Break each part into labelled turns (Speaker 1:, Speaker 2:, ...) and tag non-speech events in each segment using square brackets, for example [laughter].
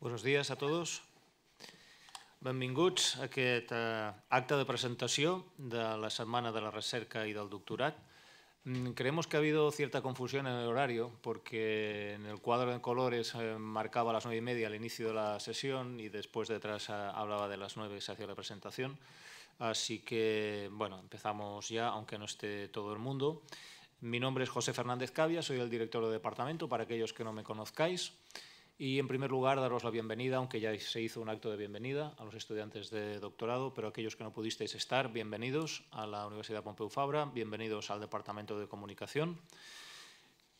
Speaker 1: Buenos días
Speaker 2: a todos. Bienvenidos a este eh, acta de presentación de la Semana de la Recerca y del Doctorat. Mm, creemos que ha habido cierta confusión en el horario porque en el cuadro de colores eh, marcaba las nueve y media al inicio de la sesión y después detrás eh, hablaba de las nueve y se hacía la presentación. Así que, bueno, empezamos ya, aunque no esté todo el mundo. Mi nombre es José Fernández Cavia, soy el director de departamento, para aquellos que no me conozcáis. Y en primer lugar, daros la bienvenida, aunque ya se hizo un acto de bienvenida a los estudiantes de doctorado, pero aquellos que no pudisteis estar, bienvenidos a la Universidad Pompeu Fabra, bienvenidos al Departamento de Comunicación.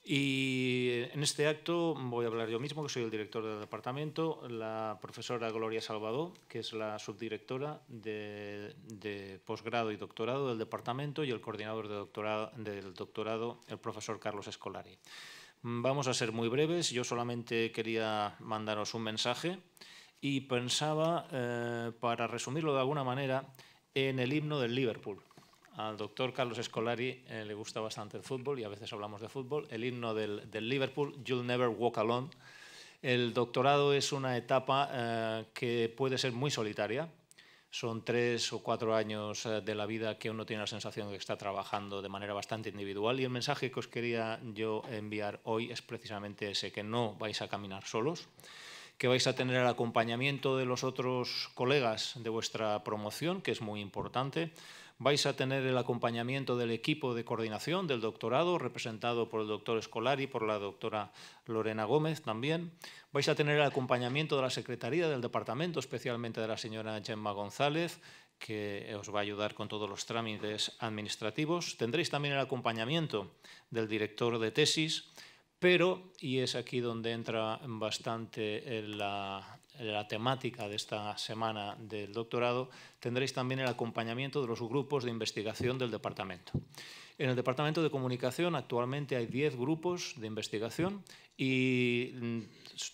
Speaker 2: Y en este acto voy a hablar yo mismo, que soy el director del departamento, la profesora Gloria Salvador, que es la subdirectora de, posgrado y doctorado del departamento, y el coordinador de doctorado, del doctorado, el profesor Carlos Escolari. Mm, vamos a ser muy breves. Yo solamente quería mandaros un mensaje y pensaba, eh, para resumirlo de alguna manera, en el himno del Liverpool. Al doctor Carlos Escolari eh, le gusta bastante el fútbol y a veces hablamos de fútbol. El himno del, Liverpool, You'll Never Walk Alone. El doctorado es una etapa eh, que puede ser muy solitaria, son tres o cuatro años eh, de la vida que uno tiene la sensación de que está trabajando de manera bastante individual y el mensaje que os quería yo enviar hoy es precisamente ese, que no vais a caminar solos, que vais a tener el acompañamiento de los otros colegas de vuestra promoción, que es muy importante, vais a tener el acompañamiento del equipo de coordinación del doctorado, representado por el doctor Escolari, por la doctora Lorena Gómez también. Vais a tener el acompañamiento de la Secretaría del Departamento, especialmente de la señora Gemma González, que os va a ayudar con todos los trámites administrativos. Tendréis también el acompañamiento del director de tesis, pero, y es aquí donde entra bastante la, la temática de esta semana del doctorado, tendréis también el acompañamiento de los grupos de investigación del departamento. En el departamento de comunicación actualmente hay 10 grupos de investigación y mm,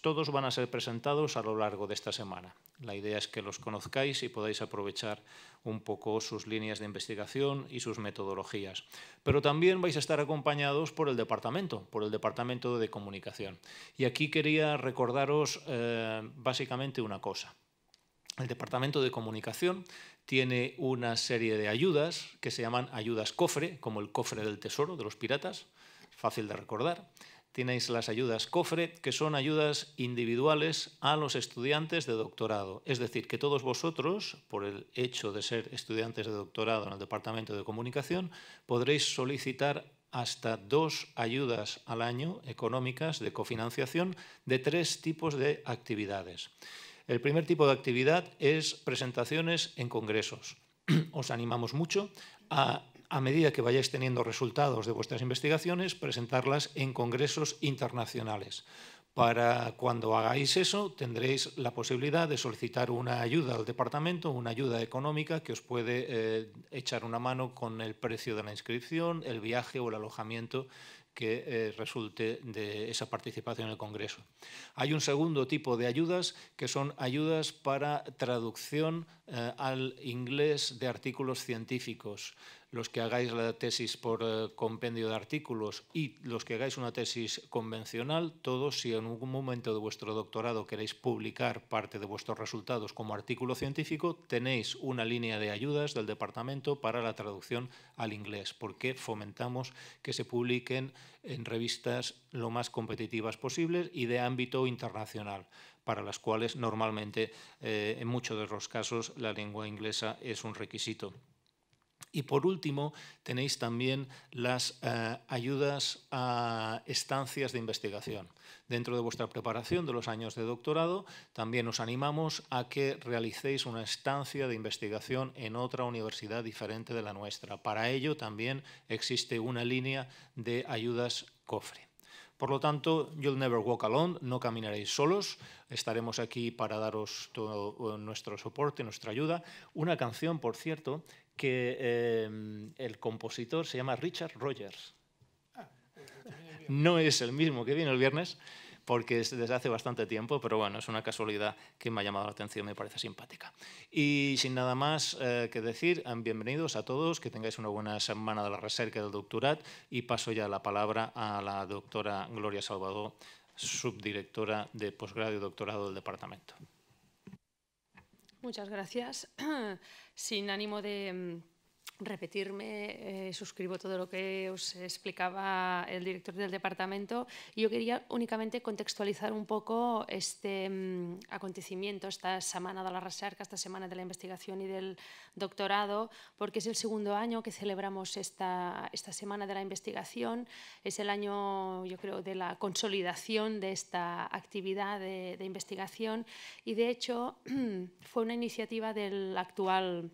Speaker 2: todos van a ser presentados a lo largo de esta semana. La idea es que los conozcáis y podáis aprovechar un poco sus líneas de investigación y sus metodologías. Pero también vais a estar acompañados por el departamento, por el departamento de comunicación. Y aquí quería recordaros eh, básicamente una cosa. El departamento de comunicación tiene una serie de ayudas que se llaman ayudas cofre, como el cofre del tesoro de los piratas, fácil de recordar tenéis las ayudas COFRE, que son ayudas individuales a los estudiantes de doctorado. Es decir, que todos vosotros, por el hecho de ser estudiantes de doctorado en el Departamento de Comunicación, podréis solicitar hasta dos ayudas al año económicas de cofinanciación de tres tipos de actividades. El primer tipo de actividad es presentaciones en congresos. [clears throat] Os animamos mucho a a medida que vayáis teniendo resultados de vuestras investigaciones, presentarlas en congresos internacionales. Para cuando hagáis eso, tendréis la posibilidad de solicitar una ayuda al departamento, una ayuda económica que os puede eh, echar una mano con el precio de la inscripción, el viaje o el alojamiento que eh, resulte de esa participación en el Congreso. Hay un segundo tipo de ayudas que son ayudas para traducción eh, al inglés de artículos científicos, los que hagáis la tesis por eh, compendio de artículos y los que hagáis una tesis convencional, todos si en algún momento de vuestro doctorado queréis publicar parte de vuestros resultados como artículo científico, tenéis una línea de ayudas del departamento para la traducción al inglés, porque fomentamos que se publiquen en revistas lo más competitivas posibles y de ámbito internacional para las cuales normalmente, eh, en muchos de los casos, la lengua inglesa es un requisito. Y por último, tenéis también las eh, ayudas a estancias de investigación. Dentro de vuestra preparación de los años de doctorado, también os animamos a que realicéis una estancia de investigación en otra universidad diferente de la nuestra. Para ello también existe una línea de ayudas cofre. Por lo tanto, You'll Never Walk Alone, no caminaréis solos, estaremos aquí para daros todo eh, nuestro soporte, nuestra ayuda. Una canción, por cierto, que eh, el compositor se llama Richard Rogers. Ah, pues, pues, pues, no es el mismo que viene el viernes, porque es desde hace bastante tiempo, pero bueno, es una casualidad que me ha llamado la atención, y me parece simpática. Y sin nada más eh, que decir, bienvenidos a todos, que tengáis una buena semana de la recerca del doctorat y paso ya la palabra a la doctora Gloria Salvador, subdirectora de posgrado y doctorado del departamento.
Speaker 3: Muchas gracias. [clears throat] Sin ánimo de mm, repetirme, eh, suscribo todo lo que os explicaba el director del departamento. Yo quería únicamente contextualizar un poco este mm, acontecimiento, esta Semana de la Recerca, esta Semana de la Investigación y del Doctorado, porque es el segundo año que celebramos esta, esta Semana de la Investigación. Es el año, yo creo, de la consolidación de esta actividad de investigación y, de hecho, [clears throat] fue una iniciativa del actual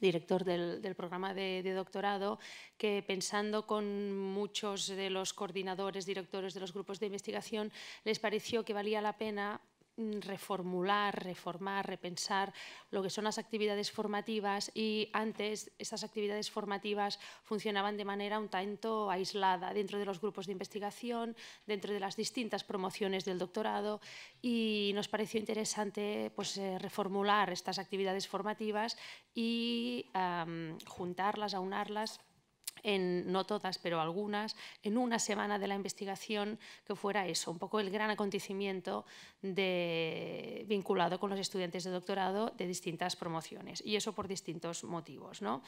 Speaker 3: director del, programa de, doctorado, que pensando con muchos de los coordinadores, directores de los grupos de investigación, les pareció que valía la pena Mm, reformular, reformar, repensar lo que son las actividades formativas y antes estas actividades formativas funcionaban de manera un tanto aislada dentro de los grupos de investigación, dentro de las distintas promociones del doctorado y nos pareció interesante pues, eh, reformular estas actividades formativas y juntarlas, aunarlas en, no todas, pero algunas, en una semana de la investigación que fuera eso, un poco el gran acontecimiento de, vinculado con los estudiantes de doctorado de distintas promociones, y eso por distintos motivos. ¿no?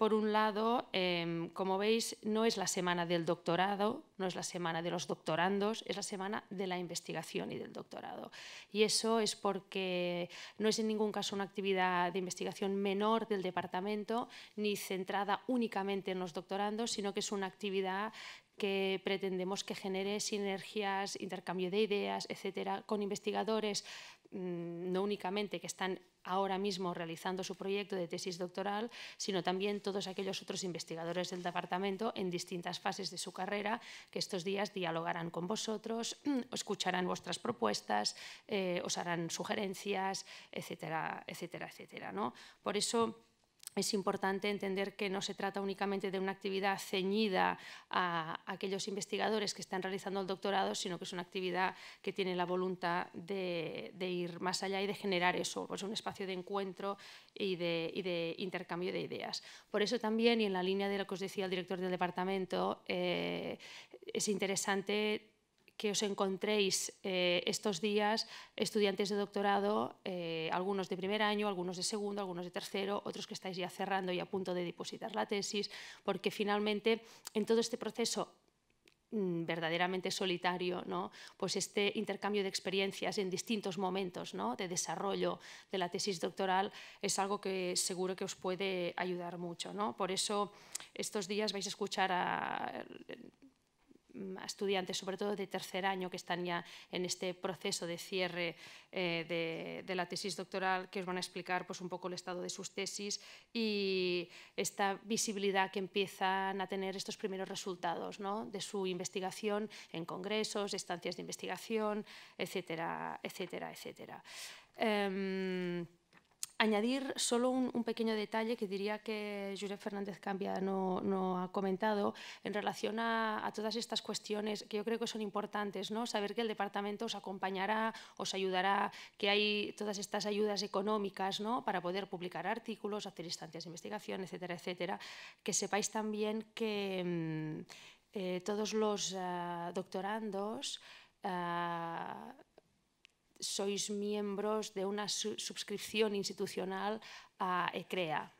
Speaker 3: Por un lado, em, como veis, no es la semana del doctorado, no es la semana de los doctorandos, es la semana de la investigación y del doctorado. Y eso es porque no es en ningún caso una actividad de investigación menor del departamento, ni centrada únicamente en los doctorandos, sino que es una actividad que pretendemos que genere sinergias, intercambio de ideas, etcétera, con investigadores Mm, no únicamente que están ahora mismo realizando su proyecto de tesis doctoral, sino también todos aquellos otros investigadores del departamento en distintas fases de su carrera, que estos días dialogarán con vosotros, [clears throat] escucharán vuestras propuestas, eh, os harán sugerencias, etcétera, etcétera, etcétera. ¿no? Por eso es importante entender que no se trata únicamente de una actividad ceñida a aquellos investigadores que están realizando el doctorado, sino que es una actividad que tiene la voluntad de, ir más allá y de generar eso, pues un espacio de encuentro y de, intercambio de ideas. Por eso también, y en la línea de lo que os decía el director del departamento, eh, es interesante que os encontréis eh, estos días estudiantes de doctorado, eh, algunos de primer año, algunos de segundo, algunos de tercero, otros que estáis ya cerrando y a punto de depositar la tesis, porque finalmente en todo este proceso mm, verdaderamente solitario, ¿no? pues este intercambio de experiencias en distintos momentos ¿no? de desarrollo de la tesis doctoral es algo que seguro que os puede ayudar mucho. ¿no? Por eso estos días vais a escuchar a estudiantes, sobre todo de tercer año, que están ya en este proceso de cierre eh, de, la tesis doctoral, que os van a explicar pues, un poco el estado de sus tesis y esta visibilidad que empiezan a tener estos primeros resultados de su investigación en congresos, estancias de investigación, etcétera, etcétera, etcétera. Em, añadir solo un, pequeño detalle que diría que Josep Fernández Cambia no, ha comentado en relación a, todas estas cuestiones que yo creo que son importantes, ¿no? saber que el departamento os acompañará, os ayudará, que hay todas estas ayudas económicas para poder publicar artículos, hacer instancias de investigación, etcétera, etcétera, que sepáis también que mm, eh, todos los ah, doctorandos ah, sois miembros de una suscripción institucional a ECREA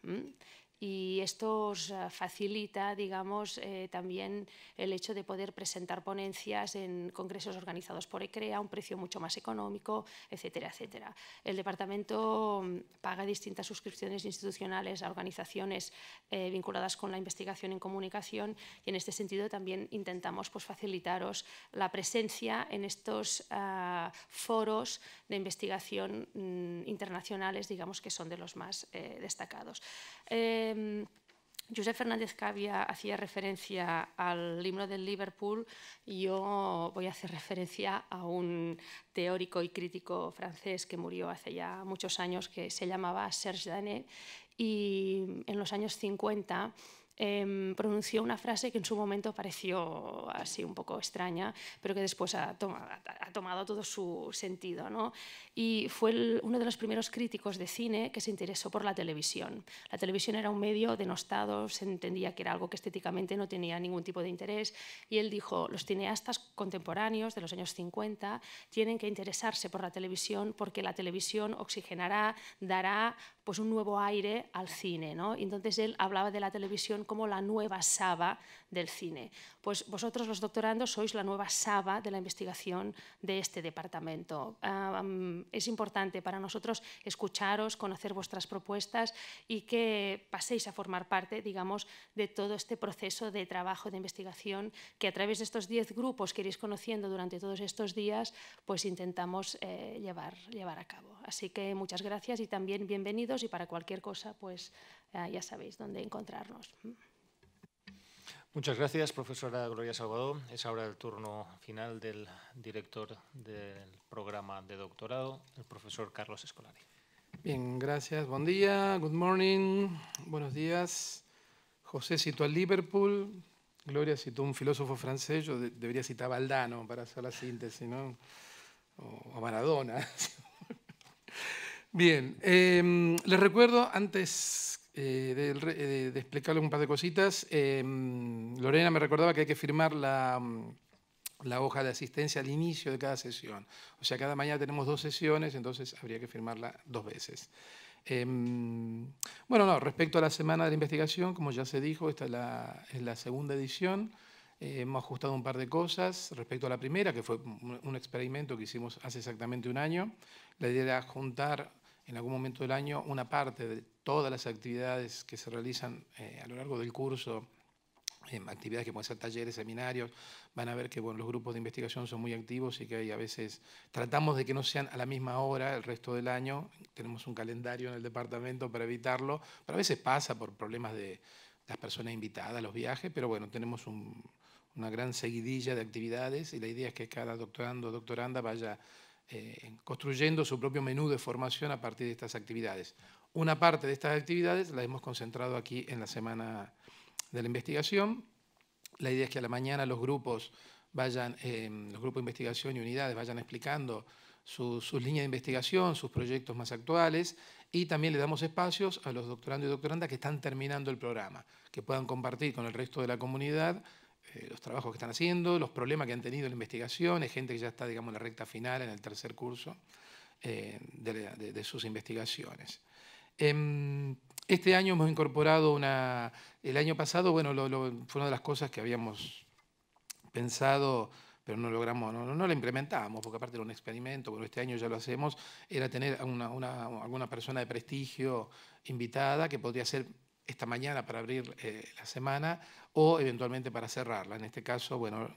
Speaker 3: y esto os eh, facilita, digamos, eh, también el hecho de poder presentar ponencias en congresos organizados por ECREA a un precio mucho más económico, etcétera, etcétera. El departamento mm, paga distintas suscripciones institucionales a organizaciones eh, vinculadas con la investigación en comunicación y en este sentido también intentamos pues, facilitaros la presencia en estos ah, foros de investigación mm, internacionales, digamos, que son de los más destacados. Em, José Fernández Cavia hacía referencia al libro del Liverpool, yo voy a hacer referencia a un teórico y crítico francés que murió hace ya muchos años, que se llamaba Serge Danet, y en los años 50 Em, pronunció una frase que en su momento pareció así un poco extraña, pero que después ha, tomado, ha tomado todo su sentido. ¿no? Y fue uno de los primeros críticos de cine que se interesó por la televisión. La televisión era un medio denostado, se entendía que era algo que estéticamente no tenía ningún tipo de interés, y él dijo, los cineastas contemporáneos de los años 50 tienen que interesarse por la televisión porque la televisión oxigenará, dará pues, un nuevo aire al cine. ¿no? Entonces él hablaba de la televisión como la nueva Saba del cine. Pues vosotros los doctorandos sois la nueva Saba de la investigación de este departamento. Ah, mm, es importante para nosotros escucharos, conocer vuestras propuestas y que paséis a formar parte, digamos, de todo este proceso de trabajo de investigación que a través de estos 10 grupos que iréis conociendo durante todos estos días, pues intentamos eh, llevar, llevar a cabo. Así que muchas gracias y también bienvenidos y para cualquier cosa, pues Ah, ya sabéis dónde encontrarnos.
Speaker 2: Muchas gracias, profesora Gloria Salvador. Es ahora el turno final del director del programa de doctorado, el profesor Carlos Escolari.
Speaker 4: Bien, gracias. Buen día, good morning, buenos días. José citó a Liverpool, Gloria citó a un filósofo francés, yo debería citar a Valdano para hacer la síntesis, ¿no? O a Maradona. [laughs] Bien, em, les recuerdo antes eh, eh, de, de, un par de cositas. Em, Lorena me recordaba que hay que firmar mm, la, hoja de asistencia al inicio de cada sesión. O sea, cada mañana tenemos dos sesiones, entonces habría que firmarla dos veces. Em, bueno, no, respecto a la semana de investigación, como ya se dijo, esta es la, segunda edición. Eh, hemos ajustado un par de cosas respecto a la primera, que fue un, un experimento que hicimos hace exactamente un año. La idea era juntar en algún momento del año una parte de todas las actividades que se realizan eh, a lo largo del curso, eh, actividades que pueden ser talleres, seminarios, van a ver que los grupos de investigación son muy activos y que hay a veces tratamos de que no sean a la misma hora el resto del año, tenemos un calendario en el departamento para evitarlo, pero a veces pasa por problemas de las personas invitadas, a los viajes, pero bueno, tenemos una gran seguidilla de actividades y la idea es que cada doctorando o doctoranda vaya eh, construyendo su propio menú de formación a partir de estas actividades. Una parte de estas actividades la hemos concentrado aquí en la semana de la investigación. La idea es que a la mañana los grupos vayan, eh, los grupos de investigación y unidades vayan explicando sus, sus líneas de investigación, sus proyectos más actuales y también le damos espacios a los doctorandos y doctorandas que están terminando el programa, que puedan compartir con el resto de la comunidad eh, los trabajos que están haciendo, los problemas que han tenido en la investigación, es gente que ya está, digamos, en la recta final, en el tercer curso eh, de, sus investigaciones. Em, este año hemos incorporado una... El año pasado, bueno, fue una de las cosas que habíamos pensado pero no logramos, no, no la implementamos, porque aparte era un experimento, pero este año ya lo hacemos, era tener alguna una, persona de prestigio invitada que podría ser esta mañana para abrir eh, la semana o eventualmente para cerrarla. En este caso, bueno,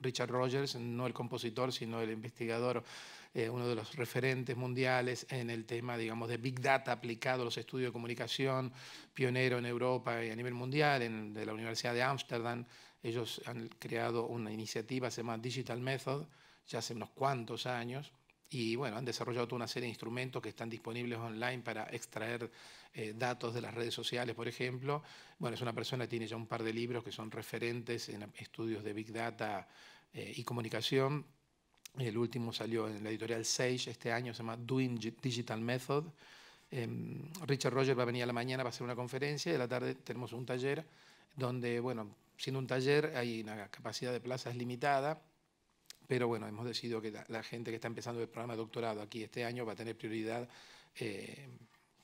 Speaker 4: Richard Rogers, no el compositor, sino el investigador, eh, uno de los referentes mundiales en el tema, digamos, de Big Data aplicado a los estudios de comunicación, pionero en Europa y a nivel mundial, en, de la Universidad de Ámsterdam. Ellos han creado una iniciativa, se llama Digital Method, ya hace unos cuantos años, y bueno, han desarrollado toda una serie de instrumentos que están disponibles online para extraer eh, datos de las redes sociales, por ejemplo. Bueno, es una persona que tiene ya un par de libros que son referentes en estudios de Big Data eh, y comunicación. El último salió en la editorial Sage este año, se llama Doing Digital Method. Em, Richard Rogers va a venir a la mañana, va a hacer una conferencia y a la tarde tenemos un taller donde, bueno, siendo un taller hay una capacidad de plazas limitada, pero bueno, hemos decidido que la, gente que está empezando el programa de doctorado aquí este año va a tener prioridad eh,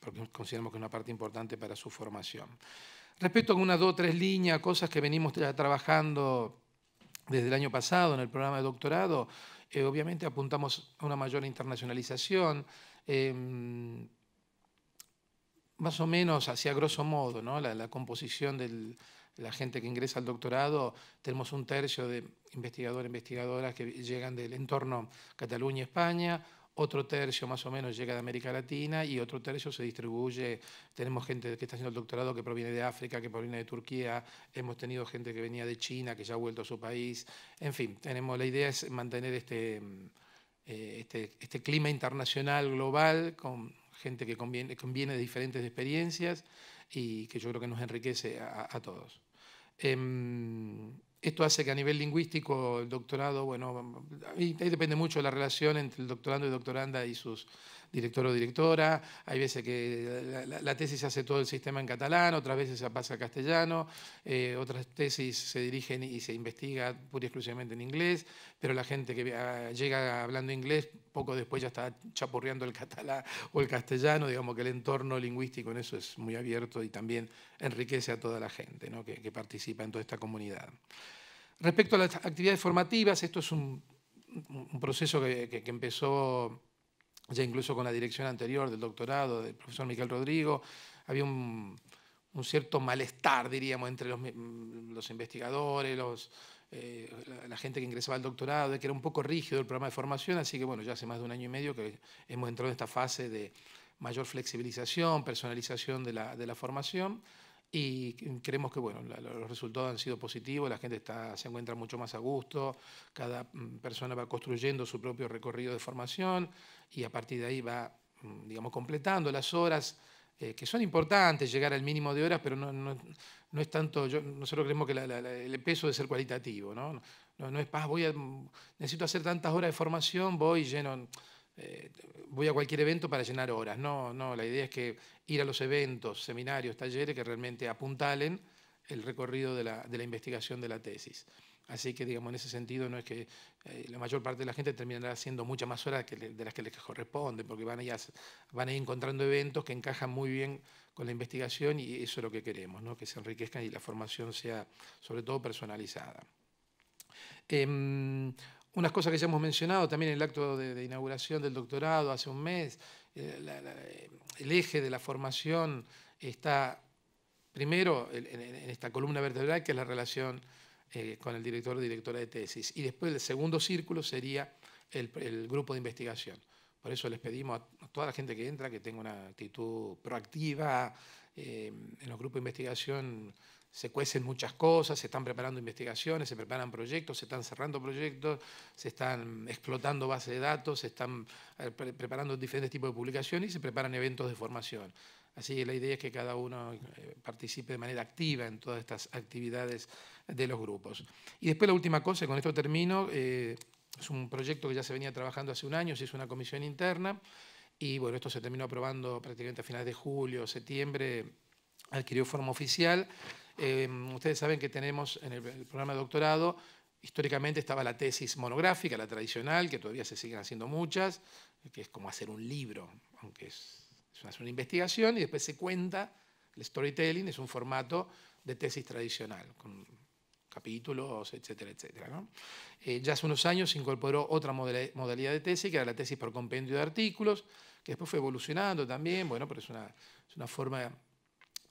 Speaker 4: porque consideramos que es una parte importante para su formación. Respecto a unas dos o tres líneas, cosas que venimos trabajando desde el año pasado en el programa de doctorado, eh, obviamente apuntamos a una mayor internacionalización, em, más o menos hacia grosso modo, ¿no? la, la composición de la gente que ingresa al doctorado, tenemos un tercio de investigadores investigadoras que llegan del entorno Cataluña-España, otro tercio más o menos llega de América Latina y otro tercio se distribuye. Tenemos gente que está haciendo el doctorado que proviene de África, que proviene de Turquía, hemos tenido gente que venía de China, que ya ha vuelto a su país. En fin, tenemos, la idea es mantener este, eh, este, este, clima internacional global con gente que conviene, de diferentes experiencias y que yo creo que nos enriquece a, todos. Em, esto hace que a nivel lingüístico el doctorado, bueno, ahí, depende mucho la relación entre el doctorando y doctoranda y sus director o directora, hay veces que la, tesis se hace todo el sistema en catalán, otras veces se pasa a castellano, eh, otras tesis se dirigen y se investiga pura y exclusivamente en inglés, pero la gente que llega hablando inglés poco después ya está chapurreando el catalán [laughs] o el castellano, digamos que el entorno lingüístico en eso es muy abierto y también enriquece a toda la gente que, participa en toda esta comunidad. Respecto a las actividades formativas, esto es un, proceso que, empezó ya incluso con la dirección anterior del doctorado del profesor Miguel Rodrigo, había un, cierto malestar, diríamos, entre los, mm, investigadores, eh, la, gente que ingresaba al doctorado, de que era un poco rígido el programa de formación, así que bueno, ya hace más de un año y medio que hemos entrado en esta fase de mayor flexibilización, personalización de la, formación y creemos que bueno, los resultados han sido positivos, la gente está, se encuentra mucho más a gusto, cada mm, persona va construyendo su propio recorrido de formación y a partir de ahí va, mm, digamos, completando las horas. Eh, que son importantes, llegar al mínimo de horas, pero no, no, no es tanto, yo, nosotros creemos que el peso de ser cualitativo, ¿no? No, no es paz, ah, voy necesito hacer tantas horas de formación, voy lleno, eh, voy a cualquier evento para llenar horas. No, no, la idea es que ir a los eventos, seminarios, talleres que realmente apuntalen el recorrido de la, investigación de la tesis. Así que, digamos, en ese sentido no es que eh, la mayor parte de la gente terminará haciendo muchas más horas que de las que les corresponde, porque van a, ir, van encontrando eventos que encajan muy bien con la investigación y eso es lo que queremos, ¿no? que se enriquezcan y la formación sea, sobre todo, personalizada. Em, unas cosas que ya hemos mencionado también en el acto de, inauguración del doctorado hace un mes, eh, el eje de la formación está Primero, en esta columna vertebral, que es la relación eh, con el director o directora de tesis. Y después el segundo círculo sería el, grupo de investigación. Por eso les pedimos a toda la gente que entra que tenga una actitud proactiva. Eh, en los grupos de investigación se cuecen muchas cosas, se están preparando investigaciones, se preparan proyectos, se están cerrando proyectos, se están explotando bases de datos, se están eh, preparando diferentes tipos de publicaciones y se preparan eventos de formación. Así que la idea es que cada uno eh, participe de manera activa en todas estas actividades de los grupos. Y después la última cosa, y con esto termino, eh, es un proyecto que ya se venía trabajando hace un año, se hizo una comisión interna, y bueno, esto se terminó aprobando prácticamente a finales de julio, septiembre, adquirió forma oficial. Eh, ustedes saben que tenemos en el, el programa de doctorado Históricamente estaba la tesis monográfica, la tradicional, que todavía se siguen haciendo muchas, que es como hacer un libro, aunque es se hace una investigación y después se cuenta. El storytelling es un formato de tesis tradicional, con capítulos, etcétera, etcétera. Eh, ya hace unos años se incorporó otra modalidad de tesis, que era la tesis por compendio de artículos, que después fue evolucionando también, bueno, pero es una, forma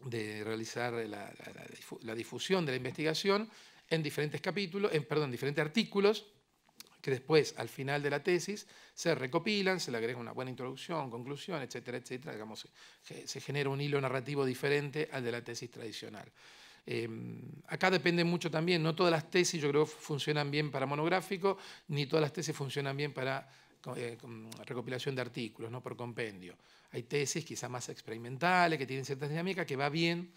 Speaker 4: de realizar la, la, difusión de la investigación en diferentes capítulos, en, perdón, diferentes artículos, que después, al final de la tesis, se recopilan, se le agrega una buena introducción, conclusión, etcétera, etcétera. Digamos, se genera un hilo narrativo diferente al de la tesis tradicional. Em, acá depende mucho también, no todas las tesis yo creo funcionan bien para monográfico, ni todas las tesis funcionan bien para eh, recopilación de artículos, no por compendio. Hay tesis quizás más experimentales, que tienen ciertas dinámicas, que va bien,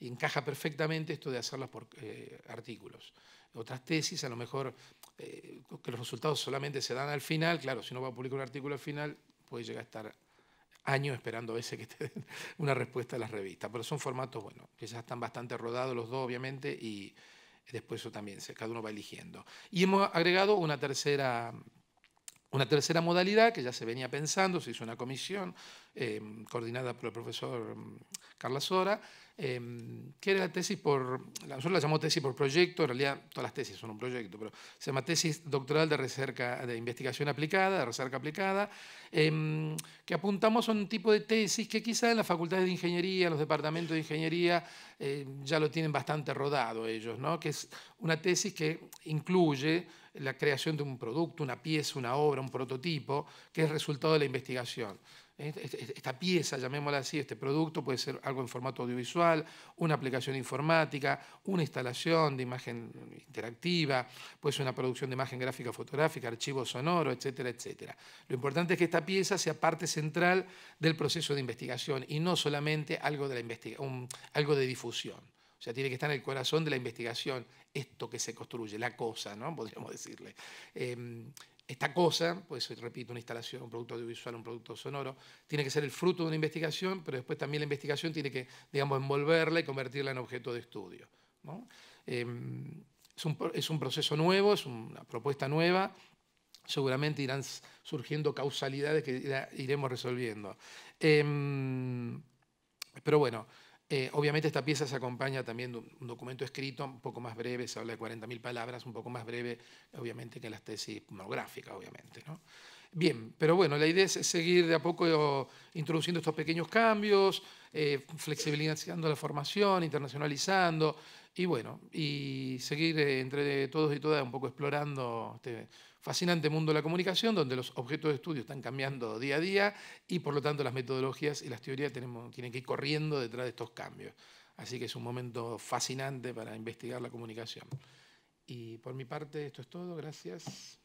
Speaker 4: y encaja perfectamente esto de hacerlas por eh, artículos otras tesis, a lo mejor eh, que los resultados solamente se dan al final, claro, si uno va a publicar un artículo al final, puede llegar a estar años esperando a veces que te den [laughs] una respuesta a las revistas, pero son formatos, bueno, que ya están bastante rodados los dos, obviamente, y después eso también, cada uno va eligiendo. Y hemos agregado una tercera... Una tercera modalidad que ya se venía pensando, se hizo una comisión eh, coordinada por el profesor mm, Carla Sora, eh, que era la tesis por, nosotros la llamamos tesis por proyecto, en realidad todas las tesis son un proyecto, pero se llama tesis doctoral de recerca, de investigación aplicada, de recerca aplicada, em, que apuntamos a un tipo de tesis que quizá en las facultades de ingeniería, los departamentos de ingeniería, eh, ya lo tienen bastante rodado ellos, ¿no? que es una tesis que incluye la creación de un producto, una pieza, una obra, un prototipo, que es resultado de la investigación esta pieza, llamémosla así, este producto, puede ser algo en formato audiovisual, una aplicación informática, una instalación de imagen interactiva, puede ser una producción de imagen gráfica fotográfica, archivo sonoro, etcétera, etcétera. Lo importante es que esta pieza sea parte central del proceso de investigación y no solamente algo de, algo de difusión. O sea, tiene que estar en el corazón de la investigación, esto que se construye, la cosa, ¿no? [laughs] Podríamos decirle. Em, esta cosa, pues repito, una instalación, un producto audiovisual, un producto sonoro, tiene que ser el fruto de una investigación, pero después también la investigación tiene que, digamos, envolverla y convertirla en objeto de estudio. Em, es, un, proceso nuevo, es una propuesta nueva, seguramente irán surgiendo causalidades que iremos resolviendo. Em, pero bueno, eh, obviamente esta pieza se acompaña también de un documento escrito un poco más breve, se habla de 40.000 palabras, un poco más breve obviamente que las tesis monográficas, obviamente. ¿no? Bien, pero bueno, la idea es seguir de a poco eh, introduciendo estos pequeños cambios, eh, flexibilizando la formación, internacionalizando, y bueno, y seguir eh, entre todos y todas un poco explorando este fascinante mundo de la comunicación, donde los objetos de estudio están cambiando día a día y por lo tanto las metodologías y las teorías tienen que ir corriendo detrás de estos cambios. Así que es un momento fascinante para investigar la comunicación. Y por mi parte, esto es todo. Gracias.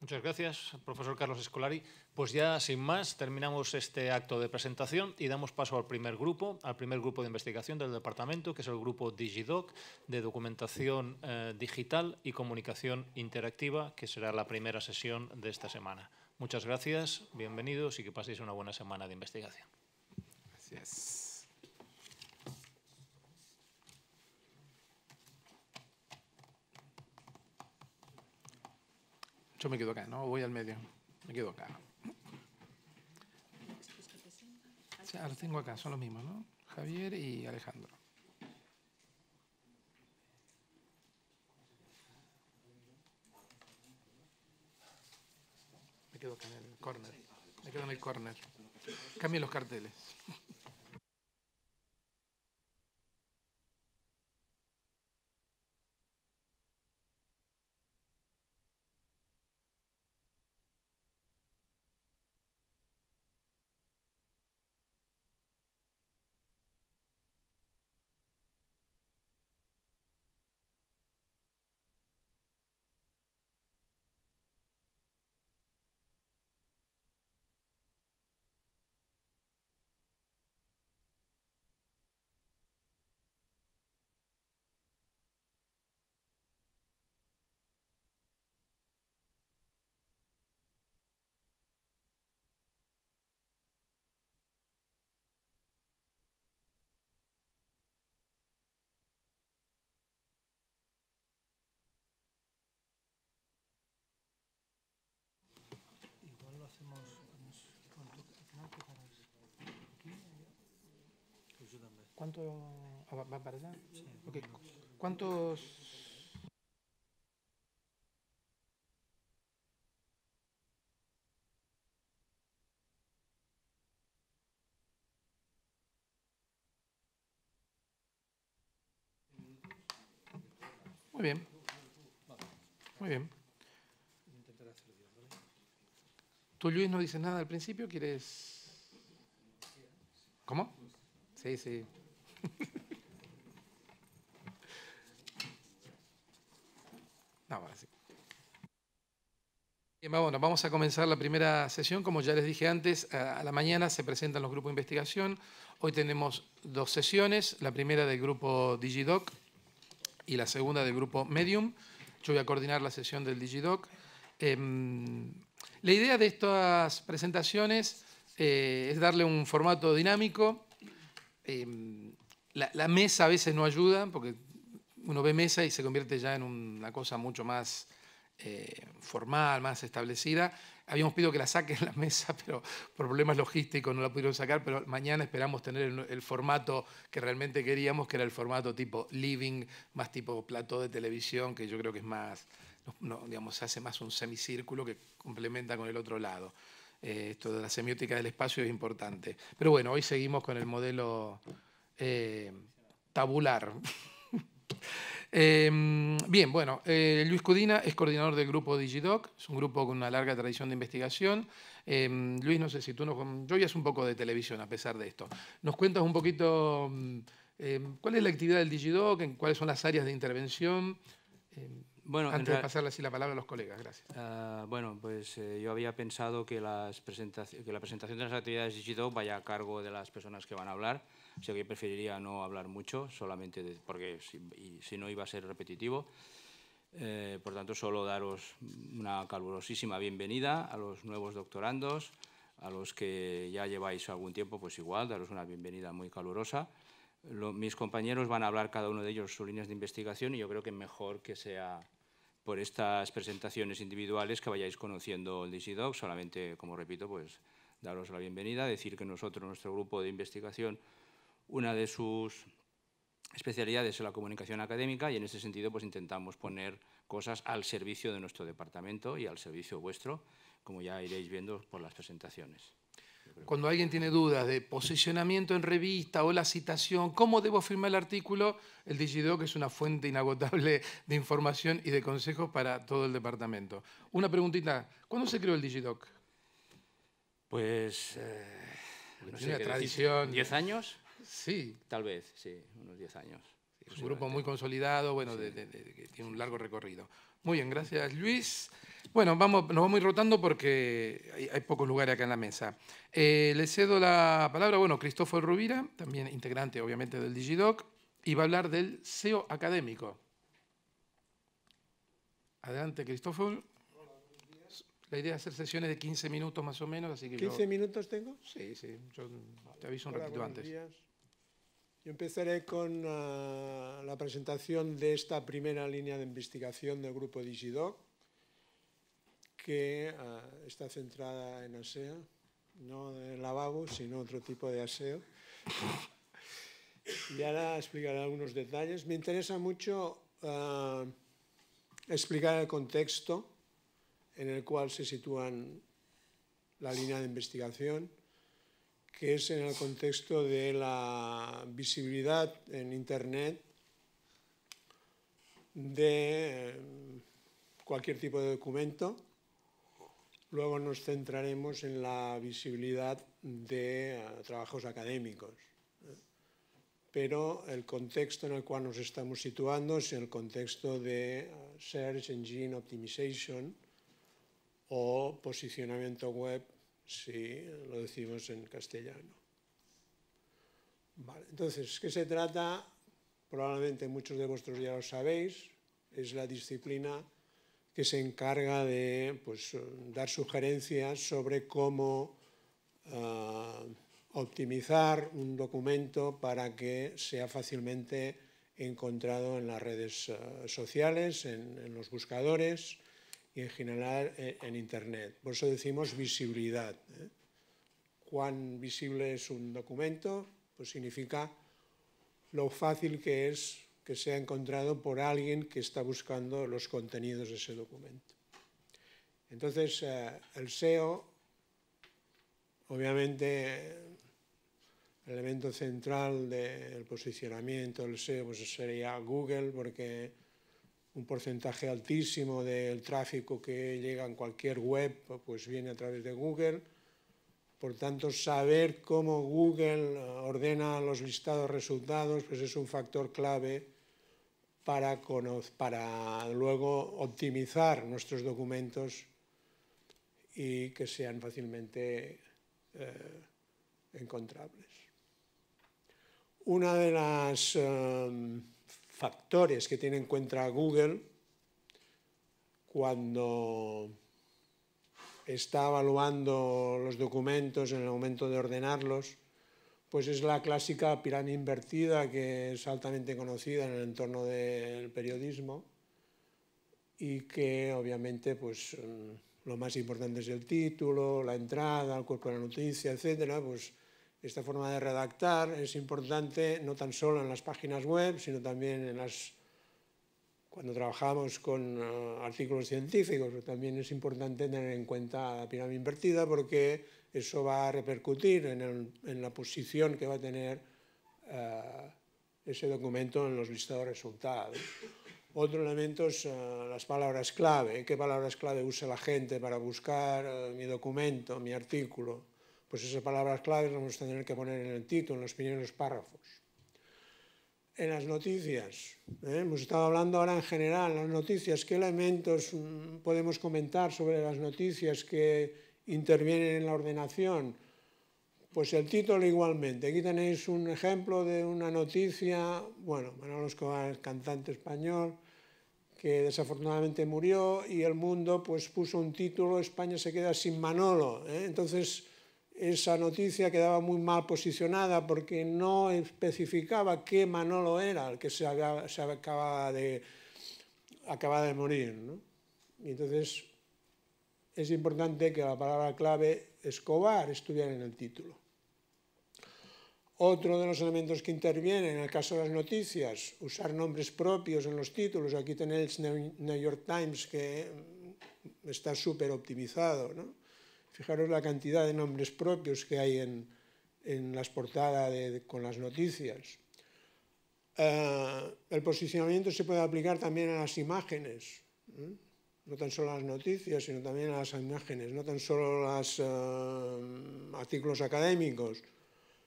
Speaker 2: Muchas gracias, profesor Carlos Escolari. Pues ya sin más, terminamos este acto de presentación y damos paso al primer grupo, al primer grupo de investigación del departamento, que es el grupo DigiDoc de documentación eh, digital y comunicación interactiva, que será la primera sesión de esta semana. Muchas gracias, bienvenidos y que paséis una buena semana de investigación.
Speaker 4: Gracias. Yo me quedo acá, ¿no? Voy al medio. Me quedo acá. ahora tengo acá, son los mismos, ¿no? Javier y Alejandro. Me quedo acá en el corner. Me quedo en el corner. Cambien los carteles. ¿Cuánto? Ah, ¿Va para allá? Sí. ¿Cuántos Muy bien. Muy bien. Tú, Luis, no dices nada al principio, ¿quieres...? ¿Cómo? Sí, sí. bueno, vamos a comenzar la primera sesión. Como ya les dije antes, a la mañana se presentan los grupos de investigación. Hoy tenemos dos sesiones, la primera del grupo DigiDoc y la segunda del grupo Medium. Yo voy a coordinar la sesión del DigiDoc. Em, la idea de estas presentaciones eh, es darle un formato dinámico. Em, la, la, mesa a veces no ayuda porque uno ve mesa y se convierte ya en una cosa mucho más eh, formal, más establecida. Habíamos pedido que la saquen la mesa, [laughs] pero por problemas logísticos no la pudieron sacar, pero mañana esperamos tener el, formato que realmente queríamos, que era el formato tipo living, más tipo plató de televisión, que yo creo que es más, digamos, se hace más un semicírculo que complementa con el otro lado. Eh, esto de la semiótica del espacio es importante. Pero bueno, hoy seguimos con el modelo eh, tabular. [laughs] Em, bien, bueno, eh, Luis Cudina es coordinador del grupo Digidoc, es un grupo con una larga tradición de investigación. Em, Luis, no sé si tú nos... Yo ya es un poco de televisión a pesar de esto. ¿Nos cuentas un poquito mm, em, cuál es la actividad del Digidoc, en cuáles son las áreas de intervención? bueno, antes de pasarle así la palabra a los colegas, gracias. Ah,
Speaker 5: bueno, pues eh, yo había pensado que, la presentación de las actividades Digidoc vaya a cargo de las personas que van a hablar. O sea que preferiría no hablar mucho, solamente porque si, no iba a ser repetitivo. Eh, por tanto, solo daros una calurosísima bienvenida a los nuevos doctorandos, a los que ya lleváis algún tiempo, pues igual, daros una bienvenida muy calurosa. mis compañeros van a hablar cada uno de ellos sus líneas de investigación y yo creo que mejor que sea por estas presentaciones individuales que vayáis conociendo el DigiDoc, solamente, como repito, pues daros la bienvenida, decir que nosotros, nuestro grupo de investigación, una de sus especialidades es la comunicación académica y en ese sentido pues intentamos poner cosas al servicio de nuestro departamento y al servicio vuestro, como ya iréis viendo por las presentaciones.
Speaker 4: Cuando alguien tiene dudas de posicionamiento en revista o la citación, cómo debo firmar el artículo, el DigiDoc es una fuente inagotable de información y de consejos para todo el departamento. Una preguntita, ¿cuándo se creó el DigiDoc?
Speaker 5: Pues... Eh,
Speaker 4: tradición. ¿10 años? Sí. Tal vez, sí, unos 10 años. Es un grupo muy consolidado, bueno, tiene un largo recorrido. Muy bien, gracias Luis. Bueno, vamos, nos vamos ir rotando porque hay, pocos lugares acá en la mesa. Eh, le cedo la palabra, bueno, Cristóbal Rubira, también integrante obviamente del Digidoc, y va a hablar del SEO académico. Adelante, Cristóbal. La idea es hacer sesiones de 15 minutos más o menos, así que... ¿15
Speaker 6: minutos tengo? Sí, sí, yo te aviso un ratito antes. Yo empezaré con ah, la presentación de esta primera línea de investigación del grupo Digidoc, que ah, está centrada en aseo, no en lavabo, sino otro tipo de aseo. Y ahora explicaré algunos detalles. Me interesa mucho ah, explicar el contexto en el cual se sitúan la línea de investigación, que es en el contexto de la visibilidad en Internet de eh, cualquier tipo de documento. Luego nos centraremos en la visibilidad de eh, trabajos académicos. ¿eh? Pero el contexto en el cual nos estamos situando es el contexto de Search Engine Optimization o posicionamiento web si lo decimos en castellano. entonces, ¿qué se trata? Probablemente muchos de vosotros ya lo sabéis, es la disciplina que se encarga de pues, dar sugerencias sobre cómo ah, optimizar un documento para que sea fácilmente encontrado en las redes ah, sociales, en los buscadores, y en general eh, en Internet. Por eso decimos visibilidad. ¿eh? Cuán visible es un documento, pues significa lo fácil que es que sea encontrado por alguien que está buscando los contenidos de ese documento. Entonces, eh, el SEO, obviamente, el elemento central del posicionamiento del SEO pues, sería Google, porque un porcentaje altísimo del tráfico que llega en cualquier web, pues viene a través de Google. Por tanto, saber cómo Google eh, ordena los listados resultados pues es un factor clave para, para luego optimizar nuestros documentos y que sean fácilmente eh, encontrables. Una de las... Eh, factores que tiene en cuenta Google cuando está evaluando los documentos en el momento de ordenarlos, pues es la clásica pirámide invertida que es altamente conocida en el entorno del periodismo y que obviamente pues mm, lo más importante es el título, la entrada, el cuerpo de la noticia, etcétera, pues esta forma de redactar es importante no tan solo en las páginas web, sino también en cuando trabajamos con ah, artículos científicos. Pues también es importante tener en cuenta la pirámide invertida porque eso va a repercutir en, la posición que va a tener ah, ese documento en los listados de resultados. Otro elemento es ah, las palabras clave. ¿Qué palabras clave usa la gente para buscar mi documento, mi artículo? pues esas palabras claves las vamos a tener que poner en el título, en los primeros párrafos. En las noticias, ¿eh? hemos estado hablando ahora en general, las noticias, ¿qué elementos mm, podemos comentar sobre las noticias que intervienen en la ordenación? Pues el título igualmente. Aquí tenéis un ejemplo de una noticia, bueno, Manolo Escobar, cantante español, que desafortunadamente murió y el mundo pues puso un título, España se queda sin Manolo. ¿eh? Entonces, esa noticia quedaba muy mal posicionada porque no especificaba qué Manolo era el que se, acaba, acababa, de, morir. ¿no? Y entonces es importante que la palabra clave Escobar estuviera en el título. Otro de los elementos que intervienen en el caso de las noticias, usar nombres propios en los títulos. Aquí tenéis New York Times que está súper optimizado. ¿no? Fijaros la cantidad de nombres propios que hay en, en las portadas con las noticias. Eh, el posicionamiento se puede aplicar también a las imágenes, ¿eh? no tan solo a las noticias, sino también a las imágenes, no tan solo a los eh, artículos académicos,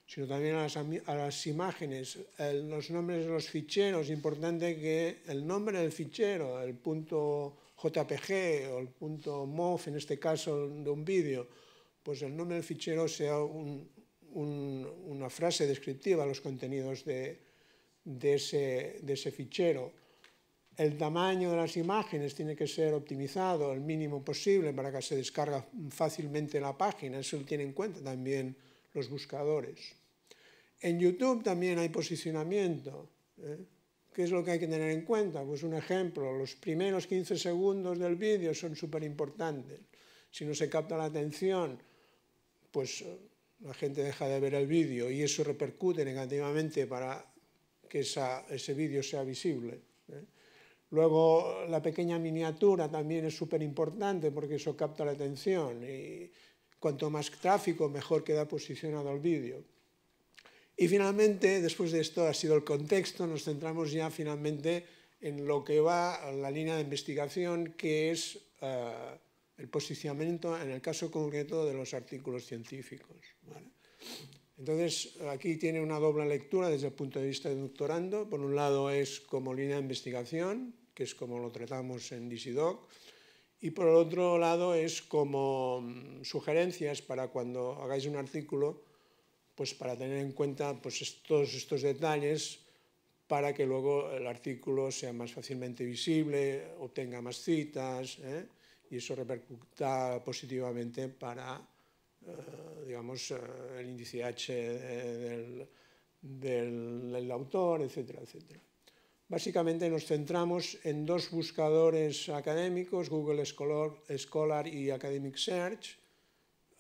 Speaker 6: sino también a las, a las imágenes, los nombres de los ficheros, importante que el nombre del fichero, el punto JPG o el punto .mov, en este caso de un vídeo, pues el nombre del fichero sea una frase descriptiva a los contenidos de, ese, de ese fichero. El tamaño de las imágenes tiene que ser optimizado el mínimo posible para que se descarga fácilmente la página, eso lo tienen en cuenta también los buscadores. En YouTube también hay posicionamiento. ¿eh? ¿Qué es lo que hay que tener en cuenta? Pues un ejemplo, los primeros 15 segundos del vídeo son súper importantes. Si no se capta la atención, pues eh, la gente deja de ver el vídeo y eso repercute negativamente para que ese vídeo sea visible. ¿eh? Luego la pequeña miniatura también es súper importante porque eso capta la atención y cuanto más tráfico mejor queda posicionado el vídeo. Y finalmente, después de esto ha sido el contexto, nos centramos ya finalmente en lo que va a la línea de investigación, que es eh, el posicionamiento en el caso concreto de los artículos científicos. Entonces, aquí tiene una doble lectura desde el punto de vista de doctorando. Por un lado es como línea de investigación, que es como lo tratamos en DCDoc, y por el otro lado es como mm, sugerencias para cuando hagáis un artículo, pues para tener en cuenta pues estos, detalles para que luego el artículo sea más fácilmente visible, obtenga más citas ¿eh? y eso repercuta positivamente para eh, digamos, eh, el índice H del, del, autor, etcétera, etcétera. Básicamente nos centramos en dos buscadores académicos, Google Scholar, Scholar y Academic Search,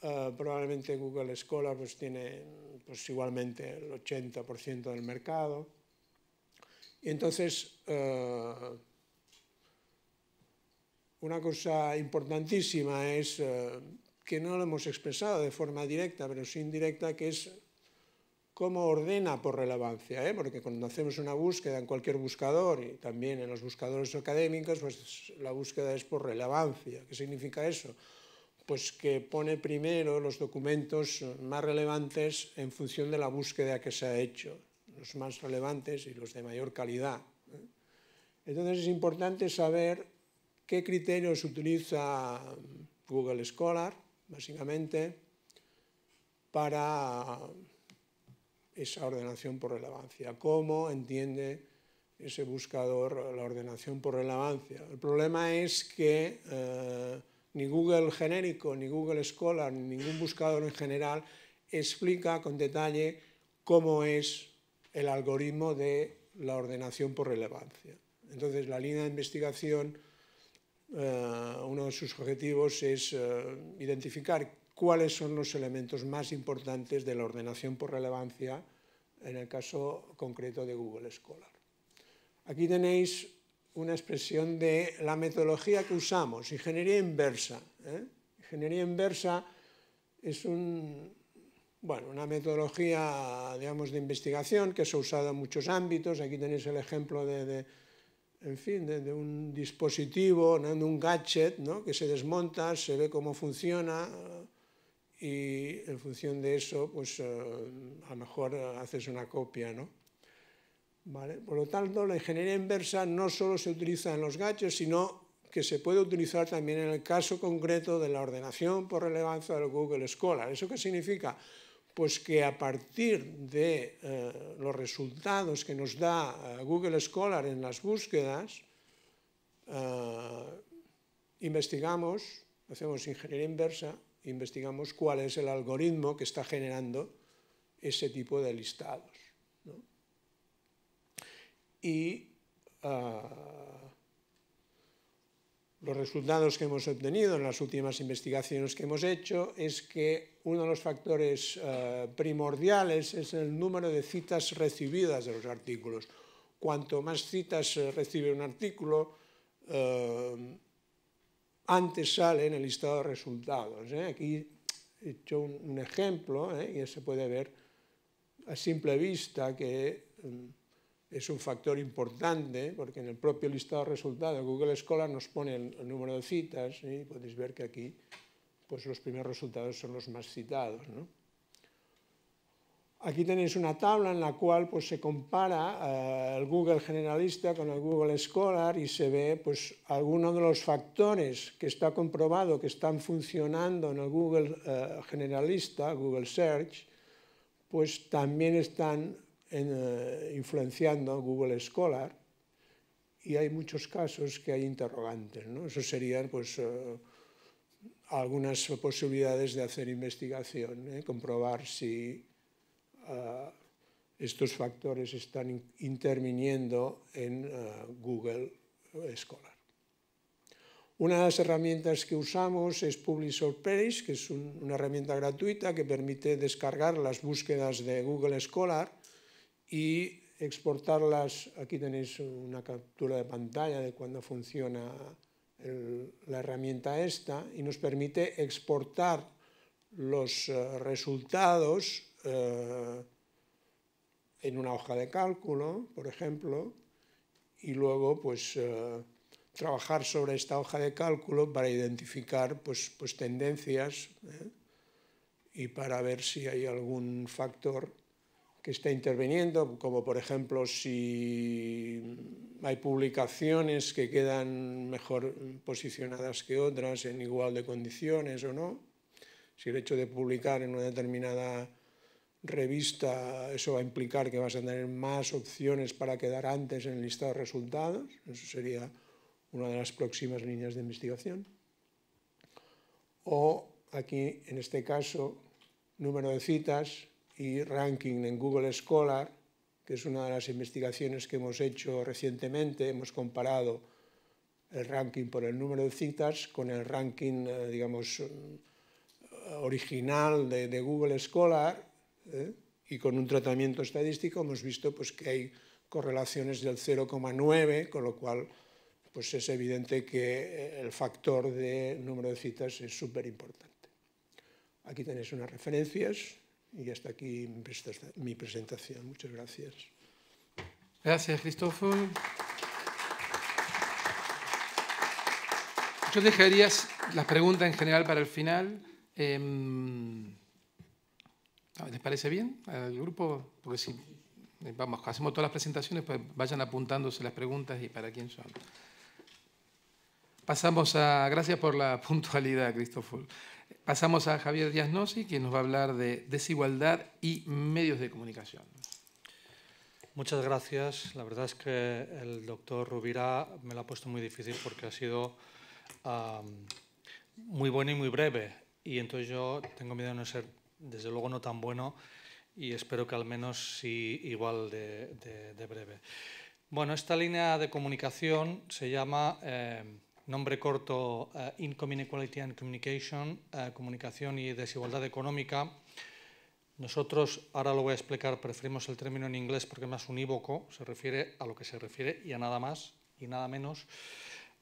Speaker 6: eh, probablemente Google Scholar pues, tiene pues, igualmente el 80% del mercado. Y entonces, eh, una cosa importantísima es eh, que no lo hemos expresado de forma directa, pero sí indirecta, que es cómo ordena por relevancia, ¿eh? porque cuando hacemos una búsqueda en cualquier buscador y también en los buscadores académicos, pues la búsqueda es por relevancia. ¿Qué significa eso? pues que pone primero los documentos más relevantes en función de la búsqueda que se ha hecho, los más relevantes y los de mayor calidad. ¿eh? Entonces es importante saber qué criterios utiliza Google Scholar, básicamente, para esa ordenación por relevancia, cómo entiende ese buscador la ordenación por relevancia. El problema es que... Eh, ni Google genérico, ni Google Scholar, ni ningún buscador en general explica con detalle cómo es el algoritmo de la ordenación por relevancia. Entonces, la línea de investigación, eh, uno de sus objetivos es eh, identificar cuáles son los elementos más importantes de la ordenación por relevancia en el caso concreto de Google Scholar. Aquí tenéis una expresión de la metodología que usamos, ingeniería inversa. ¿eh? Ingeniería inversa es una metodología digamos, de investigación que se ha usado en muchos ámbitos. Aquí tenéis el ejemplo de, en fin, un dispositivo, de un gadget ¿no? que se desmonta, se ve cómo funciona y en función de eso, pues eh, a lo mejor haces una copia, ¿no? Por lo tanto, la ingeniería inversa no solo se utiliza en los ganchos, sino que se puede utilizar también en el caso concreto de la ordenación por relevancia de Google Scholar. ¿Eso qué significa? Pues que a partir de eh, los resultados que nos da eh, Google Scholar en las búsquedas, eh, investigamos, hacemos ingeniería inversa, investigamos cuál es el algoritmo que está generando ese tipo de listado y ah, los resultados que hemos obtenido en las últimas investigaciones que hemos hecho es que uno de los factores ah, primordiales es el número de citas recibidas de los artículos. Cuanto más citas eh, recibe un artículo, ah, antes sale en el listado de resultados. ¿eh? Aquí he hecho un, ejemplo ¿eh? y se puede ver a simple vista que... Mm, es un factor importante, porque en el propio listado de resultados de Google Scholar nos pone el, número de citas ¿eh? y podéis ver que aquí pues los primeros resultados son los más citados. Aquí tenéis una tabla en la cual pues, se compara eh, el Google generalista con el Google Scholar y se ve pues, algunos de los factores que está comprobado que están funcionando en el Google eh, generalista, Google Search, pues también están eh, influenciando Google Scholar y hay muchos casos que hay interrogantes. ¿no? Eso serían pues, eh, algunas posibilidades de hacer investigación, ¿eh? comprobar si ah, estos factores están interviniendo en Google Scholar. Una de las herramientas que usamos es Page, que es una herramienta gratuita que permite descargar las búsquedas de Google Scholar y exportarlas. Aquí tenéis una captura de pantalla de cuando funciona la herramienta esta y nos permite exportar los eh, resultados eh, en una hoja de cálculo, por ejemplo, y luego pues eh, trabajar sobre esta hoja de cálculo para identificar pues, pues tendencias y para ver si hay algún factor que está interviniendo, como por ejemplo si hay publicaciones que quedan mejor posicionadas que otras en igual de condiciones o no, si el hecho de publicar en una determinada revista, eso va a implicar que vas a tener más opciones para quedar antes en el listado de resultados, eso sería una de las próximas líneas de investigación. O aquí, en este caso, número de citas, y ranking en Google Scholar, que es una de las investigaciones que hemos hecho recientemente, hemos comparado el ranking por el número de citas con el ranking, eh, digamos, eh, original de, Google Scholar eh, y con un tratamiento estadístico hemos visto pues, que hay correlaciones del 0,9, con lo cual pues, es evidente que el factor de número de citas es súper importante. Aquí tenéis unas referencias. Y hasta aquí
Speaker 4: mi presentación. Muchas gracias. Gracias, Cristóbal. Yo dejaría las preguntas en general para el final. Em, ah, ¿Les parece bien al grupo? Porque si eh, vamos, hacemos todas las presentaciones, pues vayan apuntándose las preguntas y para quién son. Pasamos a... Gracias por la [laughs] puntualidad, Cristóbal. Pasamos a Javier Díaz quien nos va a hablar de desigualdad y medios de comunicación.
Speaker 7: Muchas gracias. La verdad es que el doctor Rubira me lo ha puesto muy difícil porque ha sido muy bueno y muy breve. Y entonces yo tengo miedo de no ser, desde luego, no tan bueno y espero que al menos sí igual de, breve. Bueno, esta línea de comunicación se llama eh, Nombre corto, eh, Income Inequality and Communication, eh, Comunicación y Desigualdad Económica. Nosotros, ahora lo voy a explicar, preferimos el término en inglés porque es más unívoco, se refiere a lo que se refiere y a nada más y nada menos.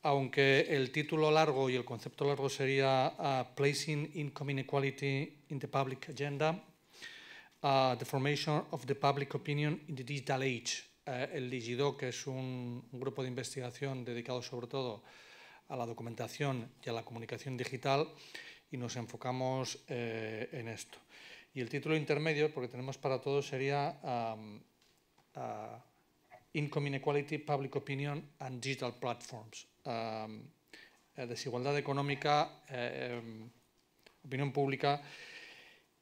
Speaker 7: Aunque el título largo y el concepto largo sería eh, Placing Income Inequality in the Public Agenda, The Formation of the Public Opinion in the Digital Age. el DIGIDO, que es un, un grupo de investigación dedicado sobre todo a a la documentación y a la comunicación digital y nos enfocamos eh, en esto. Y el título intermedio, porque tenemos para todos, sería Income Inequality, Public Opinion and Digital Platforms. Eh, desigualdad económica, em, opinión pública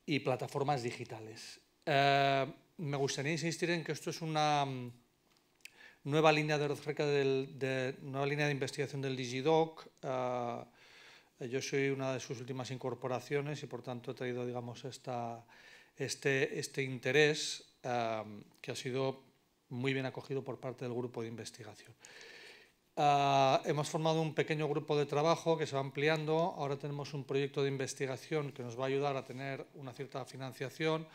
Speaker 7: y plataformas digitales. Eh, me gustaría insistir en que esto es una nueva línea de de, nueva línea de investigación del DigiDoc. Eh, yo soy una de sus últimas incorporaciones y por tanto he traído digamos, este, este interés eh, que ha sido muy bien acogido por parte del grupo de investigación. Eh, hemos formado un pequeño grupo de trabajo que se va ampliando. Ahora tenemos un proyecto de investigación que nos va a ayudar a tener una cierta financiación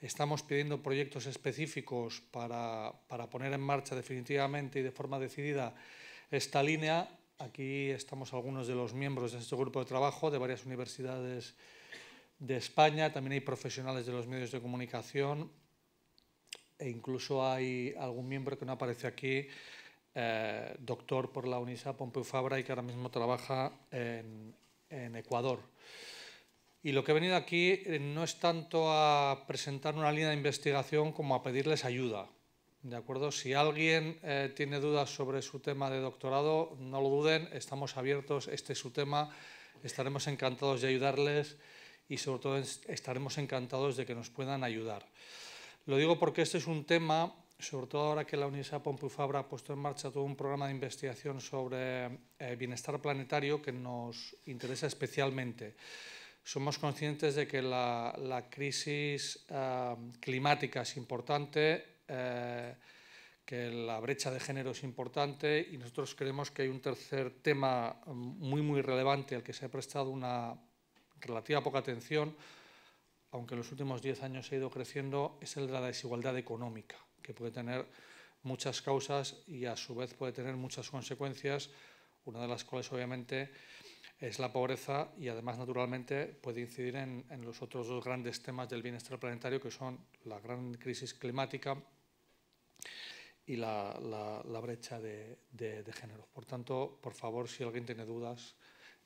Speaker 7: Estamos pidiendo proyectos específicos para, poner en marcha definitivamente y de forma decidida esta línea. Aquí estamos algunos de los miembros de este grupo de trabajo de varias universidades de España, también hay profesionales de los medios de comunicación e incluso hay algún miembro que no aparece aquí, eh, doctor por la UNISA, Pompeu Fabra, y que ahora mismo trabaja en Ecuador. Y lo que he venido aquí eh, no es tanto a presentar una línea de investigación como a pedirles ayuda. ¿De acuerdo? Si alguien eh, tiene dudas sobre su tema de doctorado, no lo duden, estamos abiertos, este es su tema, estaremos encantados de ayudarles y sobre todo estaremos encantados de que nos puedan ayudar. Lo digo porque este es un tema, sobre todo ahora que la Universidad Pompeu Fabra ha puesto en marcha todo un programa de investigación sobre eh, bienestar planetario que nos interesa especialmente somos conscientes de que la, crisis eh, climática es importante, eh, que la brecha de género es importante y nosotros creemos que hay un tercer tema mm, muy, muy relevante al que se ha prestado una relativa poca atención, aunque en los últimos 10 años ha ido creciendo, es el de la desigualdad económica, que puede tener muchas causas y a su vez puede tener muchas consecuencias, una de las cuales obviamente es la pobreza y además naturalmente puede incidir en, los otros dos grandes temas del bienestar planetario que son la gran crisis climática y la, brecha de, género. Por tanto, por favor, si alguien tiene dudas,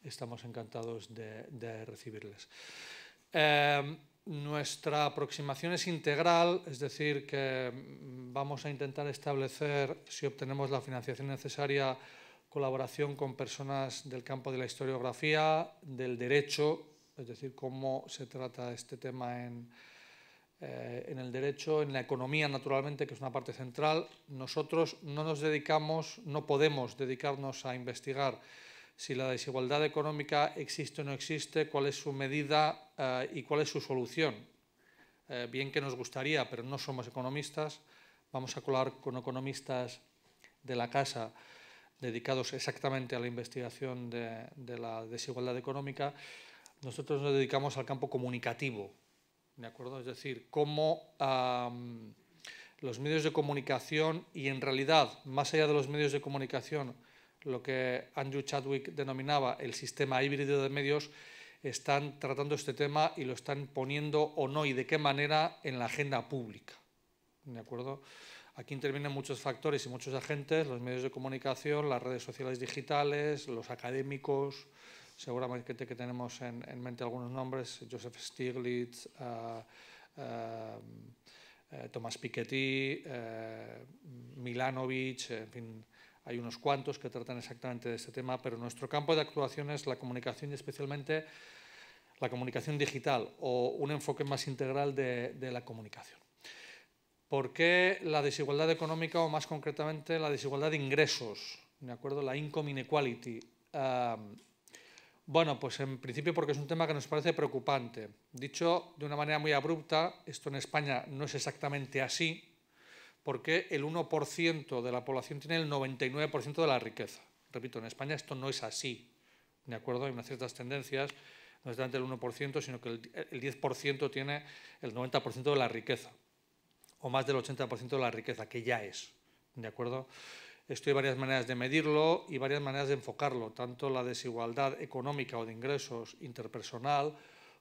Speaker 7: estamos encantados de, recibirles. Em, nuestra aproximación es integral, es decir, que mm, vamos a intentar establecer si obtenemos la financiación necesaria colaboración con personas del campo de la historiografía, del derecho, es decir, cómo se trata este tema eh, en, el derecho, en la economía, naturalmente, que es una parte central. Nosotros no nos dedicamos, no podemos dedicarnos a investigar si la desigualdad económica existe o no existe, cuál es su medida eh, y cuál es su solución. Eh, bien que nos gustaría, pero no somos economistas, vamos a colar con economistas de la casa dedicados exactamente a la investigación de, la desigualdad económica, nosotros nos dedicamos al campo comunicativo, ¿de acuerdo? Es decir, cómo los medios de comunicación y en realidad, más allá de los medios de comunicación, lo que Andrew Chadwick denominaba el sistema híbrido de medios, están tratando este tema y lo están poniendo o no y de qué manera en la agenda pública. ¿De acuerdo? Aquí intervienen muchos factores y muchos agentes, los medios de comunicación, las redes sociales digitales, los académicos, seguramente que tenemos en, mente algunos nombres, Joseph Stiglitz, eh, eh, eh, Tomás Piketty, Milanovic, en fin, hay unos cuantos que tratan exactamente de este tema, pero nuestro campo de actuación es la comunicación y especialmente la comunicación digital o un enfoque más integral de la comunicación. ¿Por qué la desigualdad económica o más concretamente la desigualdad de ingresos? ¿De acuerdo? La income inequality. bueno, pues en principio porque es un tema que nos parece preocupante. Dicho de una manera muy abrupta, esto en España no es exactamente así, porque el 1% de la población tiene el 99% de la riqueza. Repito, en España esto no es así. ¿De acuerdo? Hay unas ciertas tendencias, no es tanto el 1%, sino que el 10% tiene el 90% de la riqueza o más del 80% de la riqueza, que ya es. ¿De acuerdo? Esto hay varias maneras de medirlo y varias maneras de enfocarlo, tanto la desigualdad económica o de ingresos interpersonal,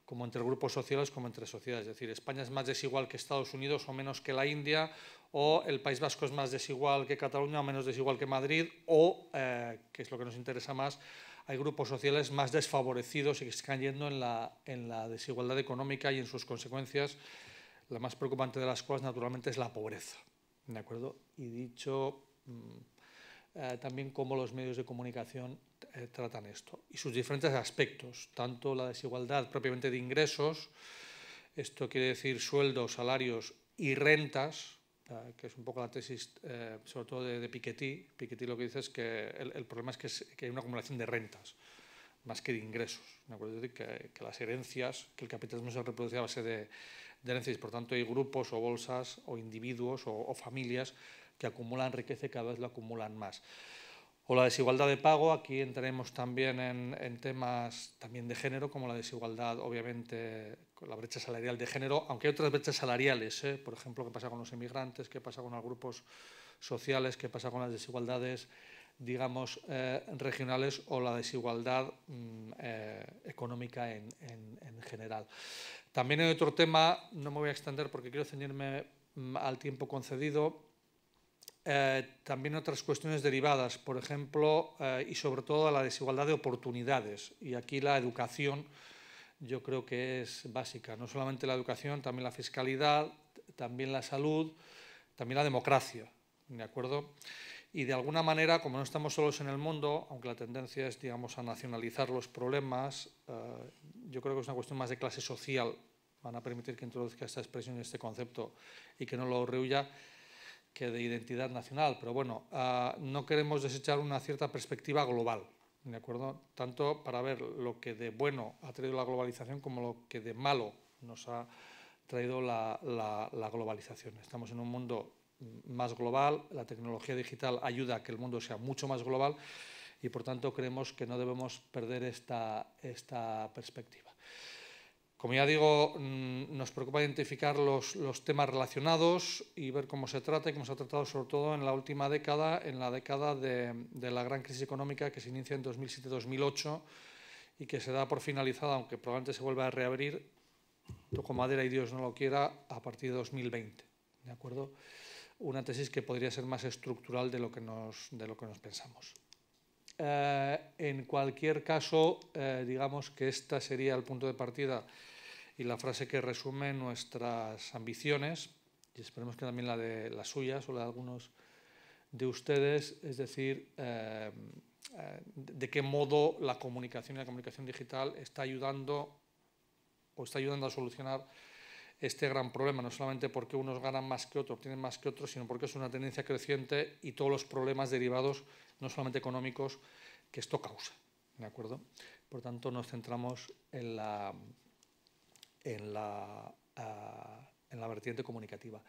Speaker 7: como entre grupos sociales como entre sociedades. Es decir, España es más desigual que Estados Unidos o menos que la India, o el País Vasco es más desigual que Cataluña o menos desigual que Madrid, o, eh, que es lo que nos interesa más, hay grupos sociales más desfavorecidos y que están yendo en la, en la desigualdad económica y en sus consecuencias la más preocupante de las cuales naturalmente es la pobreza. ¿De acuerdo? Y dicho mm, eh, también cómo los medios de comunicación eh, tratan esto y sus diferentes aspectos, tanto la desigualdad propiamente de ingresos, esto quiere decir sueldos, salarios y rentas, eh, que es un poco la tesis sobre todo de, de, Piketty. Piketty lo que dice es que el, problema es que, hay una acumulación de rentas más que de ingresos. ¿de acuerdo? Es decir, que, que, las herencias, que el capitalismo se reproduce a base de, por tanto, hay grupos o bolsas o individuos o, familias que acumulan riqueza y cada vez la acumulan más. O la desigualdad de pago, aquí entraremos también en, temas también de género, como la desigualdad, obviamente, con la brecha salarial de género, aunque hay otras brechas salariales, ¿eh? por ejemplo, qué pasa con los inmigrantes, qué pasa con los grupos sociales, qué pasa con las desigualdades digamos, eh, regionales o la desigualdad mm, eh, económica en, en, general. También hay otro tema, no me voy a extender porque quiero ceñirme mm, al tiempo concedido, eh, también otras cuestiones derivadas, por ejemplo, y sobre todo a la desigualdad de oportunidades. Y aquí la educación yo creo que es básica, no solamente la educación, también la fiscalidad, también la salud, también la democracia, ¿de acuerdo?, y de alguna manera, como no estamos solos en el mundo, aunque la tendencia es, digamos, a nacionalizar los problemas, eh, yo creo que es una cuestión más de clase social, van a permitir que introduzca esta expresión este concepto y que no lo rehuya, que de identidad nacional. Pero bueno, eh, no queremos desechar una cierta perspectiva global, ¿de acuerdo? Tanto para ver lo que de bueno ha traído la globalización como lo que de malo nos ha traído la, la globalización. Estamos en un mundo más global, la tecnología digital ayuda a que el mundo sea mucho más global y por tanto creemos que no debemos perder esta, perspectiva. Como ya digo, mm, nos preocupa identificar los, temas relacionados y ver cómo se trata y cómo se ha tratado sobre todo en la última década, en la década de, de la gran crisis económica que se inicia en 2007-2008 y que se da por finalizada, aunque probablemente se vuelva a reabrir, toco madera y Dios no lo quiera, a partir de 2020. ¿De acuerdo? una tesis que podría ser más estructural de lo que nos, de lo que nos pensamos. Eh, en cualquier caso, eh, digamos que este sería el punto de partida y la frase que resume nuestras ambiciones, y esperemos que también la de las suyas o la de algunos de ustedes, es decir, eh, de qué modo la comunicación y la comunicación digital está ayudando o está ayudando a solucionar este gran problema, no solamente porque unos ganan más que otros, tienen más que otros, sino porque es una tendencia creciente y todos los problemas derivados, no solamente económicos, que esto causa. ¿De acuerdo? Por tanto, nos centramos en la, en la, ah, en la vertiente comunicativa.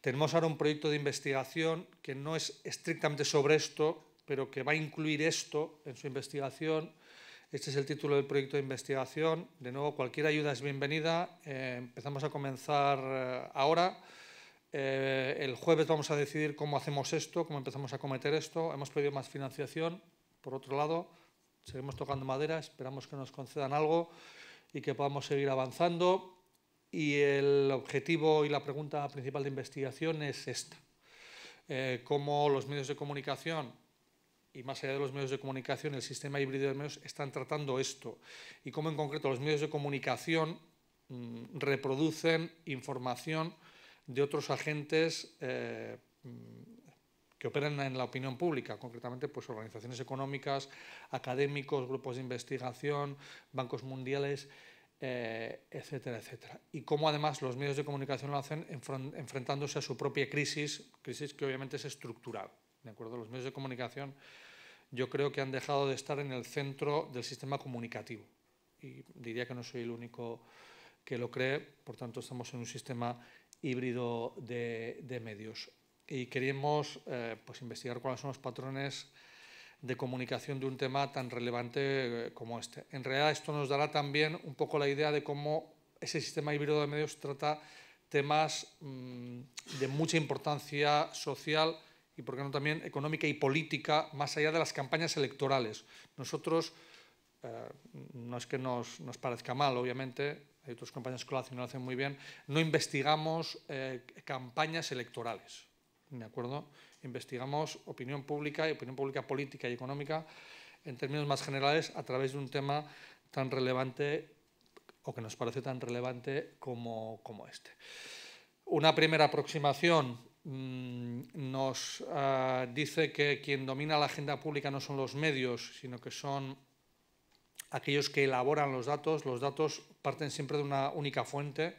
Speaker 7: Tenemos ahora un proyecto de investigación que no es estrictamente sobre esto, pero que va a incluir esto en su investigación este es el título del proyecto de investigación. De nuevo, cualquier ayuda es bienvenida. Eh, empezamos a comenzar eh, ahora. Eh, el jueves vamos a decidir cómo hacemos esto, cómo empezamos a cometer esto. Hemos pedido más financiación. Por otro lado, seguimos tocando madera, esperamos que nos concedan algo y que podamos seguir avanzando. Y el objetivo y la pregunta principal de investigación es esta. cómo los medios de comunicación y más allá de los medios de comunicación, el sistema híbrido de medios están tratando esto y cómo en concreto los medios de comunicación mm, reproducen información de otros agentes eh, mm, que operan en la opinión pública, concretamente pues, organizaciones económicas, académicos, grupos de investigación, bancos mundiales, eh, etcétera, etcétera. Y cómo además los medios de comunicación lo hacen enfrentándose a su propia crisis, crisis que obviamente es estructural. ¿de acuerdo? Los medios de comunicación yo creo que han dejado de estar en el centro del sistema comunicativo. Y diría que no soy el único que lo cree, por tanto estamos en un sistema híbrido de, medios. Y queríamos eh, pues investigar cuáles son los patrones de comunicación de un tema tan relevante eh, como este. En realidad esto nos dará también un poco la idea de cómo ese sistema híbrido de medios trata temas mm, de mucha importancia social, y, por qué no, también económica y política, más allá de las campañas electorales. Nosotros, eh, no es que nos, parezca mal, obviamente, hay otros compañeros que lo hacen y lo hacen muy bien, no investigamos eh, campañas electorales, ¿de acuerdo? Investigamos opinión pública y opinión pública política y económica en términos más generales a través de un tema tan relevante o que nos parece tan relevante como, como este. Una primera aproximación Mm, nos ah, dice que quien domina la agenda pública no son los medios, sino que son aquellos que elaboran los datos. Los datos parten siempre de una única fuente,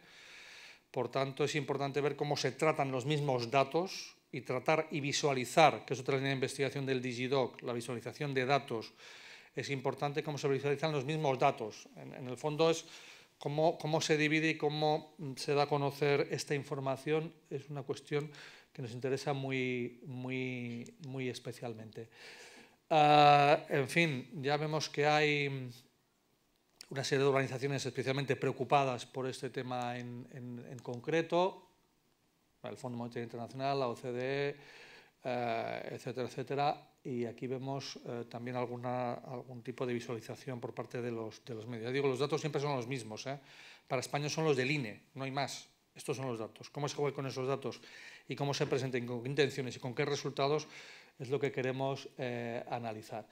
Speaker 7: por tanto es importante ver cómo se tratan los mismos datos y tratar y visualizar, que es otra línea de investigación del DigiDoc, la visualización de datos. Es importante cómo se visualizan los mismos datos. en el fondo es cómo, se divide y cómo mm, se da a conocer esta información es una cuestión que nos interesa muy, especialmente. Ah, en fin, ya vemos que hay una serie de organizaciones especialmente preocupadas por este tema en, concreto, el Fondo la OCDE, eh, etcétera, etcétera y aquí vemos eh, también algún tipo de visualización por parte de los, los medios. digo, los datos siempre son los mismos. ¿eh? Para España son los del INE, no hay más. Estos son los datos. ¿Cómo se juega con esos datos y cómo se presenten, con qué intenciones y con qué resultados es lo que queremos eh, analizar?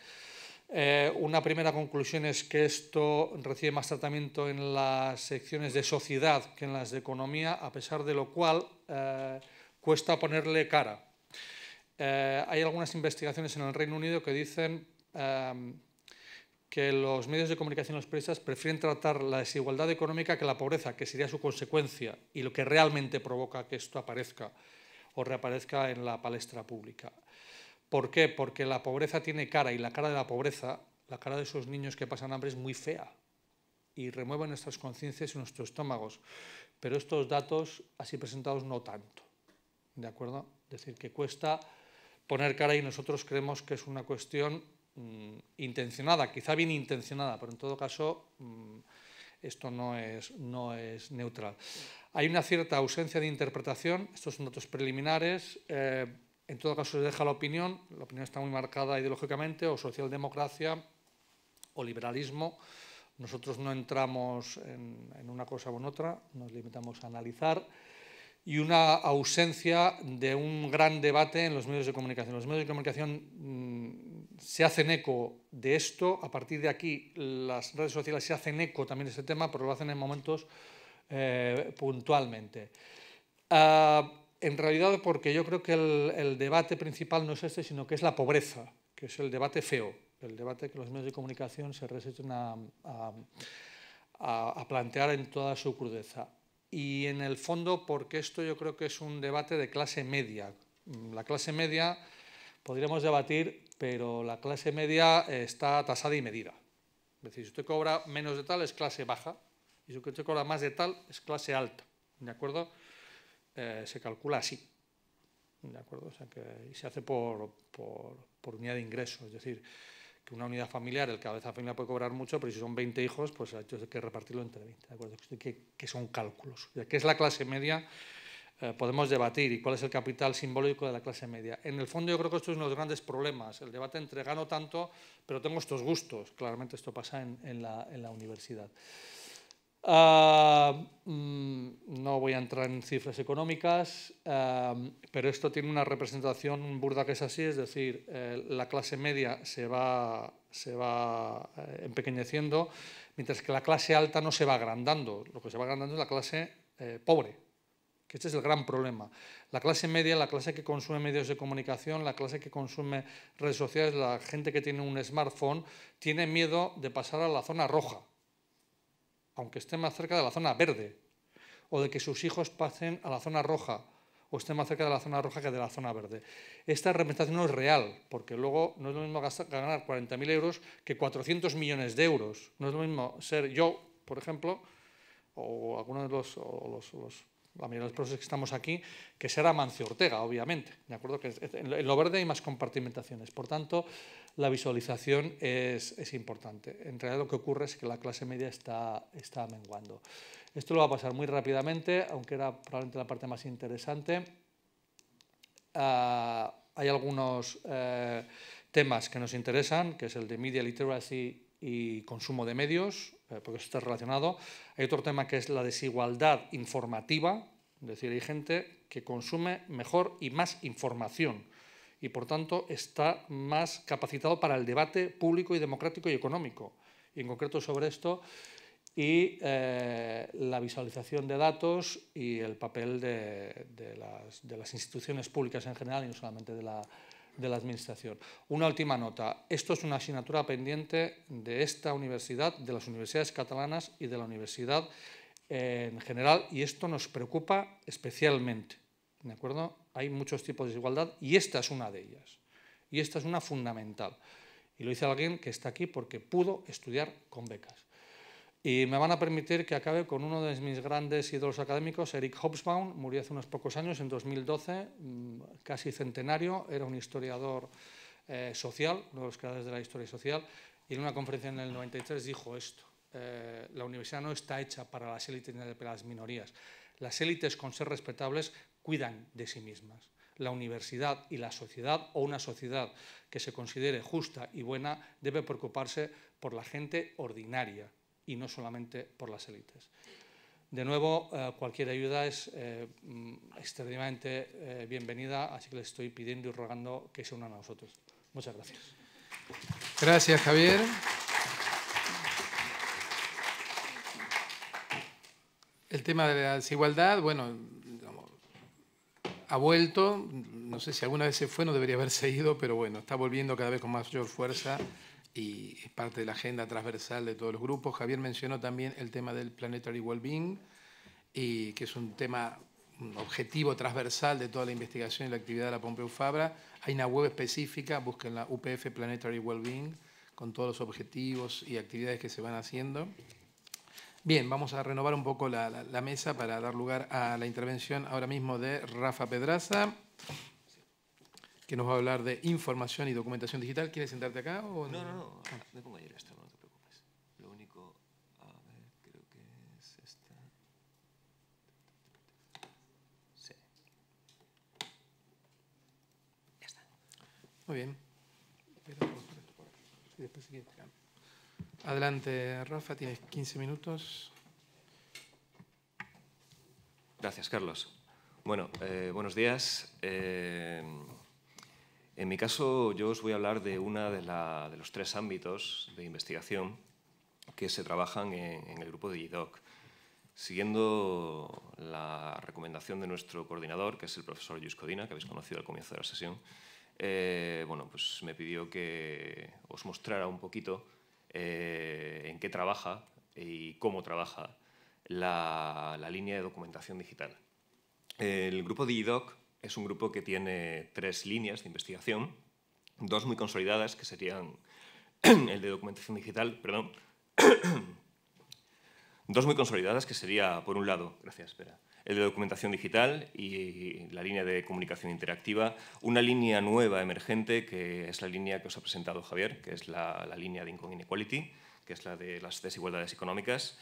Speaker 7: una primera conclusión es que esto recibe más tratamiento en las secciones de sociedad que en las de economía, a pesar de lo cual cuesta ponerle cara eh, hay algunas investigaciones en el Reino Unido que dicen em, que los medios de comunicación y los periodistas prefieren tratar la desigualdad económica que la pobreza, que sería su consecuencia y lo que realmente provoca que esto aparezca o reaparezca en la palestra pública. ¿Por qué? Porque la pobreza tiene cara y la cara de la pobreza, la cara de esos niños que pasan hambre es muy fea y remueve nuestras conciencias y nuestros estómagos. Pero estos datos así presentados no tanto. ¿De acuerdo? Es decir, que cuesta poner cara y nosotros creemos que es una cuestión mm, intencionada, quizá bien intencionada, pero en todo caso mm, esto no es, no es neutral. Hay una cierta ausencia de interpretación, estos son datos preliminares, eh, en todo caso se deja la opinión, la opinión está muy marcada ideológicamente, o socialdemocracia, o liberalismo. Nosotros no entramos en, en una cosa o en otra, nos limitamos a analizar y una ausencia de un gran debate en los medios de comunicación. Los medios de comunicación mm, se hacen eco de esto, a partir de aquí las redes sociales se hacen eco también de este tema, pero lo hacen en momentos eh, puntualmente. Ah, en realidad, porque yo creo que el, debate principal no es este, sino que es la pobreza, que es el debate feo, el debate que los medios de comunicación se resisten a plantear en toda su crudeza y en el fondo porque esto yo creo que es un debate de clase media. Mm, la clase media podríamos debatir, pero la clase media eh, está tasada y medida. Es decir, si usted cobra menos de tal es clase baja y si usted cobra más de tal es clase alta. ¿De acuerdo? Eh, se calcula así. ¿De acuerdo? y se hace por, por, por unidad de ingreso. Es decir, que una unidad familiar, el cabeza de familia puede cobrar mucho, pero si son 20 hijos, pues hay que repartirlo entre 20. ¿de acuerdo? Que, son cálculos. ¿Qué es la clase media, eh, podemos debatir y cuál es el capital simbólico de la clase media. En el fondo yo creo que esto es uno de los grandes problemas, el debate entre gano tanto, pero tengo estos gustos. Claramente esto pasa en la universidad. Ah, mm, no voy a entrar en cifras económicas, ah, pero esto tiene una representación burda que es así, es decir, eh, la clase media se va, se va eh, empequeñeciendo, mientras que la clase alta no se va agrandando, lo que se va agrandando es la clase eh, pobre, que este es el gran problema. La clase media, la clase que consume medios de comunicación, la clase que consume redes sociales, la gente que tiene un smartphone, tiene miedo de pasar a la zona roja aunque esté más cerca de la zona verde, o de que sus hijos pasen a la zona roja, o esté más cerca de la zona roja que de la zona verde. Esta representación no es real, porque luego no es lo mismo ganar 40.000 euros que 400 millones de euros. No es lo mismo ser yo, por ejemplo, o alguno de los, los, los la mayoría de los profesores que estamos aquí, que será Mancio Ortega, obviamente. acuerdo? Que en lo verde hay más compartimentaciones. Por tanto, la visualización es, importante. En realidad lo que ocurre es que la clase media está, está menguando. Esto lo va a pasar muy rápidamente, aunque era probablemente la parte más interesante. Ah, hay algunos eh, temas que nos interesan, que es el de Media Literacy y consumo de medios, eh, porque eso está relacionado. Hay otro tema que es la desigualdad informativa, es decir, hay gente que consume mejor y más información y por tanto está más capacitado para el debate público y democrático y económico. Y en concreto sobre esto y eh, la visualización de datos y el papel de, las, de, las, instituciones públicas en general y no solamente de la de la Administración. Una última nota. Esto es una asignatura pendiente de esta universidad, de las universidades catalanas y de la universidad en general, y esto nos preocupa especialmente. ¿De acuerdo? Hay muchos tipos de desigualdad y esta es una de ellas. Y esta es una fundamental. Y lo dice alguien que está aquí porque pudo estudiar con becas. Y me van a permitir que acabe con uno de mis grandes ídolos académicos, Eric Hobsbawm, murió hace unos pocos años, en 2012, mm, casi centenario, era un historiador eh, social, uno de los creadores de la historia social, y en una conferencia en el 93 dijo esto, eh, la universidad no está hecha para las élites ni para las minorías, las élites con ser respetables cuidan de sí mismas. La universidad y la sociedad, o una sociedad que se considere justa y buena, debe preocuparse por la gente ordinaria, y no solamente por las élites. De nuevo, eh, cualquier ayuda es eh, mm, extremadamente eh, bienvenida, así que les estoy pidiendo y rogando que se unan a nosotros. Muchas gracias.
Speaker 4: Gracias, Javier. El tema de la desigualdad, bueno, ha vuelto, no sé si alguna vez se fue, no debería haberse ido, pero bueno, está volviendo cada vez con mayor fuerza y es parte de la agenda transversal de todos los grupos. Javier mencionó también el tema del Planetary Wellbeing, y que es un tema objetivo transversal de toda la investigación y la actividad de la Pompeu Fabra. Hay una web específica, busquen la UPF Planetary Wellbeing, con todos los objetivos y actividades que se van haciendo. Bien, vamos a renovar un poco la mesa para dar lugar a la intervención ahora mismo de Rafa Pedraza que nos va a hablar de información y documentación digital. ¿Quieres sentarte acá? O no, no, no.
Speaker 8: Ah, me pongo esto, no te preocupes. Lo único, a ver, creo que
Speaker 4: es esta. Sí. Ya está. Muy bien. Adelante, Rafa, tienes 15 minutos.
Speaker 8: Gracias, Carlos. Bueno, eh, buenos días. Eh, en mi caso, yo os voy a hablar de uno de, los tres ámbitos de investigación que se trabajan en, el grupo de IDOC. Siguiendo la recomendación de nuestro coordinador, que es el profesor Luis Codina, que habéis conocido al comienzo de la sesión, eh, bueno, pues me pidió que os mostrara un poquito eh, en qué trabaja y cómo trabaja la, la línea de documentación digital. El grupo de IDOC es un grupo que tiene tres líneas de investigación, dos muy consolidadas, que serían [clears throat] el de documentación digital, perdón, [clears throat] dos muy consolidadas, que sería, por un lado, gracias, espera, el de documentación digital y la línea de comunicación interactiva, una línea nueva emergente que es la línea que os ha presentado Javier, que es la, la línea de Income Inequality, que es la de las desigualdades económicas,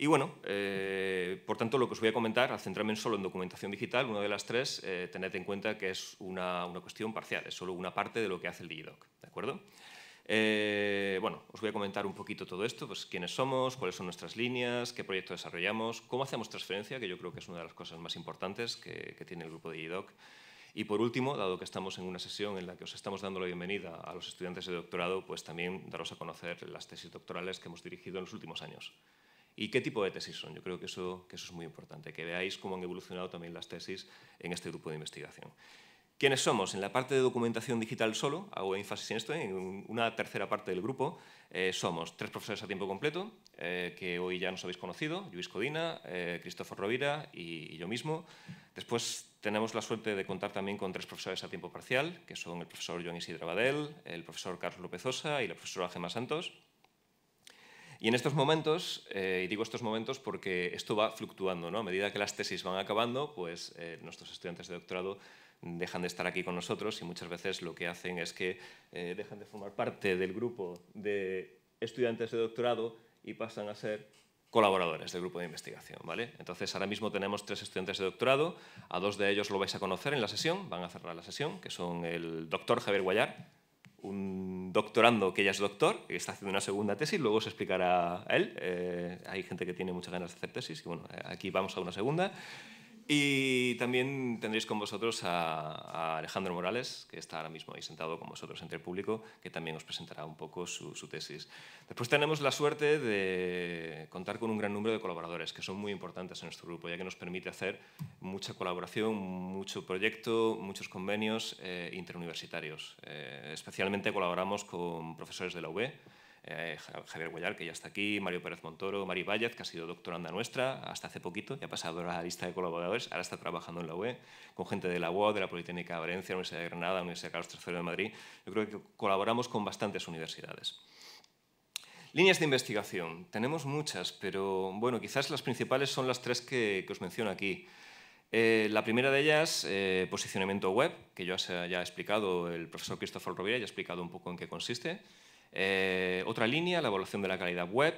Speaker 8: y bueno, eh, por tanto, lo que os voy a comentar, al centrarme solo en documentación digital, una de las tres, eh, tened en cuenta que es una, cuestión parcial, es solo una parte de lo que hace el Digidoc. ¿De acuerdo? Eh, bueno, os voy a comentar un poquito todo esto, pues quiénes somos, cuáles son nuestras líneas, qué proyecto desarrollamos, cómo hacemos transferencia, que yo creo que es una de las cosas más importantes que, tiene el grupo de Digidoc. Y por último, dado que estamos en una sesión en la que os estamos dando la bienvenida a los estudiantes de doctorado, pues también daros a conocer las tesis doctorales que hemos dirigido en los últimos años. ¿Y qué tipo de tesis son? Yo creo que eso, es muy importante, que veáis cómo han evolucionado también las tesis en este grupo de investigación. ¿Quiénes somos? En la parte de documentación digital solo, hago énfasis en esto, en una tercera parte del grupo, eh, somos tres profesores a tiempo completo, eh, que hoy ya nos habéis conocido, Luis Codina, eh, Cristófor Rovira y, yo mismo. Después tenemos la suerte de contar también con tres profesores a tiempo parcial, que son el profesor Joan Isidro Badel, el profesor Carlos López y la profesora Gemma Santos. Y en estos momentos, eh, y digo estos momentos porque esto va fluctuando, ¿no? a medida que las tesis van acabando, pues eh, nuestros estudiantes de doctorado dejan de estar aquí con nosotros y muchas veces lo que hacen es que eh, dejan de formar parte del grupo de estudiantes de doctorado y pasan a ser colaboradores del grupo de investigación. ¿vale? Entonces, ahora mismo tenemos tres estudiantes de doctorado, a dos de ellos lo vais a conocer en la sesión, van a cerrar la sesión, que son el doctor Javier Guayar, un doctorando que ya es doctor, que está haciendo una segunda tesis, luego se explicará a él. Eh, hay gente que tiene muchas ganas de hacer tesis y bueno, eh, aquí vamos a una segunda. Y también tendréis con vosotros a, Alejandro Morales, que está ahora mismo ahí sentado con vosotros entre el público, que también os presentará un poco su, tesis. Después tenemos la suerte de contar con un gran número de colaboradores, que son muy importantes en nuestro grupo, ya que nos permite hacer mucha colaboración, mucho proyecto, muchos convenios eh, interuniversitarios. Eh, especialmente colaboramos con profesores de la UE. Eh, Javier Guayar, que ya está aquí, Mario Pérez Montoro, Mari Vallet que ha sido doctoranda nuestra hasta hace poquito, ya ha pasado a la lista de colaboradores, ahora está trabajando en la UE, con gente de la UOA, de la Politécnica de Valencia, Universidad de Granada, Universidad Carlos III de Madrid. Yo creo que colaboramos con bastantes universidades. Líneas de investigación. Tenemos muchas, pero bueno, quizás las principales son las tres que, os menciono aquí. Eh, la primera de ellas, eh, posicionamiento web, que ya, ya ha explicado el profesor Cristóbal Rovira, ya ha explicado un poco en qué consiste. Eh, otra línea, la evaluación de la calidad web.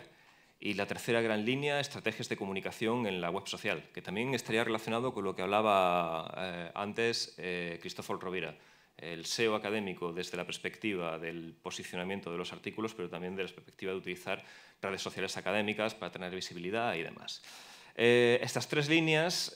Speaker 8: Y la tercera gran línea, estrategias de comunicación en la web social, que también estaría relacionado con lo que hablaba eh, antes eh, Cristóbal Rovira, el SEO académico desde la perspectiva del posicionamiento de los artículos, pero también de la perspectiva de utilizar redes sociales académicas para tener visibilidad y demás. estas tres líneas,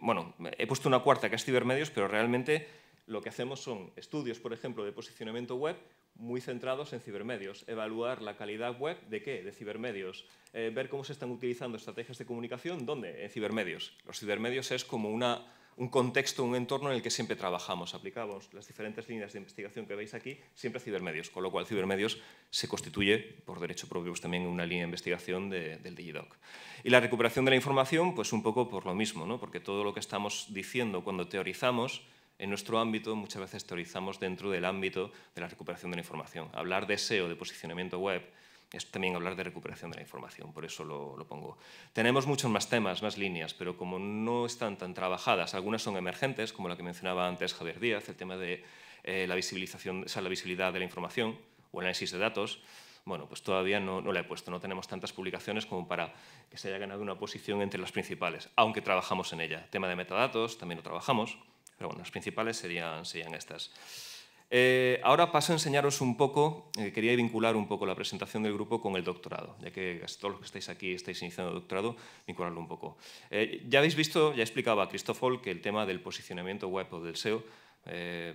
Speaker 8: bueno, he puesto una cuarta que es cibermedios, pero realmente lo que hacemos son estudios, por ejemplo, de posicionamiento web muy centrados en cibermedios, evaluar la calidad web de qué, de cibermedios, eh, ver cómo se están utilizando estrategias de comunicación, ¿dónde? En cibermedios. Los cibermedios es como un contexto, un entorno en el que siempre trabajamos, aplicamos las diferentes líneas de investigación que veis aquí, siempre a cibermedios, con lo cual cibermedios se constituye por derecho propio pues, también una línea de investigación del Digidoc. Y la recuperación de la información, pues un poco por lo mismo, ¿no? porque todo lo que estamos diciendo cuando teorizamos, en nuestro ámbito muchas veces teorizamos dentro del ámbito de la recuperación de la información. Hablar de SEO, de posicionamiento web, es también hablar de recuperación de la información, por eso lo, pongo. Tenemos muchos más temas, más líneas, pero como no están tan trabajadas, algunas son emergentes, como la que mencionaba antes Javier Díaz, el tema de eh, la, visibilización, o la visibilidad de la información o análisis de datos, bueno, pues todavía no, no la he puesto, no tenemos tantas publicaciones como para que se haya ganado una posición entre las principales, aunque trabajamos en ella. tema de metadatos también lo trabajamos, pero bueno, las principales serían, serían estas. Eh, ahora paso a enseñaros un poco, eh, quería vincular un poco la presentación del grupo con el doctorado, ya que todos los que estáis aquí estáis iniciando el doctorado, vincularlo un poco. Eh, ya habéis visto, ya explicaba Cristofol que el tema del posicionamiento web o del SEO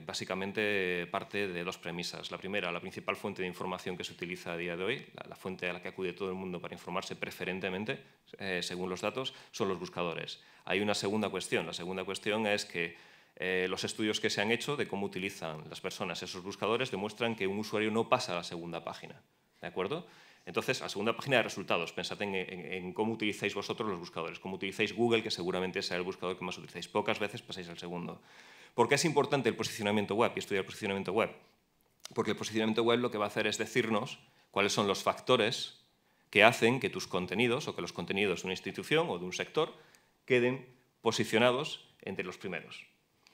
Speaker 8: básicamente parte de dos premisas. La primera, la principal fuente de información que se utiliza a día de hoy, la fuente a la que acude todo el mundo para informarse preferentemente, según los datos, son los buscadores. Hay una segunda cuestión. La segunda cuestión es que eh, los estudios que se han hecho de cómo utilizan las personas esos buscadores demuestran que un usuario no pasa a la segunda página. ¿De acuerdo? Entonces, la segunda página de resultados, pensad en, cómo utilizáis vosotros los buscadores, cómo utilizáis Google, que seguramente sea el buscador que más utilizáis. Pocas veces pasáis al segundo. ¿Por qué es importante el posicionamiento web y estudiar el posicionamiento web? Porque el posicionamiento web lo que va a hacer es decirnos cuáles son los factores que hacen que tus contenidos o que los contenidos de una institución o de un sector queden posicionados entre los primeros.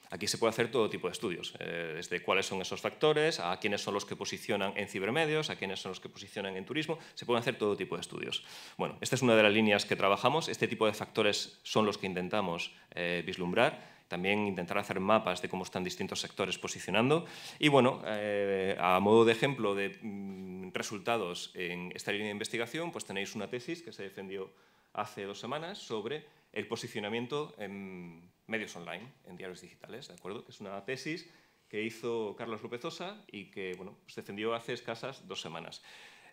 Speaker 8: Aquí se puede hacer todo tipo de estudios, eh, desde cuáles son esos factores, a quiénes son los que posicionan en cibermedios, a quiénes son los que posicionan en turismo, se pueden hacer todo tipo de estudios. Bueno, esta es una de las líneas que trabajamos, este tipo de factores son los que intentamos eh, vislumbrar, también intentar hacer mapas de cómo están distintos sectores posicionando y bueno, eh, a modo de ejemplo de mm, resultados en esta línea de investigación, pues tenéis una tesis que se defendió hace dos semanas sobre el posicionamiento en medios online, en diarios digitales, ¿de acuerdo? Que es una tesis que hizo Carlos Osa y que bueno, pues defendió hace escasas dos semanas.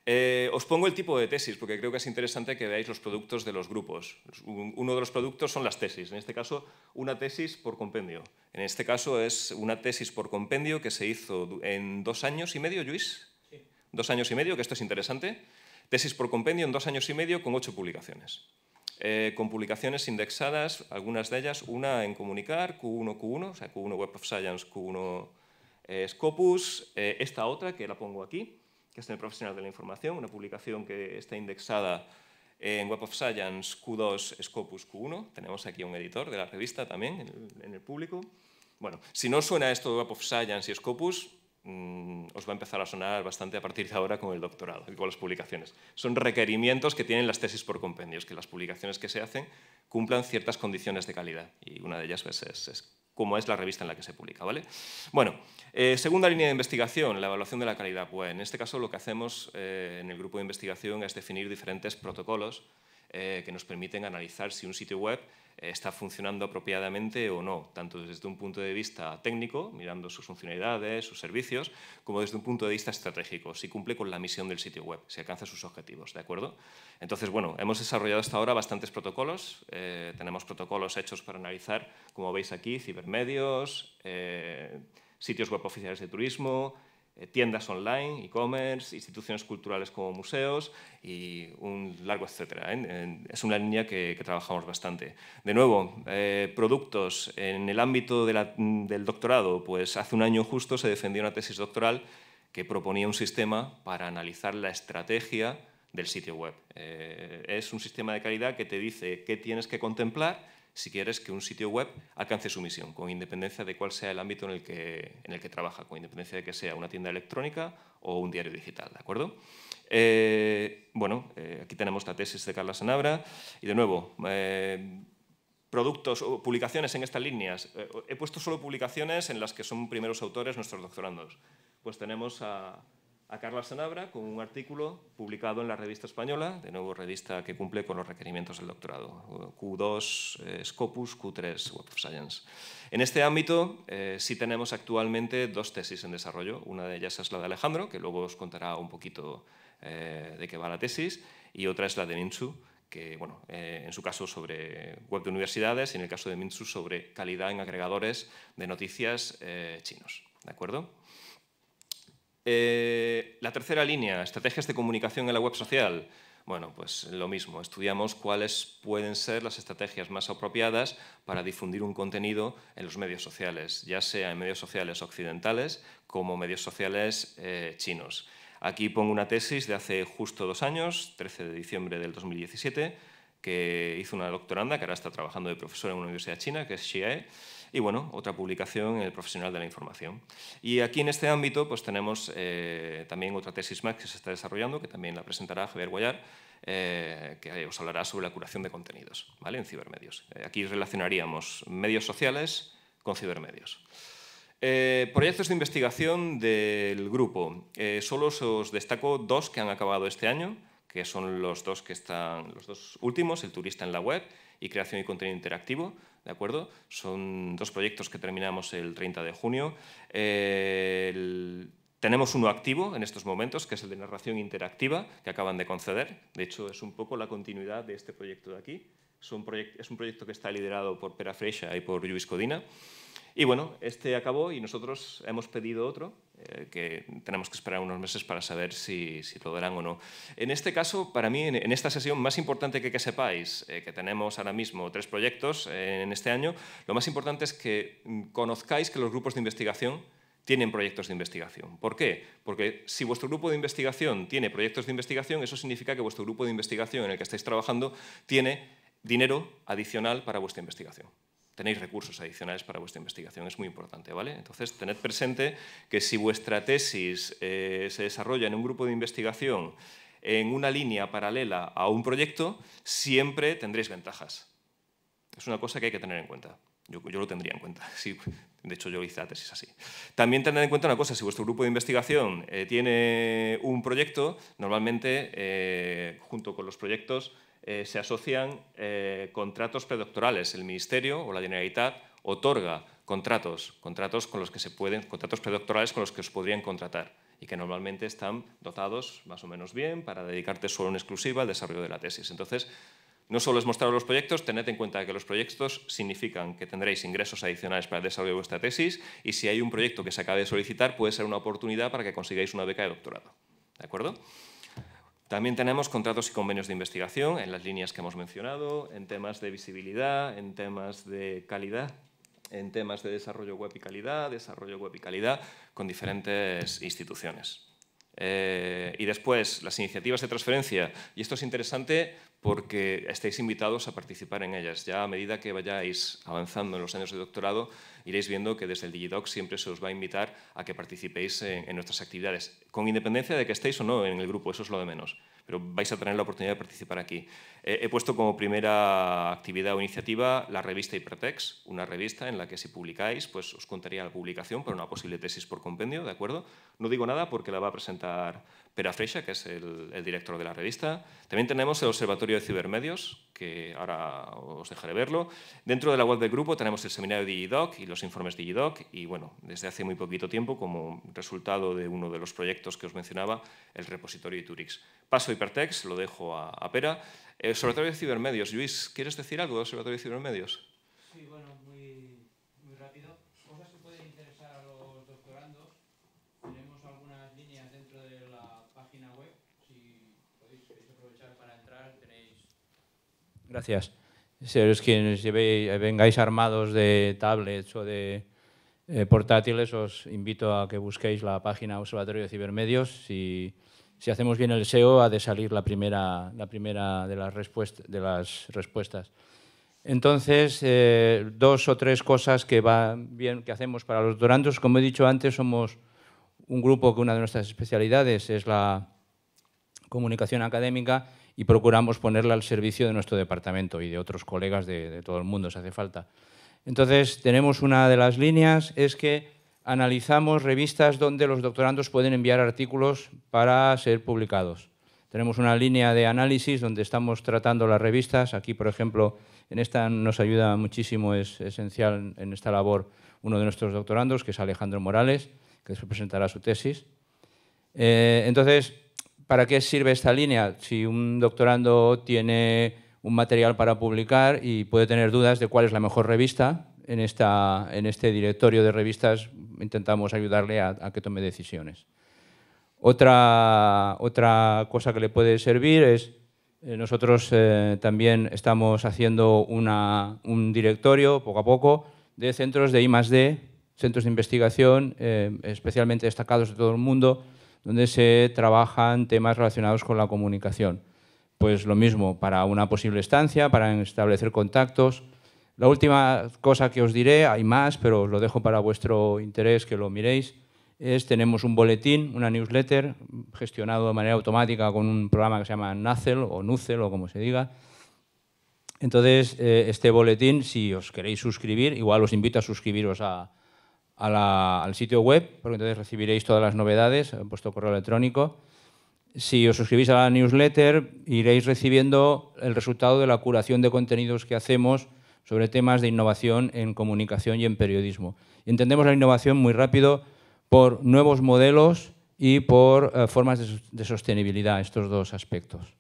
Speaker 8: Eh, os pongo el tipo de tesis, porque creo que es interesante que veáis los productos de los grupos. Uno de los productos son las tesis, en este caso una tesis por compendio. En este caso es una tesis por compendio que se hizo en dos años y medio, Luis. Dos años y medio, que esto es interesante. Tesis por compendio en dos años y medio con ocho publicaciones. Eh, con publicaciones indexadas, algunas de ellas, una en Comunicar, Q1, Q1, o sea, Q1 Web of Science, Q1 eh, Scopus, eh, esta otra que la pongo aquí, que es en el Profesional de la Información, una publicación que está indexada en Web of Science, Q2, Scopus, Q1. Tenemos aquí un editor de la revista también en el, público. Bueno, si no suena esto Web of Science y Scopus, Mm, os va a empezar a sonar bastante a partir de ahora con el doctorado y con las publicaciones. Son requerimientos que tienen las tesis por compendios, que las publicaciones que se hacen cumplan ciertas condiciones de calidad y una de ellas pues, es, cómo es la revista en la que se publica. ¿vale? Bueno, eh, segunda línea de investigación, la evaluación de la calidad. Pues en este caso lo que hacemos eh, en el grupo de investigación es definir diferentes protocolos eh, que nos permiten analizar si un sitio web está funcionando apropiadamente o no, tanto desde un punto de vista técnico, mirando sus funcionalidades, sus servicios, como desde un punto de vista estratégico, si cumple con la misión del sitio web, si alcanza sus objetivos, ¿de acuerdo? Entonces, bueno, hemos desarrollado hasta ahora bastantes protocolos, eh, tenemos protocolos hechos para analizar, como veis aquí, cibermedios, eh, sitios web oficiales de turismo, eh, tiendas online, e-commerce, instituciones culturales como museos y un largo etcétera. ¿eh? Es una línea que, trabajamos bastante. De nuevo, eh, productos. En el ámbito del doctorado, pues hace un año justo se defendió una tesis doctoral que proponía un sistema para analizar la estrategia del sitio web. es un sistema de calidad que te dice qué tienes que contemplar si quieres que un sitio web alcance su misión, con independencia de cuál sea el ámbito en el que, en el que trabaja, con independencia de que sea una tienda electrónica o un diario digital, ¿de acuerdo? Eh, bueno, eh, aquí tenemos la tesis de Carla Sanabra y de nuevo, eh, productos o publicaciones en estas líneas. he puesto solo publicaciones en las que son primeros autores nuestros doctorandos. Pues tenemos a a Carla Sanabra con un artículo publicado en la revista española, de nuevo revista que cumple con los requerimientos del doctorado, Q2 eh, Scopus, Q3 Web of Science. En este ámbito eh, sí tenemos actualmente dos tesis en desarrollo, una de ellas es la de Alejandro, que luego os contará un poquito eh, de qué va la tesis, y otra es la de Minsu, que bueno, en su caso sobre web de universidades y en el caso de Minsu sobre calidad en agregadores de noticias chinos. ¿De acuerdo? Eh, la tercera línea, estrategias de comunicación en la web social. Bueno, pues lo mismo, estudiamos cuáles pueden ser las estrategias más apropiadas para difundir un contenido en los medios sociales, ya sea en medios sociales occidentales como medios sociales eh, chinos. Aquí pongo una tesis de hace justo dos años, 13 de diciembre del 2017, que hizo una doctoranda que ahora está trabajando de profesora en una universidad china, que es Xie, y bueno, otra publicación, en El profesional de la información. Y aquí en este ámbito pues tenemos eh, también otra tesis más que se está desarrollando, que también la presentará Javier Guayar, eh, que os hablará sobre la curación de contenidos ¿vale? en cibermedios. Eh, aquí relacionaríamos medios sociales con cibermedios. proyectos de investigación del grupo. solo os destaco dos que han acabado este año, que son los dos que están, los dos últimos, el turista en la web y creación y contenido interactivo. ¿De acuerdo? Son dos proyectos que terminamos el 30 de junio. tenemos uno activo en estos momentos, que es el de narración interactiva, que acaban de conceder. De hecho, es un poco la continuidad de este proyecto de aquí. Es un, proyecto, que está liderado por Pera Freixa y por Luis Codina. Y bueno, este acabó y nosotros hemos pedido otro, eh, que tenemos que esperar unos meses para saber si, si, lo darán o no. En este caso, para mí, en, esta sesión, más importante que que sepáis eh, que tenemos ahora mismo tres proyectos eh, en este año, lo más importante es que mm, conozcáis que los grupos de investigación tienen proyectos de investigación. ¿Por qué? Porque si vuestro grupo de investigación tiene proyectos de investigación, eso significa que vuestro grupo de investigación en el que estáis trabajando tiene dinero adicional para vuestra investigación tenéis recursos adicionales para vuestra investigación, es muy importante, ¿vale? Entonces, tened presente que si vuestra tesis eh, se desarrolla en un grupo de investigación en una línea paralela a un proyecto, siempre tendréis ventajas. Es una cosa que hay que tener en cuenta. Yo, lo tendría en cuenta. [laughs] de hecho, yo hice la tesis así. También tened en cuenta una cosa, si vuestro grupo de investigación eh, tiene un proyecto, normalmente, eh, junto con los proyectos, eh, se asocian eh, contratos predoctorales. El Ministerio o la Generalitat otorga contratos, contratos con los que se pueden, contratos predoctorales con los que os podrían contratar y que normalmente están dotados más o menos bien para dedicarte solo en exclusiva al desarrollo de la tesis. Entonces, no solo es mostraros los proyectos, tened en cuenta que los proyectos significan que tendréis ingresos adicionales para el desarrollo de vuestra tesis y si hay un proyecto que se acabe de solicitar puede ser una oportunidad para que consigáis una beca de doctorado. ¿De acuerdo? También tenemos contratos y convenios de investigación en las líneas que hemos mencionado, en temas de visibilidad, en temas de calidad, en temas de desarrollo web y calidad, desarrollo web y calidad con diferentes instituciones. Eh, y después, las iniciativas de transferencia. Y esto es interesante porque estáis invitados a participar en ellas. Ya a medida que vayáis avanzando en los años de doctorado, iréis viendo que desde el Digidoc siempre se os va a invitar a que participéis en nuestras actividades, con independencia de que estéis o no en el grupo, eso es lo de menos pero vais a tener la oportunidad de participar aquí. Eh, he puesto como primera actividad o iniciativa la revista Hypertext, una revista en la que si publicáis, pues os contaría la publicación para una posible tesis por compendio, ¿de acuerdo? No digo nada porque la va a presentar Pera Freixa, que es el, director de la revista. También tenemos el Observatorio de Cibermedios, que ahora os dejaré verlo. Dentro de la web del grupo tenemos el seminario de Digidoc y los informes de Digidoc. Y bueno, desde hace muy poquito tiempo, como resultado de uno de los proyectos que os mencionaba, el repositorio Iturix. Paso hipertext, lo dejo a, Pera. El eh, Observatorio de Cibermedios. Luis, ¿quieres decir algo del Observatorio de Cibermedios?
Speaker 5: Sí, bueno, muy Gracias. Si quienes vengáis armados de tablets o de eh, portátiles, os invito a que busquéis la página Observatorio de Cibermedios. Si, hacemos bien el SEO, ha de salir la primera, la primera de, las de las respuestas. Entonces, eh, dos o tres cosas que, va bien, que hacemos para los dorandos. Como he dicho antes, somos un grupo que una de nuestras especialidades es la comunicación académica y procuramos ponerla al servicio de nuestro departamento y de otros colegas de, todo el mundo, si hace falta. Entonces, tenemos una de las líneas, es que analizamos revistas donde los doctorandos pueden enviar artículos para ser publicados. Tenemos una línea de análisis donde estamos tratando las revistas. Aquí, por ejemplo, en esta nos ayuda muchísimo, es esencial en esta labor uno de nuestros doctorandos, que es Alejandro Morales, que se presentará su tesis. Eh, entonces, ¿Para qué sirve esta línea? Si un doctorando tiene un material para publicar y puede tener dudas de cuál es la mejor revista, en, este directorio de revistas intentamos ayudarle a, que tome decisiones. Otra, cosa que le puede servir es eh, nosotros eh, también estamos haciendo un directorio, poco a poco, de centros de I+.D., centros de investigación eh, especialmente destacados de todo el mundo, donde se trabajan temas relacionados con la comunicación. Pues lo mismo para una posible estancia, para establecer contactos. La última cosa que os diré, hay más, pero os lo dejo para vuestro interés que lo miréis, es tenemos un boletín, una newsletter, gestionado de manera automática con un programa que se llama Nacel o Nucel o como se diga, entonces, eh, este boletín, si os queréis suscribir, igual os invito a suscribiros a, al sitio web, porque entonces recibiréis todas las novedades he puesto correo electrónico. Si os suscribís a la newsletter, iréis recibiendo el resultado de la curación de contenidos que hacemos sobre temas de innovación en comunicación y en periodismo. Entendemos la innovación muy rápido por nuevos modelos y por eh, formas de, de, sostenibilidad, estos dos aspectos.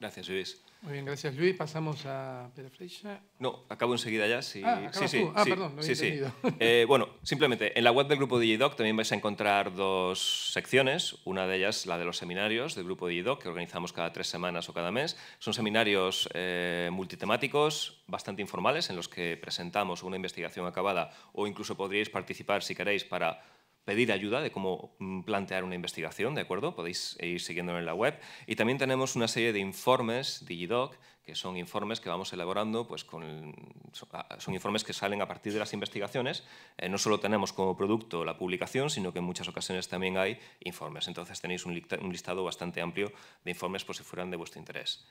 Speaker 4: Gracias, Luis. Muy bien, gracias Luis. Pasamos a Pedro Freixa.
Speaker 8: No, acabo enseguida ya. Ah, ah, sí, sí, ah perdón, no bueno, simplemente, en la web del grupo DigiDoc también vais a encontrar dos secciones. Una de ellas, la de los seminarios del grupo DigiDoc, que organizamos cada tres semanas o cada mes. Son seminarios eh, multitemáticos, bastante informales, en los que presentamos una investigación acabada o incluso podríais participar, si queréis, para pedir ayuda de cómo mm, plantear una investigación, ¿de acuerdo? Podéis ir siguiéndolo en la web. Y también tenemos una serie de informes Digidoc, que son informes que vamos elaborando, pues con ah, son informes que salen a partir de las investigaciones. Eh, no solo tenemos como producto la publicación, sino que en muchas ocasiones también hay informes. Entonces tenéis un listado bastante amplio de informes por si fueran de vuestro interés.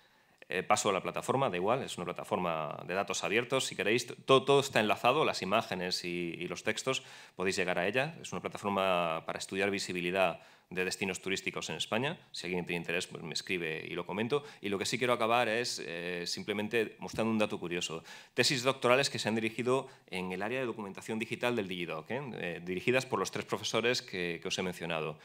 Speaker 8: Eh, paso a la plataforma, da igual, es una plataforma de datos abiertos, si queréis, todo, está enlazado, las imágenes y, los textos, podéis llegar a ella, es una plataforma para estudiar visibilidad de destinos turísticos en España, si alguien tiene interés pues me escribe y lo comento, y lo que sí quiero acabar es eh, simplemente mostrando un dato curioso, tesis doctorales que se han dirigido en el área de documentación digital del Digidoc, ¿eh? dirigidas por los tres profesores que, que os he mencionado.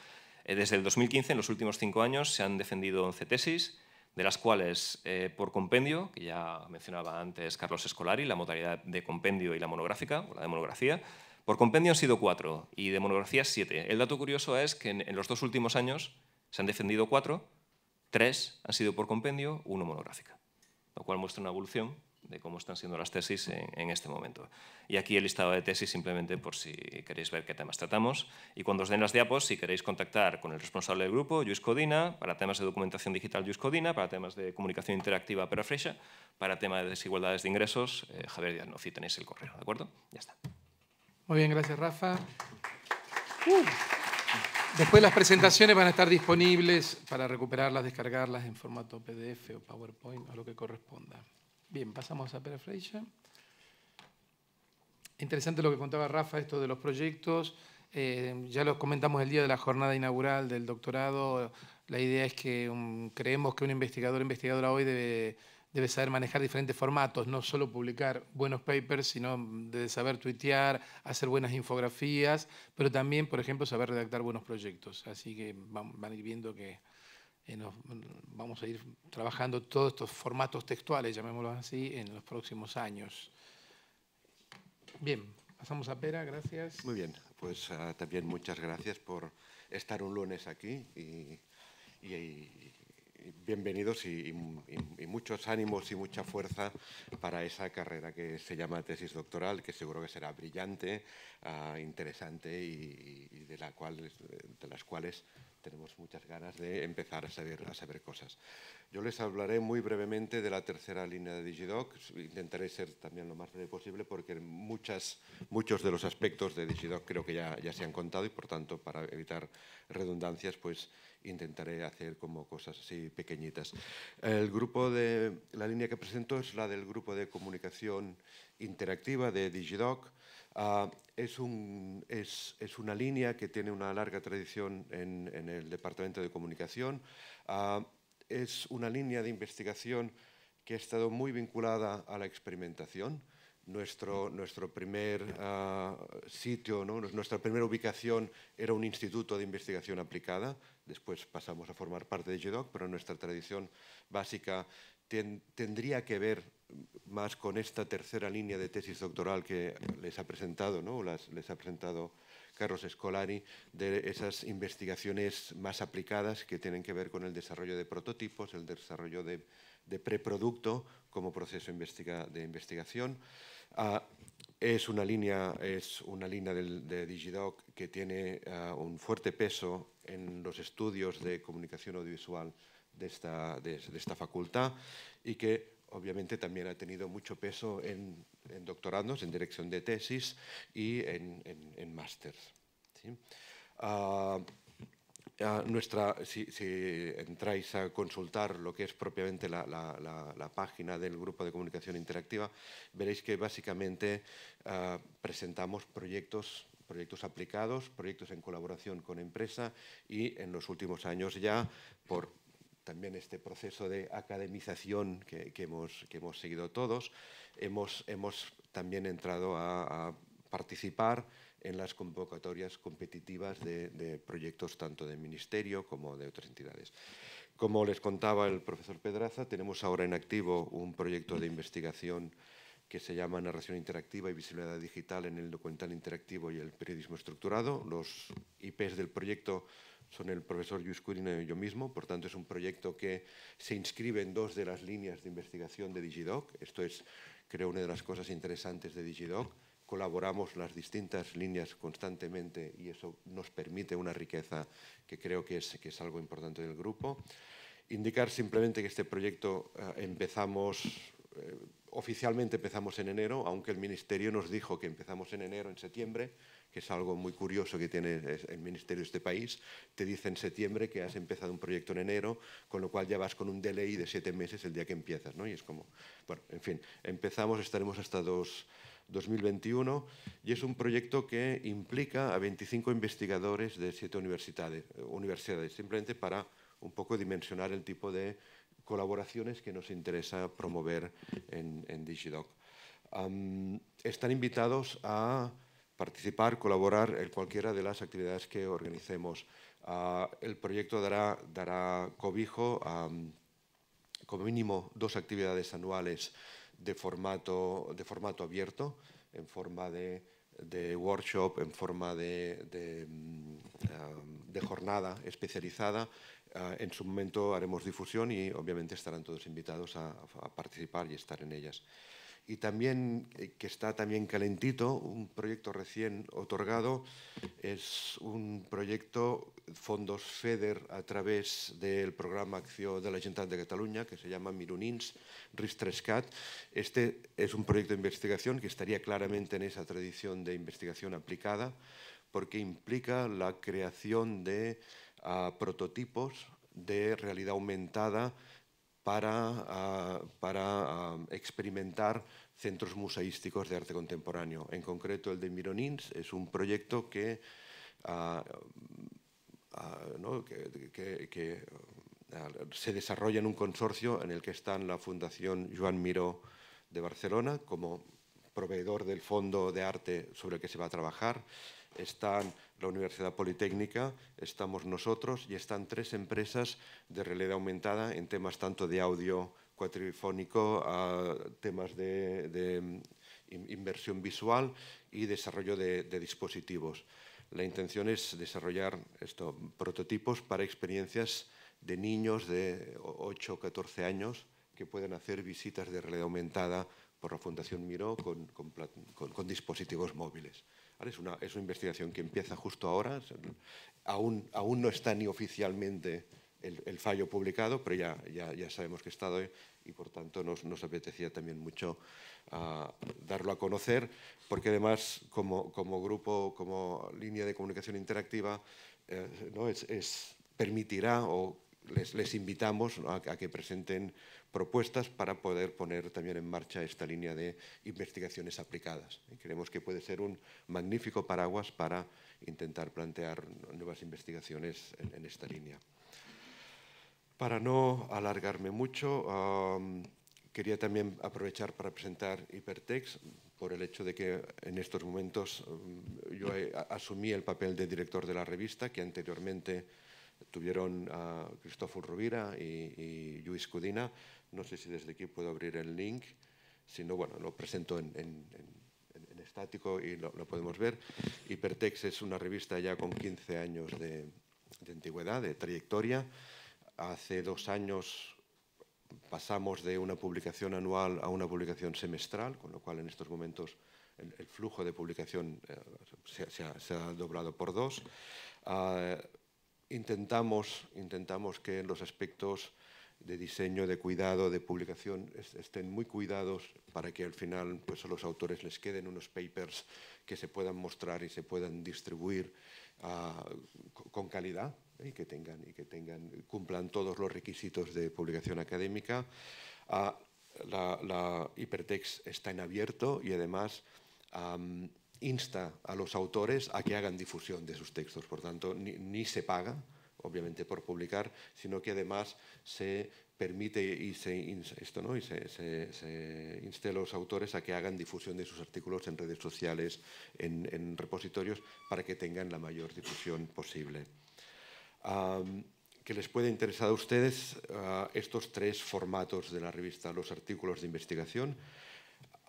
Speaker 8: Desde el 2015, en los últimos cinco años, se han defendido 11 tesis, de las cuales eh, por compendio, que ya mencionaba antes Carlos Escolari, la modalidad de compendio y la monográfica, o la de monografía, por compendio han sido cuatro y de monografía siete. El dato curioso es que en, los dos últimos años se han defendido cuatro, tres han sido por compendio, uno monográfica, lo cual muestra una evolución de cómo están siendo las tesis en, este momento. Y aquí el listado de tesis simplemente por si queréis ver qué temas tratamos. Y cuando os den las diapos, si queréis contactar con el responsable del grupo, Luis Codina, para temas de documentación digital, Luis Codina, para temas de comunicación interactiva, Pera para temas de desigualdades de ingresos, eh, Javier Díaz si tenéis el correo, ¿de acuerdo?
Speaker 4: Ya está. Muy bien, gracias Rafa. Uh. Después las presentaciones van a estar disponibles para recuperarlas, descargarlas en formato PDF o PowerPoint o lo que corresponda. Bien, pasamos a Pere Freixa. Interesante lo que contaba Rafa, esto de los proyectos. Eh, ya lo comentamos el día de la jornada inaugural del doctorado. La idea es que creemos que un investigador investigadora hoy debe, saber manejar diferentes formatos, no solo publicar buenos papers, sino de saber tuitear, hacer buenas infografías, pero también, por ejemplo, saber redactar buenos proyectos. Así que van, van a ir viendo que eh, vamos a ir trabajando todos estos formatos textuales, llamémoslos así, en los próximos años. Bien, pasamos a Pera, gracias.
Speaker 9: Muy bien, pues ah, también muchas gracias por estar un lunes aquí y bienvenidos y, muchos ánimos y mucha fuerza para esa carrera que se llama tesis doctoral, que seguro que será brillante, ah, interesante y, de, la cual, de las cuales tenemos muchas ganas de empezar a saber, a saber cosas. Yo les hablaré muy brevemente de la tercera línea de Digidoc. Intentaré ser también lo más breve posible porque muchas, muchos de los aspectos de Digidoc creo que ya, ya se han contado y, por tanto, para evitar redundancias, pues intentaré hacer como cosas así pequeñitas. El grupo de, la línea que presento es la del grupo de comunicación interactiva de Digidoc. Ah, es, una línea que tiene una larga tradición en, el Departamento de Comunicación. Ah, es una línea de investigación que ha estado muy vinculada a la experimentación. Nuestro, nuestro primer ah, sitio, nuestra primera ubicación era un instituto de investigación aplicada, después pasamos a formar parte de GDOC, pero nuestra tradición básica tendría que ver más con esta tercera línea de tesis doctoral que les ha presentado, ¿no? Las, les ha presentado Carlos Escolari, de esas investigaciones más aplicadas que tienen que ver con el desarrollo de prototipos, el desarrollo de, preproducto como proceso de investigación. Ah, es una línea, es una línea de Digidoc que tiene ah, un fuerte peso en los estudios de comunicación audiovisual de esta, de, esta facultad y que obviamente también ha tenido mucho peso en, doctorados, doctorandos, en dirección de tesis y en, en, másters. Ah, nuestra, si, entráis a consultar lo que es propiamente la, página del grupo de comunicación interactiva, veréis que básicamente ah, presentamos proyectos proyectos aplicados, proyectos en colaboración con empresa y en los últimos años ya por también este proceso de academización que, hemos, seguido todos, hemos, también entrado a, a participar en las convocatorias competitivas de, proyectos tanto del Ministerio como de otras entidades. Como les contaba el profesor Pedraza, tenemos ahora en activo un proyecto de investigación que se llama Narración Interactiva y Visibilidad Digital en el documental interactivo y el periodismo estructurado. Los IPs del proyecto son el profesor Luis y yo mismo, por tanto es un proyecto que se inscribe en dos de las líneas de investigación de Digidoc. Esto es, creo, una de las cosas interesantes de Digidoc colaboramos las distintas líneas constantemente y eso nos permite una riqueza que creo que es, que es algo importante del grupo. Indicar simplemente que este proyecto eh, empezamos, eh, oficialmente empezamos en enero, aunque el Ministerio nos dijo que empezamos en enero, en septiembre, que es algo muy curioso que tiene el Ministerio de este país, te dice en septiembre que has empezado un proyecto en enero, con lo cual ya vas con un delay de siete meses el día que empiezas, ¿no? Y es como, bueno, en fin, empezamos, estaremos hasta dos 2021 y es un proyecto que implica a 25 investigadores de siete universidades, universidades simplemente para un poco dimensionar el tipo de colaboraciones que nos interesa promover en, DigiDoc. están invitados a participar, colaborar en cualquiera de las actividades que organicemos. Ah, el proyecto dará, dará cobijo a como mínimo dos actividades anuales de formato, de formato abierto, en forma de, workshop, en forma de, mm, eh, jornada especializada. Eh, en su momento haremos difusión y obviamente estarán todos invitados a participar y estar en ellas y también eh, que está también calentito, un proyecto recién otorgado, es un proyecto fondos FEDER a través del programa acción de la Generalitat de Cataluña que se llama Mirunins Ristrescat. Este es un proyecto de investigación que estaría claramente en esa tradición de investigación aplicada porque implica la creación de ah, prototipos de realidad aumentada para, ah, para ah, experimentar centros museísticos de arte contemporáneo. En concreto, el de Mironins es un proyecto que, ah, que, se desarrolla en un consorcio en el que están la Fundación Joan Miró de Barcelona como proveedor del fondo de arte sobre el que se va a trabajar, están la Universidad Politécnica, estamos nosotros y están tres empresas de realidad aumentada en temas tanto de audio cuatrifónico a temas de, mm, inversión visual y desarrollo de, dispositivos. La intención es desarrollar estos prototipos para experiencias de niños de 8 o 14 años que pueden hacer visitas de realidad aumentada por la Fundación Miró con dispositivos móviles. Es, una, es, una, investigación que empieza justo ahora, aún, aún no está ni oficialmente el, fallo publicado, pero ya, ya, sabemos que está hoy ¿eh? y por tanto nos, nos apetecía también mucho ah, darlo a conocer, porque además como, como, grupo, como línea de comunicación interactiva, eh, ¿no? es, permitirá o les, invitamos a, que presenten propuestas para poder poner también en marcha esta línea de investigaciones aplicadas. creemos que puede ser un magnífico paraguas para intentar plantear nuevas investigaciones en, esta línea. Para no alargarme mucho, quería también aprovechar para presentar Hypertext por el hecho de que en estos momentos yo asumí el papel de director de la revista, que anteriormente tuvieron a Cristóforo Rubira y, y, Luis Cudina. No sé si desde aquí puedo abrir el link, sino, bueno, lo presento en, estático y lo, podemos ver. Hipertex es una revista ya con 15 años de, antigüedad, de trayectoria. Hace dos años pasamos de una publicación anual a una publicación semestral, con lo cual en estos momentos el, flujo de publicación eh, se, ha, doblado por dos. Ah, intentamos, intentamos que los aspectos de diseño, de cuidado, de publicación estén muy cuidados para que al final pues, a los autores les queden unos papers que se puedan mostrar y se puedan distribuir ah, con calidad ¿eh? y que tengan y que tengan cumplan todos los requisitos de publicación académica. Ah, la, hipertext está en abierto y además insta a los autores a que hagan difusión de sus textos. Por tanto, ni, se paga, obviamente, por publicar, sino que además se permite y, se, esto, y se, a los autores a que hagan difusión de sus artículos en redes sociales, en, repositorios, para que tengan la mayor difusión posible. ¿Qué que les puede interesar a ustedes ah, estos tres formatos de la revista, los artículos de investigación,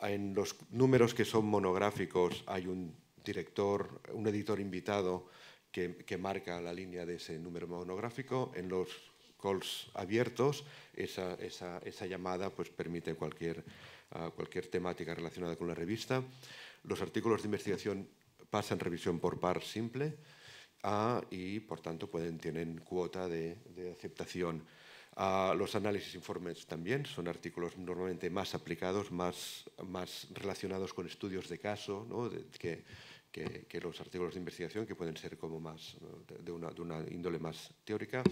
Speaker 9: en los números que son monográficos hay un director, un editor invitado que, marca la línea de ese número monográfico. En los calls abiertos, esa, llamada pues, permite cualquier, temática relacionada con la revista. Los artículos de investigación pasan revisión por par simple ah, y, por tanto, tienen cuota de aceptación los análisis informes también son artículos normalmente más aplicados, más, más relacionados con estudios de caso, que, que, los artículos de investigación, que pueden ser como más de, una, de, una, índole más teórica.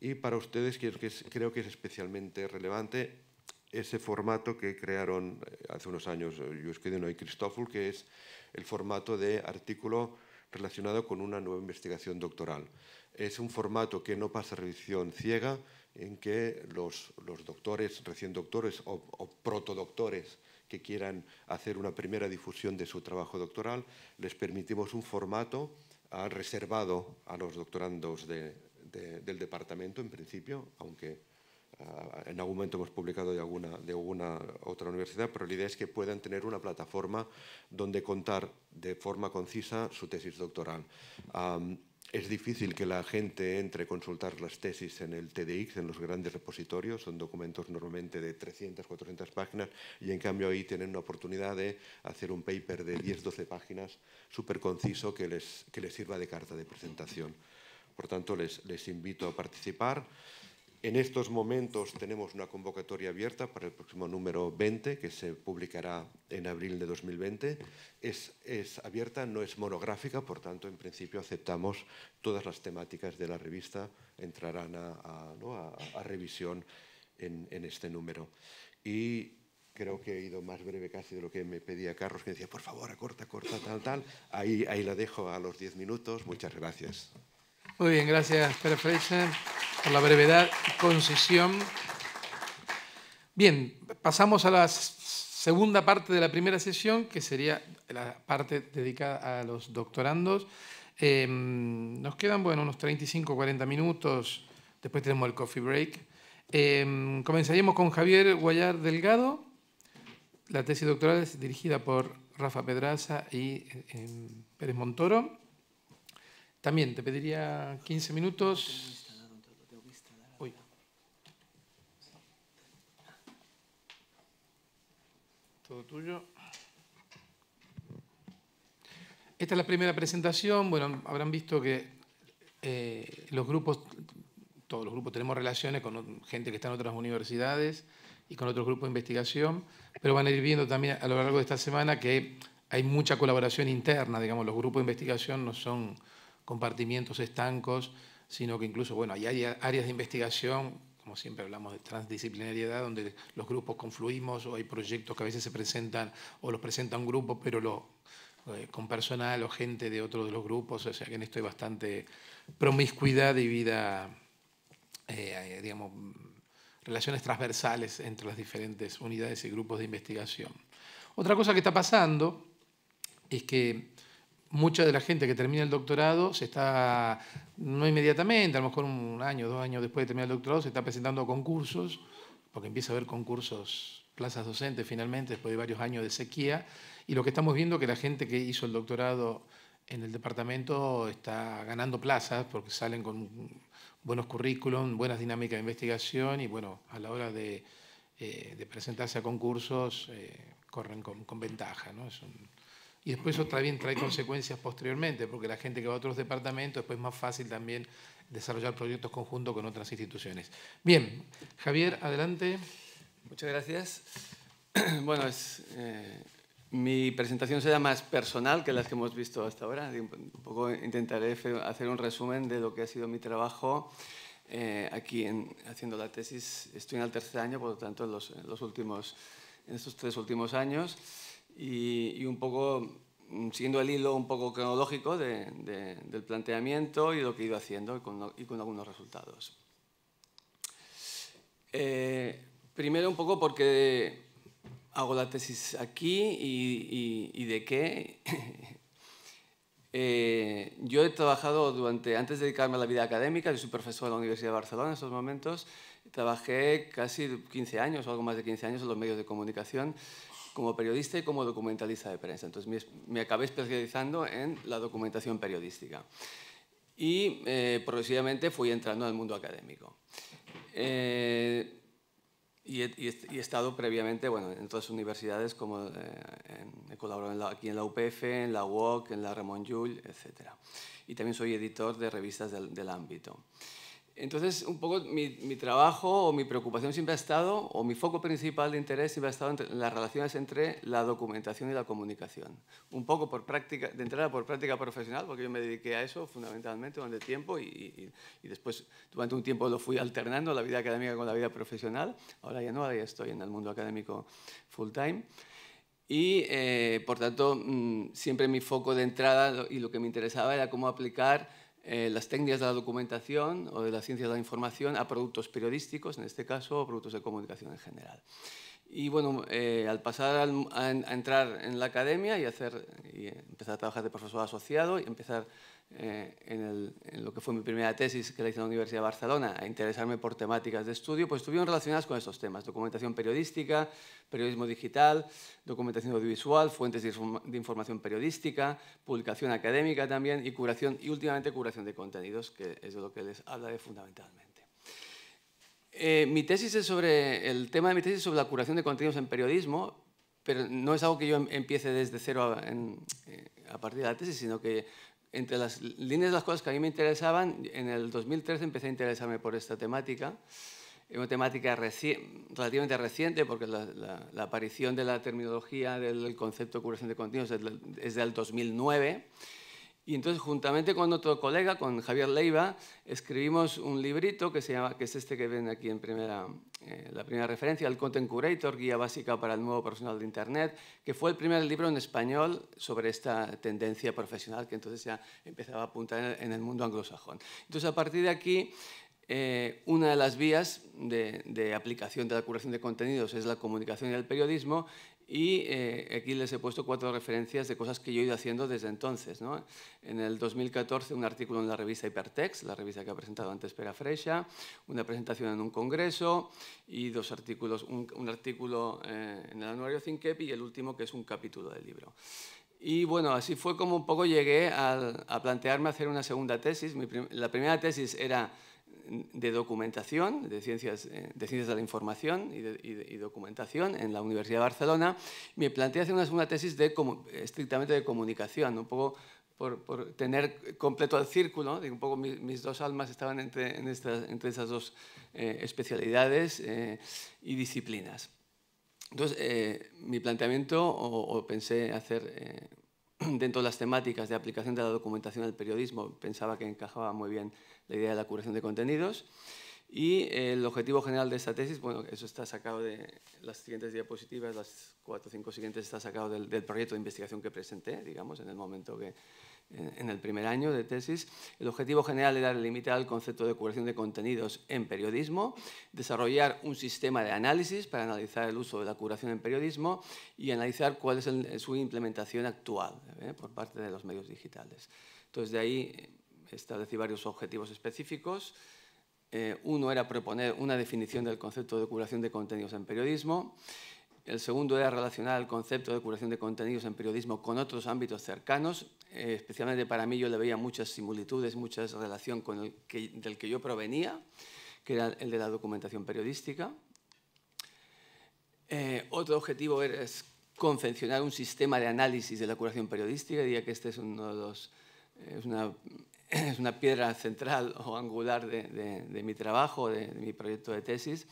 Speaker 9: Y para ustedes creo que, es, creo que es especialmente relevante ese formato que crearon eh, hace unos años Jusquedino y Cristóful, que es el formato de artículo relacionado con una nueva investigación doctoral. Es un formato que no pasa revisión ciega, en que los, los doctores, recién doctores o, protodoctores que quieran hacer una primera difusión de su trabajo doctoral, les permitimos un formato ah, reservado a los doctorandos del departamento, en principio, aunque ah, en algún momento hemos publicado de alguna, de alguna otra universidad, pero la idea es que puedan tener una plataforma donde contar de forma concisa su tesis doctoral. Es difícil que la gente entre a consultar las tesis en el TDX, en los grandes repositorios, son documentos normalmente de 300, 400 páginas, y en cambio ahí tienen una oportunidad de hacer un paper de 10, 12 páginas, súper conciso, que les, que les sirva de carta de presentación. Por tanto, les, les invito a participar. En estos momentos tenemos una convocatoria abierta para el próximo número 20, que se publicará en abril de 2020. Es, abierta, no es monográfica, por tanto, en principio aceptamos todas las temáticas de la revista, entrarán a, revisión en, este número. Y creo que he ido más breve casi de lo que me pedía Carlos, que decía, por favor, acorta, corta, tal, tal. Ahí, la dejo a los 10 minutos. Muchas gracias.
Speaker 4: Muy bien, gracias, Pérez por la brevedad y concisión. Bien, pasamos a la segunda parte de la primera sesión, que sería la parte dedicada a los doctorandos. Em, nos quedan, bueno, unos 35, o 40 minutos. Después tenemos el coffee break. Eh, comenzaríamos con Javier Guayar Delgado. La tesis doctoral es dirigida por Rafa Pedraza y eh, em, Pérez Montoro. También te pediría 15 minutos. Todo tuyo. Esta es la primera presentación. Bueno, habrán visto que eh, los grupos, todos los grupos tenemos relaciones con gente que está en otras universidades y con otros grupos de investigación, pero van a ir viendo también a lo largo de esta semana que hay mucha colaboración interna, digamos, los grupos de investigación no son compartimientos estancos, sino que incluso, bueno, hay áreas de investigación, como siempre hablamos de transdisciplinariedad, donde los grupos confluimos o hay proyectos que a veces se presentan o los presenta un grupo, pero lo, eh, con personal o gente de otro de los grupos, o sea que en esto hay bastante promiscuidad y vida, eh, eh, digamos, relaciones transversales entre las diferentes unidades y grupos de investigación. Otra cosa que está pasando es que mucha de la gente que termina el doctorado se está, no inmediatamente, a lo mejor un año, dos años después de terminar el doctorado, se está presentando a concursos, porque empieza a haber concursos, plazas docentes finalmente, después de varios años de sequía, y lo que estamos viendo es que la gente que hizo el doctorado en el departamento está ganando plazas porque salen con buenos currículum, buenas dinámicas de investigación y bueno, a la hora de, eh, presentarse a concursos eh, corren con, ventaja. ¿no? Y después eso también trae consecuencias posteriormente, porque la gente que va a otros departamentos, después es más fácil también desarrollar
Speaker 1: proyectos conjuntos con otras instituciones. Bien, Javier, adelante. Muchas gracias. [clears throat] Bueno, es, eh, mi presentación será más personal que las que hemos visto hasta ahora. Un poco intentaré hacer un resumen de lo que ha sido mi trabajo eh, aquí haciendo la tesis. Estoy en el tercer año, por lo tanto, los últimos, en estos tres últimos años y, un poco mm, siguiendo el hilo un poco cronológico del planteamiento y lo que he ido haciendo y con, algunos resultados. Eh, primero un poco porque hago la tesis aquí y, de qué. [laughs] Eh, yo he trabajado durante, antes de dedicarme a la vida académica, yo soy profesor de la Universidad de Barcelona en esos momentos, trabajé casi 15 años o algo más de 15 años en los medios de comunicación como periodista y como documentalista de prensa. Entonces me, acabé especializando en la documentación periodística y eh, progresivamente fui entrando al mundo académico. Eh, y, he, estado previamente bueno, en otras universidades, como eh, he colaborado aquí en la UPF, en la UOC, en la Ramón Llull, etc. Y también soy editor de revistas del ámbito. Entonces, un poco mi, trabajo o mi preocupación siempre ha estado, o mi foco principal de interés siempre ha estado en las relaciones entre la documentación y la comunicación. Un poco por práctica, de entrada por práctica profesional, porque yo me dediqué a eso fundamentalmente durante tiempo y, y, y después durante un tiempo lo fui alternando, la vida académica con la vida profesional. Ahora ya no, ahora ya estoy en el mundo académico full time. Y eh, por tanto, mm, siempre mi foco de entrada y lo que me interesaba era cómo aplicar eh, las técnicas de la documentación o de la ciencia de la información a productos periodísticos, en este caso, o productos de comunicación en general. Y bueno, eh, al pasar a, a, entrar en la academia y, hacer, y empezar a trabajar de profesor asociado y empezar eh, en, lo que fue mi primera tesis que la hice en la Universidad de Barcelona, a interesarme por temáticas de estudio, pues estuvieron relacionadas con estos temas, documentación periodística, periodismo digital, documentación audiovisual, fuentes de, información periodística, publicación académica también y curación, y últimamente curación de contenidos, que es de lo que les hablaré fundamentalmente. Eh, mi tesis es sobre, el tema de mi tesis es sobre la curación de contenidos en periodismo, pero no es algo que yo em-, empiece desde cero eh, a, partir de la tesis, sino que entre las líneas de las cosas que a mí me interesaban, en el 2013 empecé a interesarme por esta temática. Es eh, una temática relativamente reciente porque la, aparición de la terminología del concepto de curación de continuos es del 2009 y entonces, juntamente con otro colega, con Javier Leiva, escribimos un librito que, se llama, que es este que ven aquí en primera, eh, la primera referencia, el Content Curator, Guía Básica para el Nuevo Profesional de Internet, que fue el primer libro en español sobre esta tendencia profesional que entonces ya empezaba a apuntar en el mundo anglosajón. Entonces, a partir de aquí, eh, una de las vías de, aplicación de la curación de contenidos es la comunicación y el periodismo y eh, aquí les he puesto cuatro referencias de cosas que yo he ido haciendo desde entonces. ¿no? En el 2014, un artículo en la revista Hypertext, la revista que ha presentado antes Pera Freixa, una presentación en un congreso y dos artículos, un, artículo eh, en el anuario Thinkep y el último que es un capítulo del libro. Y bueno, así fue como un poco llegué a, plantearme hacer una segunda tesis. la primera tesis era de documentación, de ciencias, eh, de ciencias de la información y, documentación en la Universidad de Barcelona. Me planteé hacer una, segunda tesis de, estrictamente de comunicación, un poco por, tener completo el círculo, un poco mis, dos almas estaban entre, entre esas dos eh, especialidades eh, y disciplinas. Entonces, mi planteamiento, o pensé hacer [clears throat] dentro de las temáticas de aplicación de la documentación al periodismo, pensaba que encajaba muy bien la idea de la curación de contenidos. Y el objetivo general de esta tesis, bueno, eso está sacado de las siguientes diapositivas, las cuatro o cinco siguientes, está sacado del, del proyecto de investigación que presenté, digamos, en el momento que, en el primer año de tesis. El objetivo general era limitar el concepto de curación de contenidos en periodismo, desarrollar un sistema de análisis para analizar el uso de la curación en periodismo y analizar cuál es su implementación actual ¿eh? por parte de los medios digitales. Entonces, de ahí eh, establecí varios objetivos específicos. Eh, uno era proponer una definición del concepto de curación de contenidos en periodismo el segundo era relacionar el concepto de curación de contenidos en periodismo con otros ámbitos cercanos. Eh, especialmente para mí yo le veía muchas similitudes, mucha relación con el que, del que yo provenía, que era el de la documentación periodística. Eh, otro objetivo era confeccionar un sistema de análisis de la curación periodística. Diría que este es uno de los, eh, es una piedra central o angular de, mi trabajo, de, mi proyecto de tesis,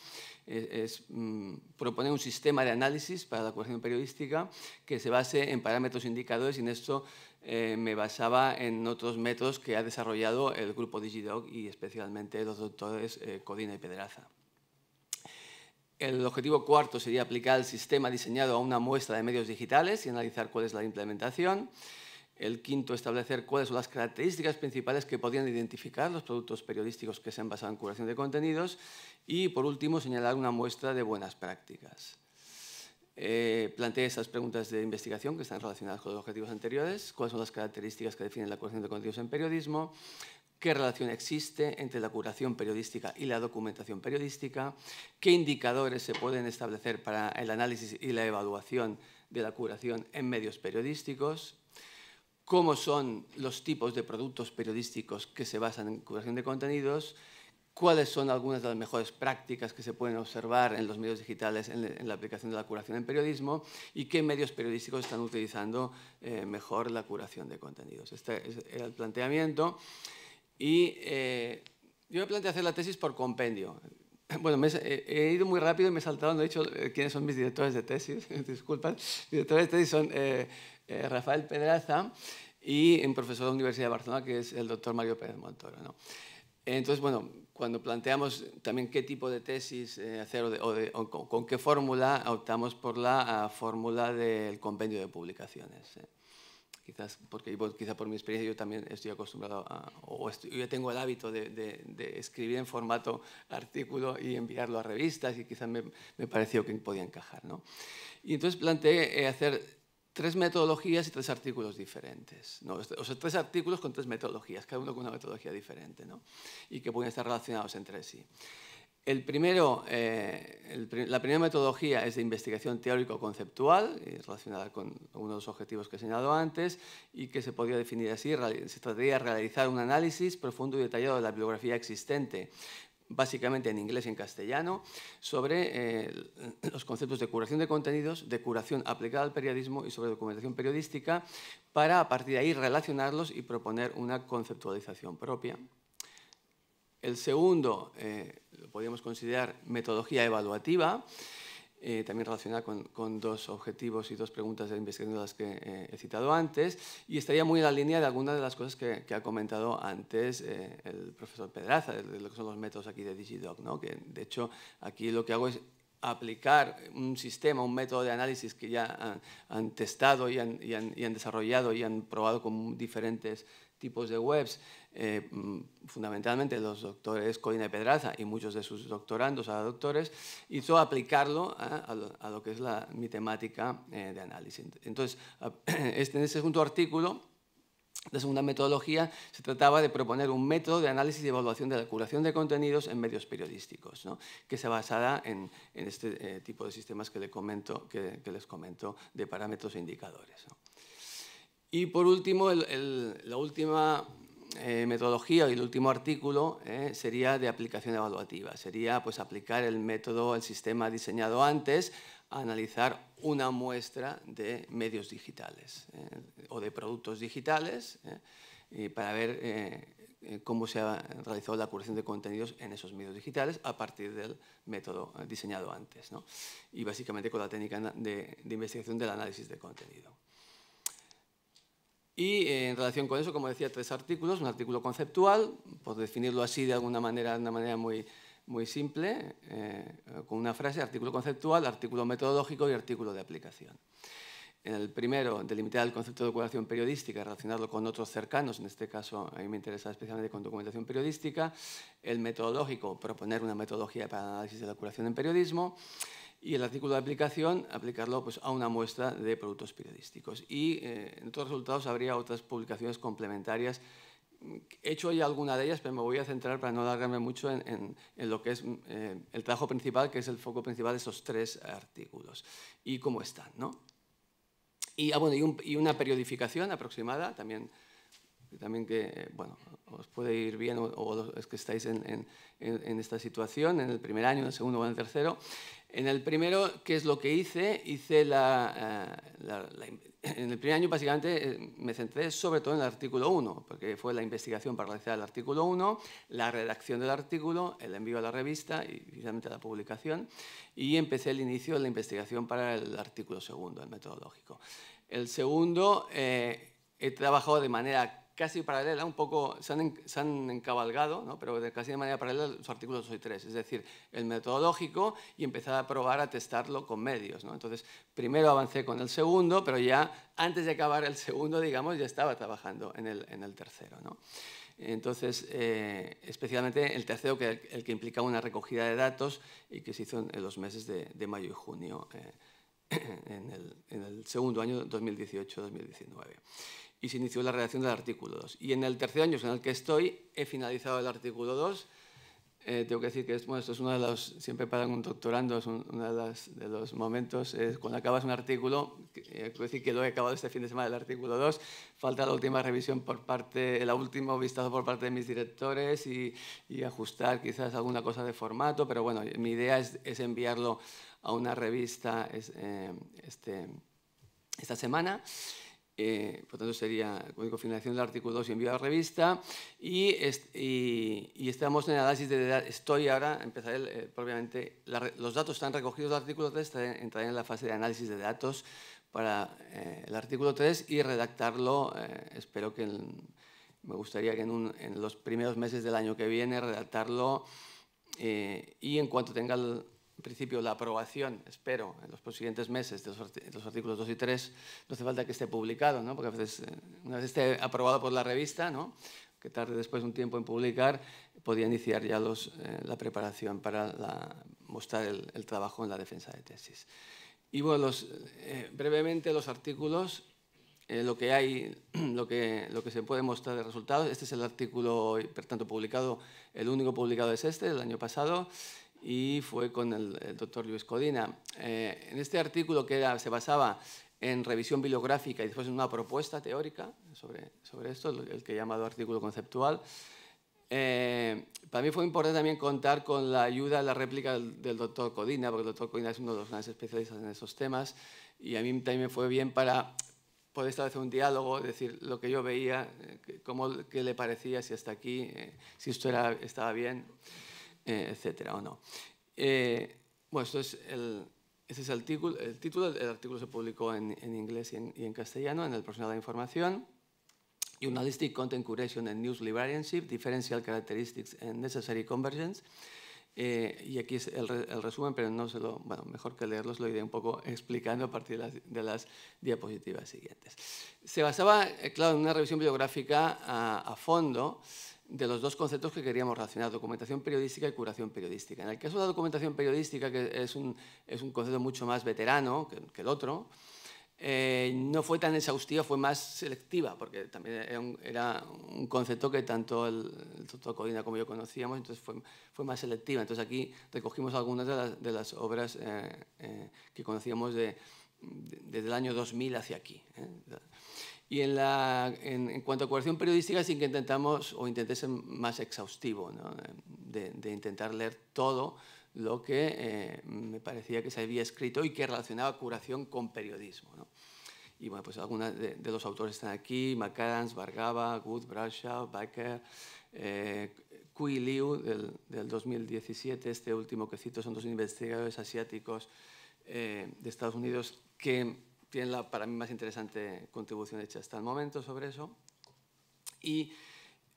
Speaker 1: e, es, mm, proponer un sistema de análisis para la colección periodística que se base en parámetros indicadores y en esto eh, me basaba en otros métodos que ha desarrollado el grupo Digidoc y especialmente los doctores eh, Codina y Pedraza. El objetivo cuarto sería aplicar el sistema diseñado a una muestra de medios digitales y analizar cuál es la implementación. El quinto, establecer cuáles son las características principales que podrían identificar los productos periodísticos que se han basado en curación de contenidos. Y, por último, señalar una muestra de buenas prácticas. Eh, planteé estas preguntas de investigación que están relacionadas con los objetivos anteriores. ¿Cuáles son las características que definen la curación de contenidos en periodismo? qué relación existe entre la curación periodística y la documentación periodística, qué indicadores se pueden establecer para el análisis y la evaluación de la curación en medios periodísticos cómo son los tipos de productos periodísticos que se basan en curación de contenidos, cuáles son algunas de las mejores prácticas que se pueden observar en los medios digitales en, la aplicación de la curación en periodismo y qué medios periodísticos están utilizando eh, mejor la curación de contenidos. Este era el planteamiento y eh, yo me planteé hacer la tesis por compendio. [laughs] Bueno, he ido muy rápido y me he saltado, no he dicho eh, quiénes son mis directores de tesis, [laughs] disculpen. directores de tesis son eh, eh, Rafael Pedraza y un profesor de la Universidad de Barcelona, que es el doctor Mario Pérez Montoro. Entonces, bueno, cuando planteamos también qué tipo de tesis hacer o, con, qué fórmula, optamos por la ah, fórmula del convenio de publicaciones quizás porque quizá por mi experiencia yo también estoy acostumbrado o yo tengo el hábito de, escribir en formato artículo y enviarlo a revistas y quizás me, me pareció que podía encajar. ¿no? Y entonces planteé eh, hacer tres metodologías y tres artículos diferentes. ¿no? Este, o sea, tres artículos con tres metodologías, cada uno con una metodología diferente, ¿no? y que pueden estar relacionados entre sí. El primero, eh, la primera metodología es de investigación teórico-conceptual, eh, relacionada con uno de los objetivos que he señalado antes, y que se podría definir así, se trataría de realizar un análisis profundo y detallado de la bibliografía existente básicamente en inglés y en castellano, sobre eh, los conceptos de curación de contenidos, de curación aplicada al periodismo y sobre documentación periodística, para a partir de ahí relacionarlos y proponer una conceptualización propia. El segundo, podríamos considerar metodología evaluativa, eh, también relacionada con, dos objetivos y dos preguntas de investigación de las que eh, he citado antes, y estaría muy en la línea de algunas de las cosas que, ha comentado antes eh, el profesor Pedraza, de lo que son los métodos aquí de DigiDoc, ¿no? que de hecho aquí lo que hago es aplicar un sistema, un método de análisis que ya han, testado y han, y han, desarrollado y han probado con diferentes tipos de webs, eh, mm, fundamentalmente los doctores y Pedraza y muchos de sus doctorandos a doctores, hizo aplicarlo a, lo, que es la, mi temática eh, de análisis. Entonces, [clears throat] este, en ese segundo artículo, la segunda metodología se trataba de proponer un método de análisis y evaluación de la curación de contenidos en medios periodísticos, que se basara en, este eh, tipo de sistemas que, que, les comento de parámetros e indicadores. Y por último, la última eh, metodología y el último artículo eh, sería de aplicación evaluativa. Sería pues, aplicar el método, el sistema diseñado antes a analizar una muestra de medios digitales eh, o de productos digitales y para ver cómo se ha realizado la curación de contenidos en esos medios digitales a partir del método diseñado antes. Y básicamente con la técnica de investigación del análisis de contenido. Y eh, en relación con eso, como decía, tres artículos. Un artículo conceptual, por definirlo así de alguna manera, de una manera muy, muy simple, eh, con una frase, artículo conceptual, artículo metodológico y artículo de aplicación. En el primero, delimitar el concepto de curación periodística, relacionarlo con otros cercanos, en este caso a mí me interesa especialmente con documentación periodística. El metodológico, proponer una metodología para el análisis de la curación en periodismo y el artículo de aplicación aplicarlo pues, a una muestra de productos periodísticos. Y eh, en otros resultados habría otras publicaciones complementarias. He hecho ya alguna de ellas, pero me voy a centrar para no alargarme mucho en, en, lo que es eh, el trabajo principal, que es el foco principal de esos tres artículos y cómo están. ¿no? Y, ah, bueno, y, una periodificación aproximada también también que, eh, bueno, os puede ir bien o, es que estáis en, en, en, esta situación, en el primer año, en el segundo o en el tercero, en el primero, ¿qué es lo que hice? Hice la, eh, en el primer año básicamente eh, me centré sobre todo en el artículo 1, porque fue la investigación para realizar el artículo 1, la redacción del artículo, el envío a la revista y finalmente la publicación, y empecé el inicio de la investigación para el artículo segundo, el metodológico. El segundo, eh, he trabajado de manera casi paralela, un poco, se han, encabalgado, ¿no? pero de, casi de manera paralela los artículos 2 y 3, es decir, el metodológico y empezar a probar, a testarlo con medios. ¿no? Entonces, primero avancé con el segundo, pero ya antes de acabar el segundo, digamos, ya estaba trabajando en el, tercero. ¿no? Entonces, eh, especialmente el tercero, que el, que implica una recogida de datos y que se hizo en, los meses de, mayo y junio, eh, [clears throat] en, el, en el segundo año 2018-2019 y se inició la redacción del artículo 2. Y en el tercer año en el que estoy, he finalizado el artículo 2. Eh, tengo que decir que es, esto es uno de los, siempre para un doctorando, es uno de, los momentos, cuando acabas un artículo, puedo eh, quiero decir que lo he acabado este fin de semana el artículo 2, falta la última revisión por parte, el último vistazo por parte de mis directores y, ajustar quizás alguna cosa de formato, pero bueno, mi idea es, enviarlo a una revista eh, este, esta semana eh, por tanto sería código finalización del artículo 2 y envío a la revista, y, y, estamos en análisis de estoy ahora, empezaré eh, propiamente, los datos están recogidos del artículo 3, entraré en la fase de análisis de datos para eh, el artículo 3 y redactarlo, eh, espero que me gustaría que en, en, los primeros meses del año que viene redactarlo y en cuanto tenga el en principio, la aprobación, espero, en los siguientes meses de los, artículos 2 y 3, no hace falta que esté publicado, ¿no? porque a veces, eh, una vez esté aprobado por la revista, ¿no? que tarde después un tiempo en publicar, podía iniciar ya los, eh, la preparación para la, mostrar el, trabajo en la defensa de tesis. Y bueno, eh, brevemente los artículos, lo que hay, [clears throat] lo que, lo que se puede mostrar de resultados. Este es el artículo, por tanto, publicado, el único publicado es este, del año pasado, y fue con el, doctor Luis Codina. Eh, en este artículo que se basaba en revisión bibliográfica y después en una propuesta teórica sobre, sobre esto, el que he llamado artículo conceptual, eh, para mí fue importante también contar con la ayuda, la réplica del, doctor Codina, porque el doctor Codina es uno de los grandes especialistas en esos temas, y a mí también me fue bien para poder establecer un diálogo, decir lo que yo veía, eh, qué le parecía, si hasta aquí, si esto era, estaba bien etcétera, ¿o no? Eh, bueno, esto es el, este es el, título, el artículo se publicó en, inglés y en, castellano en el personal de información. Journalistic Content Curation and News Librarianship, Differential Characteristics and Necessary Convergence. Eh, y aquí es el, resumen, pero no se lo, bueno, mejor que leerlos, lo iré un poco [laughs] explicando a partir de las, diapositivas siguientes. Se basaba, eh, claro, en una revisión bibliográfica a, a fondo, de los dos conceptos que queríamos relacionar, documentación periodística y curación periodística. En el caso de la documentación periodística, que es un, es un concepto mucho más veterano que, el otro, eh, no fue tan exhaustiva, fue más selectiva, porque también era un, concepto que tanto el, el doctor Codina como yo conocíamos, entonces fue, más selectiva. Entonces aquí recogimos algunas de las, obras eh, eh, que conocíamos desde el año 2000 hacia aquí. Y en, la, en, cuanto a curación periodística, sí que intentamos, o intenté ser más exhaustivo, de, intentar leer todo lo que eh, me parecía que se había escrito y que relacionaba curación con periodismo. Y bueno, pues algunos de, los autores están aquí, McAdams, Vargava, Good, Bradshaw, Baker, Kui eh, Liu del, del, 2017, este último que cito, son dos investigadores asiáticos eh, de Estados Unidos que tienen la, para mí, más interesante contribución hecha hasta el momento sobre eso. Y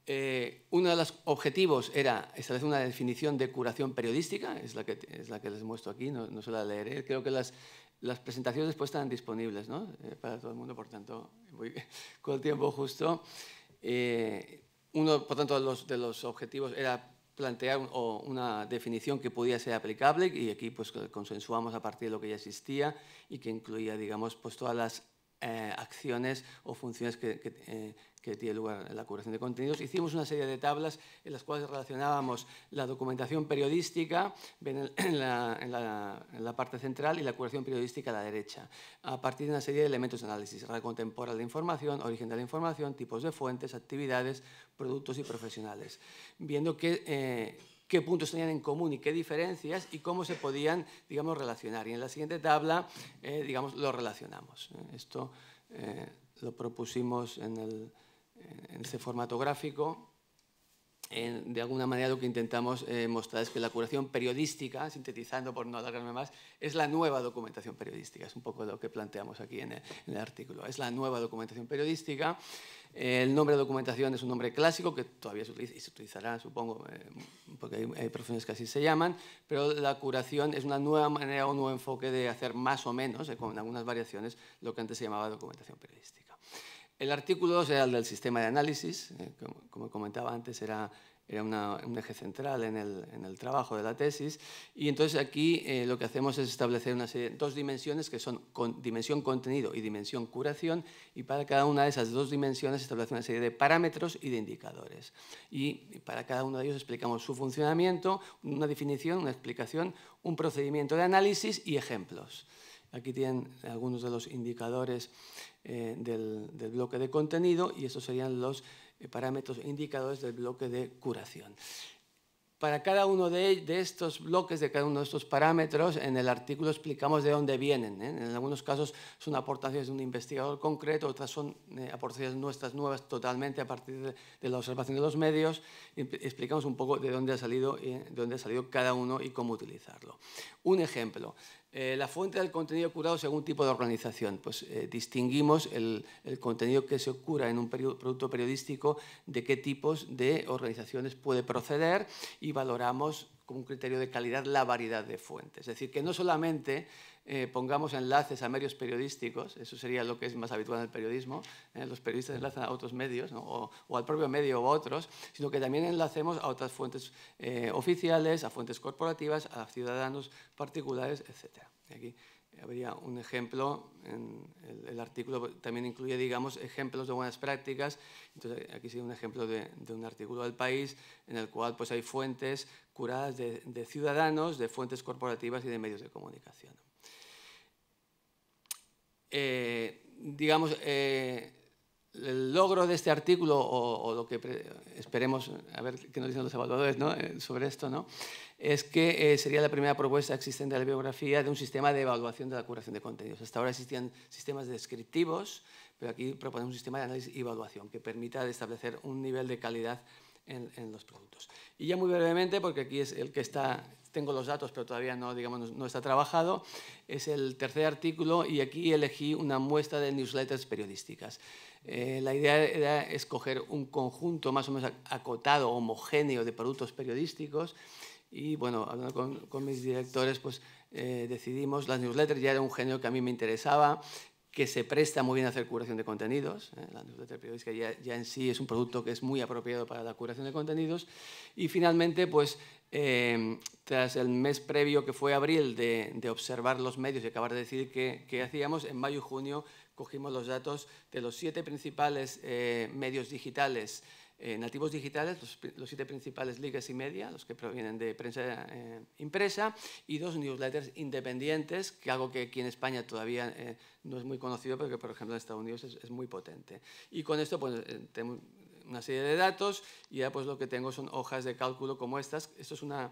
Speaker 1: eh, uno de los objetivos era establecer una definición de curación periodística, es la que, es la que les muestro aquí, no, no se la leeré. Creo que las, las presentaciones después están disponibles eh, para todo el mundo, por tanto, voy [laughs] con el tiempo justo. Eh, uno, por tanto, los, de los objetivos era plantear una definición que podía ser aplicable y aquí pues consensuamos a partir de lo que ya existía y que incluía, digamos, pues todas las eh, acciones o funciones que, eh, que tiene lugar en la curación de contenidos, hicimos una serie de tablas en las cuales relacionábamos la documentación periodística en la, parte central y la curación periodística a la derecha, a partir de una serie de elementos de análisis, red contemporánea de información, origen de la información, tipos de fuentes, actividades, productos y profesionales, viendo eh, qué puntos tenían en común y qué diferencias y cómo se podían, digamos, relacionar. Y en la siguiente tabla, eh, digamos, lo relacionamos. ¿eh? Esto lo propusimos en el, en este formato gráfico, de alguna manera lo que intentamos eh, mostrar es que la curación periodística, sintetizando por no alargarme más, es la nueva documentación periodística, es un poco lo que planteamos aquí en el, artículo, es la nueva documentación periodística. el nombre de documentación es un nombre clásico que todavía se, utilizará, supongo, eh, porque hay, hay, profesiones que así se llaman, pero la curación es una nueva manera, un nuevo enfoque de hacer más o menos, eh, con algunas variaciones, lo que antes se llamaba documentación periodística. El artículo 2 era el del sistema de análisis, eh, como, comentaba antes, era, un eje central en el, trabajo de la tesis, y entonces aquí eh, lo que hacemos es establecer una dos dimensiones que son con, dimensión contenido y dimensión curación, y para cada una de esas dos dimensiones establecemos una serie de parámetros y de indicadores. Y para cada uno de ellos explicamos su funcionamiento, una definición, una explicación, un procedimiento de análisis y ejemplos. Aquí tienen algunos de los indicadores eh, del, bloque de contenido y estos serían los eh, parámetros e indicadores del bloque de curación. Para cada uno de, estos bloques, de cada uno de estos parámetros, en el artículo explicamos de dónde vienen. ¿eh? En algunos casos son aportaciones de un investigador concreto, otras son aportaciones nuestras nuevas totalmente a partir de, la observación de los medios. explicamos un poco de dónde ha salido, de dónde ha salido cada uno y cómo utilizarlo. Un ejemplo, eh, la fuente del contenido curado según tipo de organización. Pues eh, distinguimos el, contenido que se cura en un producto periodístico de qué tipos de organizaciones puede proceder y valoramos un criterio de calidad la variedad de fuentes. Es decir, que no solamente eh, pongamos enlaces a medios periodísticos, eso sería lo que es más habitual en el periodismo, eh, los periodistas enlazan a otros medios, o, al propio medio o a otros, sino que también enlacemos a otras fuentes eh, oficiales, a fuentes corporativas, a ciudadanos particulares, etc. aquí habría un ejemplo, en el, artículo también incluye, digamos, ejemplos de buenas prácticas, entonces aquí sigue un ejemplo de, un artículo del país en el cual pues, hay fuentes curadas de, ciudadanos, de fuentes corporativas y de medios de comunicación. Eh, digamos, eh, el logro de este artículo, o, lo que esperemos, a ver qué nos dicen los evaluadores ¿no? Eh, sobre esto, ¿no? es que eh, sería la primera propuesta existente de la biografía de un sistema de evaluación de la curación de contenidos. Hasta ahora existían sistemas descriptivos, pero aquí proponemos un sistema de análisis y evaluación que permita establecer un nivel de calidad en, los productos. Y ya muy brevemente, porque aquí es el que está, tengo los datos, pero todavía no, digamos, no, está trabajado, es el tercer artículo y aquí elegí una muestra de newsletters periodísticas. Eh, la idea era escoger un conjunto más o menos acotado, homogéneo de productos periodísticos y bueno, hablando con, mis directores, pues eh, decidimos, las newsletters ya era un género que a mí me interesaba, que se presta muy bien a hacer curación de contenidos. ¿eh? La newsletter periodística ya, en sí es un producto que es muy apropiado para la curación de contenidos. Y finalmente, pues eh, tras el mes previo que fue abril de, observar los medios y acabar de decir qué, hacíamos, en mayo y junio cogimos los datos de los siete principales medios digitales eh, nativos digitales, los, siete principales ligas y media, los que provienen de prensa eh, impresa, y dos newsletters independientes, que algo que aquí en España todavía eh, no es muy conocido, pero que por ejemplo en Estados Unidos es, es muy potente. Y con esto pues, tengo una serie de datos y ya pues lo que tengo son hojas de cálculo como estas. Esto es una,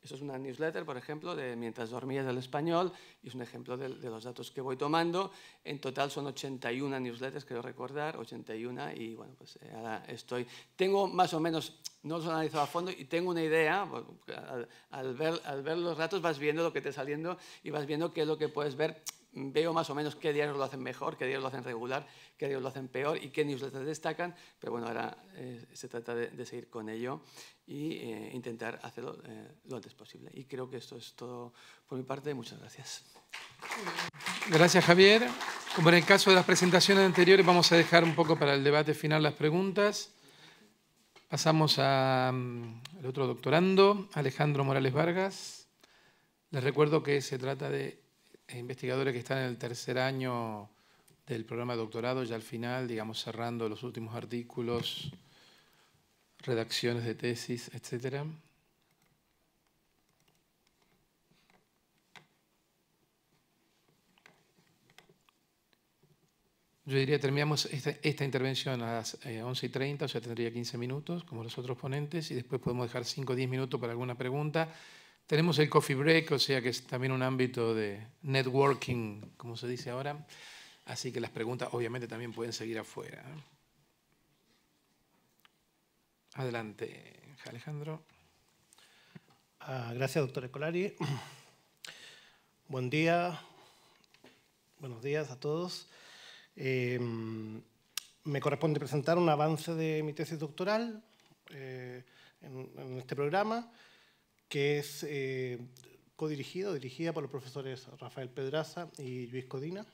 Speaker 1: eso es una newsletter, por ejemplo, de Mientras dormías del español, y es un ejemplo de, los datos que voy tomando. En total son 81 newsletters, creo recordar, 81, y bueno, pues eh, ahora estoy... Tengo más o menos, no los he analizado a fondo, y tengo una idea, pues, al, ver, al ver los datos vas viendo lo que te está saliendo y vas viendo qué es lo que puedes ver veo más o menos qué diarios lo hacen mejor, qué diarios lo hacen regular, qué diarios lo hacen peor y qué newsletters destacan, pero bueno, ahora eh, se trata de, seguir con ello e intentar hacerlo eh, lo antes posible. Y creo que esto es todo por mi parte, muchas gracias.
Speaker 4: Gracias Javier. Como en el caso de las presentaciones anteriores, vamos a dejar un poco para el debate final las preguntas. Pasamos mm, al otro doctorando, Alejandro Morales Vargas. Les recuerdo que se trata de eh, investigadores que están en el tercer año del programa de doctorado, ya al final, digamos, cerrando los últimos artículos, redacciones de tesis, etcétera. Yo diría, terminamos esta, intervención a las 11.30, eh, 11 y 30, o sea, tendría 15 minutos, como los otros ponentes, y después podemos dejar 5 o 10 minutos para alguna pregunta. Tenemos el coffee break, o sea que es también un ámbito de networking, como se dice ahora. Así que las preguntas obviamente también pueden seguir afuera.
Speaker 10: Adelante, Alejandro. Ah, gracias, doctor Escolari. Buen día, buenos días a todos. Em, me corresponde presentar un avance de mi tesis doctoral eh, en, este programa que es eh, codirigido, codirigida dirigida por los profesores Rafael Pedraza y Luis Codina,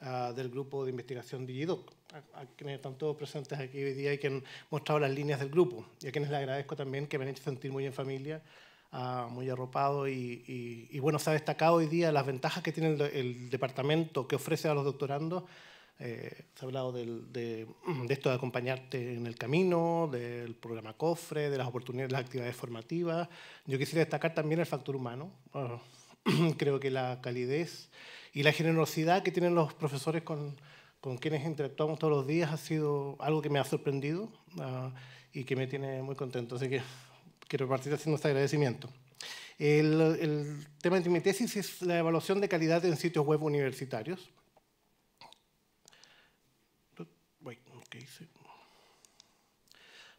Speaker 10: ah, del grupo de investigación DigiDoc, a, quienes están todos presentes aquí hoy día y que han mostrado las líneas del grupo, y a quienes les agradezco también que me han hecho sentir muy en familia, ah, muy arropado, y, bueno, se ha destacado hoy día las ventajas que tiene el departamento que ofrece a los doctorandos eh, se ha hablado de, esto de acompañarte en el camino, del programa COFRE, de las oportunidades, las actividades formativas. Yo quisiera destacar también el factor humano. [clears throat] creo que la calidez y la generosidad que tienen los profesores con, con quienes interactuamos todos los días ha sido algo que me ha sorprendido ah, y que me tiene muy contento. Así que quiero partir haciendo este agradecimiento. el tema de mi tesis es la evaluación de calidad en sitios web universitarios. hice.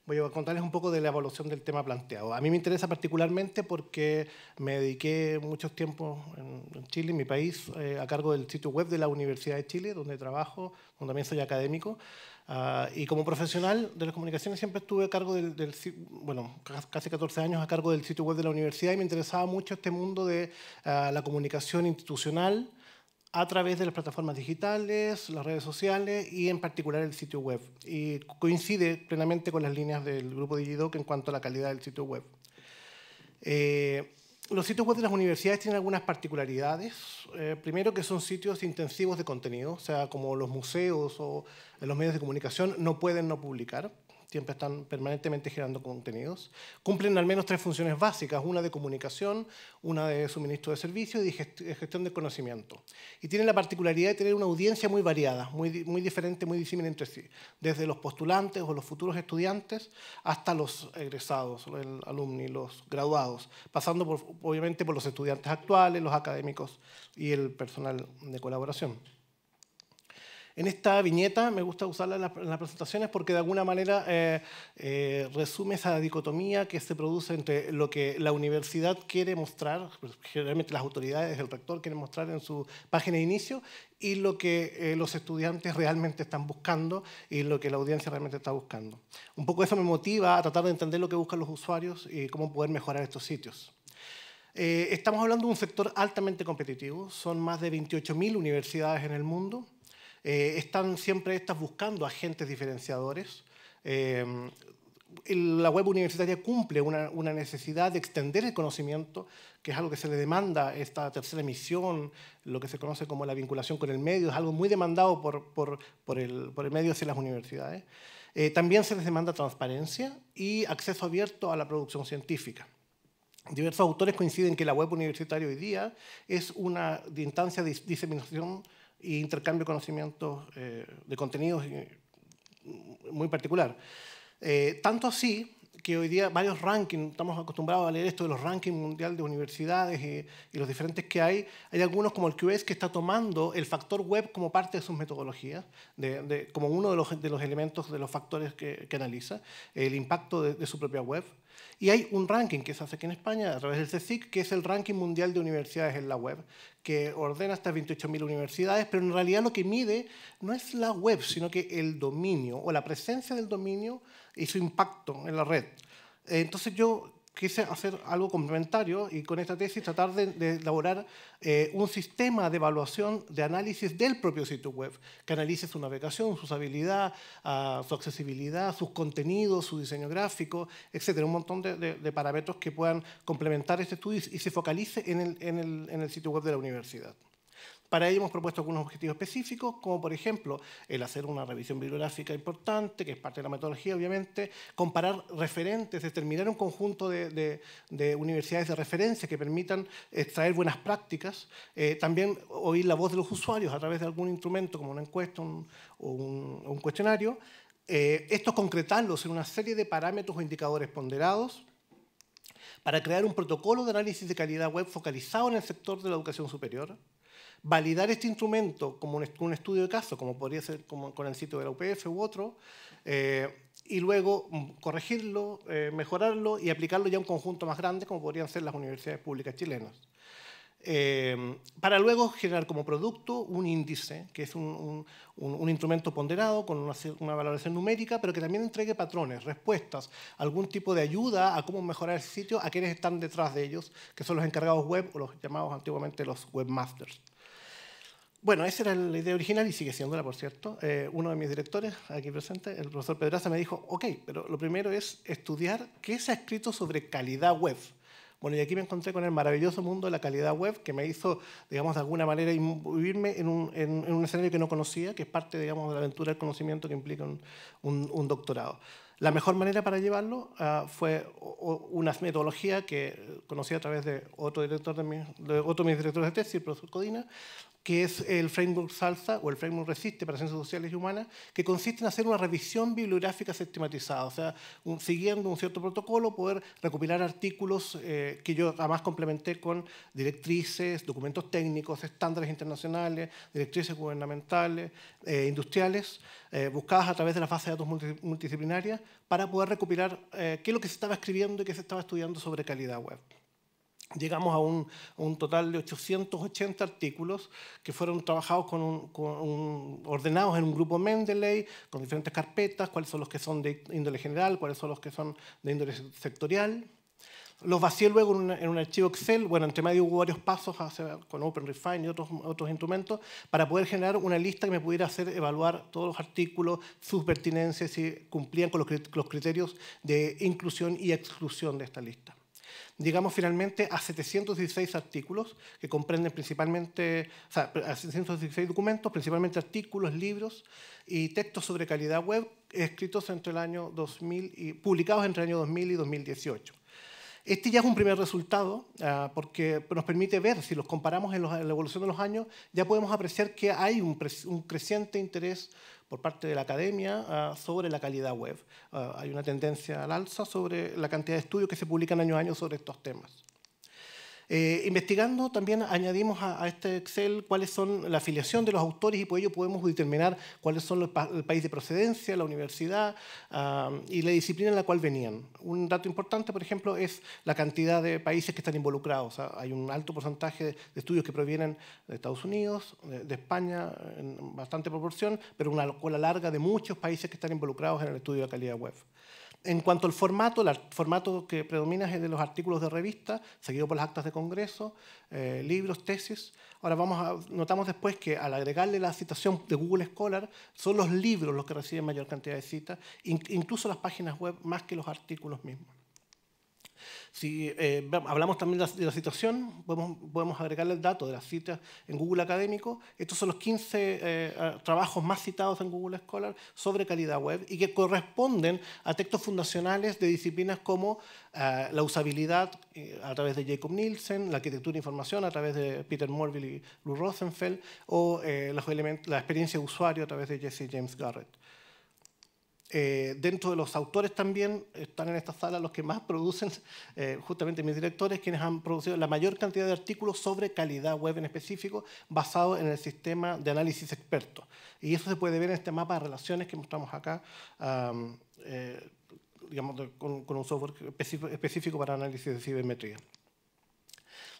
Speaker 10: Voy a contarles un poco de la evolución del tema planteado. A mí me interesa particularmente porque me dediqué muchos tiempos en Chile, en mi país, eh, a cargo del sitio web de la Universidad de Chile, donde trabajo, donde también soy académico. Ah, y como profesional de las comunicaciones siempre estuve a cargo del, bueno, casi 14 años a cargo del sitio web de la universidad y me interesaba mucho este mundo de ah, la comunicación institucional, a través de las plataformas digitales, las redes sociales y en particular el sitio web. Y coincide plenamente con las líneas del grupo Digidoc en cuanto a la calidad del sitio web. Eh, los sitios web de las universidades tienen algunas particularidades. Eh, primero que son sitios intensivos de contenido, o sea, como los museos o los medios de comunicación no pueden no publicar siempre están permanentemente generando contenidos, cumplen al menos tres funciones básicas, una de comunicación, una de suministro de servicios y de gestión de conocimiento. Y tienen la particularidad de tener una audiencia muy variada, muy, muy diferente, muy disímil entre sí, desde los postulantes o los futuros estudiantes hasta los egresados, los alumni, los graduados, pasando obviamente por los estudiantes actuales, los académicos y el personal de colaboración. En esta viñeta me gusta usarla en, las presentaciones porque de alguna manera eh, eh, resume esa dicotomía que se produce entre lo que la universidad quiere mostrar, pues, generalmente las autoridades, el rector quieren mostrar en su página de inicio, y lo que eh, los estudiantes realmente están buscando y lo que la audiencia realmente está buscando. Un poco eso me motiva a tratar de entender lo que buscan los usuarios y cómo poder mejorar estos sitios. estamos hablando de un sector altamente competitivo, son más de 28.000 universidades en el mundo eh, están siempre estas buscando agentes diferenciadores. Eh, la web universitaria cumple una, necesidad de extender el conocimiento, que es algo que se le demanda esta tercera emisión, lo que se conoce como la vinculación con el medio, es algo muy demandado por, el, medio hacia las universidades. Eh, también se les demanda transparencia y acceso abierto a la producción científica. Diversos autores coinciden que la web universitaria hoy día es una instancia de diseminación y intercambio de conocimientos, eh, de contenidos eh, muy particular. Eh, tanto así que hoy día varios rankings, estamos acostumbrados a leer esto de los rankings mundial de universidades y, los diferentes que hay, hay algunos como el QS que está tomando el factor web como parte de sus metodologías, de, como uno de los, de los, elementos, de los factores que, que analiza, el impacto de, su propia web. Y hay un ranking que se hace aquí en España a través del CSIC, que es el ranking mundial de universidades en la web, que ordena hasta 28.000 universidades, pero en realidad lo que mide no es la web, sino que el dominio o la presencia del dominio y su impacto en la red. Entonces yo quise hacer algo complementario y con esta tesis tratar de, elaborar eh, un sistema de evaluación, de análisis del propio sitio web, que analice su navegación, su usabilidad, ah, su accesibilidad, sus contenidos, su diseño gráfico, etcétera, un montón de, parámetros que puedan complementar este estudio y se focalice en el sitio web de la universidad. Para ello hemos propuesto algunos objetivos específicos, como por ejemplo el hacer una revisión bibliográfica importante, que es parte de la metodología, obviamente, comparar referentes, determinar un conjunto de, universidades de referencia que permitan extraer buenas prácticas, eh, también oír la voz de los usuarios a través de algún instrumento como una encuesta o un, cuestionario, eh, estos concretarlos en una serie de parámetros o indicadores ponderados para crear un protocolo de análisis de calidad web focalizado en el sector de la educación superior, validar este instrumento como un, estudio de caso, como podría ser con el sitio de la UPF u otro, eh, y luego mm, corregirlo, eh, mejorarlo y aplicarlo ya a un conjunto más grande, como podrían ser las universidades públicas chilenas. Eh, para luego generar como producto un índice, que es un, un, instrumento ponderado con una, una, valoración numérica, pero que también entregue patrones, respuestas, algún tipo de ayuda a cómo mejorar el sitio, a quienes están detrás de ellos, que son los encargados web o los llamados antiguamente los webmasters. Bueno, esa era la idea original y sigue siéndola, por cierto. Eh, uno de mis directores aquí presente, el profesor Pedraza, me dijo, ok, pero lo primero es estudiar qué se ha escrito sobre calidad web. Bueno, y aquí me encontré con el maravilloso mundo de la calidad web que me hizo, digamos, de alguna manera vivirme en un, escenario que no conocía, que es parte, digamos, de la aventura del conocimiento que implica un doctorado. La mejor manera para llevarlo ah, fue una metodología que conocí a través de otro, director de, otro mis directores de tesis, el profesor Codina, que es el framework SALSA o el framework RESISTE para ciencias sociales y humanas, que consiste en hacer una revisión bibliográfica sistematizada, o sea, siguiendo un cierto protocolo, poder recopilar artículos eh, que yo además complementé con directrices, documentos técnicos, estándares internacionales, directrices gubernamentales, eh, industriales. Eh, buscadas a través de las bases de datos multidisciplinarias para poder recuperar eh, qué es lo que se estaba escribiendo y qué se estaba estudiando sobre calidad web. Llegamos a un, total de 880 artículos que fueron trabajados con, ordenados en un grupo Mendeley, con diferentes carpetas, cuáles son los que son de índole general, cuáles son los que son de índole sectorial. Los vacié luego en, un archivo Excel, bueno, entre medio hubo varios pasos con OpenRefine y otros, instrumentos para poder generar una lista que me pudiera hacer evaluar todos los artículos, sus pertinencias, si cumplían con los, criterios de inclusión y exclusión de esta lista. Llegamos finalmente a 716 artículos que comprenden principalmente, o sea, 716 documentos, principalmente artículos, libros y textos sobre calidad web escritos entre el año 2000 y publicados entre el año 2000 y 2018. Este ya es un primer resultado ah, porque nos permite ver, si los comparamos en, la evolución de los años, ya podemos apreciar que hay un, creciente interés por parte de la academia ah, sobre la calidad web. Ah, hay una tendencia al alza sobre la cantidad de estudios que se publican año a año sobre estos temas. Eh, investigando también añadimos a, este Excel cuáles son la afiliación de los autores y por ello podemos determinar cuáles son el país de procedencia, la universidad y la disciplina en la cual venían. Un dato importante, por ejemplo, es la cantidad de países que están involucrados. hay un alto porcentaje de estudios que provienen de Estados Unidos, de, España, en bastante proporción, pero una cola larga de muchos países que están involucrados en el estudio de calidad web. En cuanto al formato, el formato que predomina es el de los artículos de revista, seguido por las actas de congreso, eh, libros, tesis. Ahora vamos a, notamos después que al agregarle la citación de Google Scholar, son los libros los que reciben mayor cantidad de citas, incluso las páginas web más que los artículos mismos. Si eh, hablamos también de la, situación, podemos, agregarle el dato de las citas en Google Académico. Estos son los 15 eh, trabajos más citados en Google Scholar sobre calidad web y que corresponden a textos fundacionales de disciplinas como eh, la usabilidad a través de Jacob Nielsen, la arquitectura de información a través de Peter Morville y Lou Rosenfeld o la experiencia de usuario a través de Jesse James Garrett. Eh, dentro de los autores también están en esta sala los que más producen, eh, justamente mis directores, quienes han producido la mayor cantidad de artículos sobre calidad web en específico, basado en el sistema de análisis experto. Y eso se puede ver en este mapa de relaciones que mostramos acá, eh, digamos, con, un software específico para análisis de cibermetría.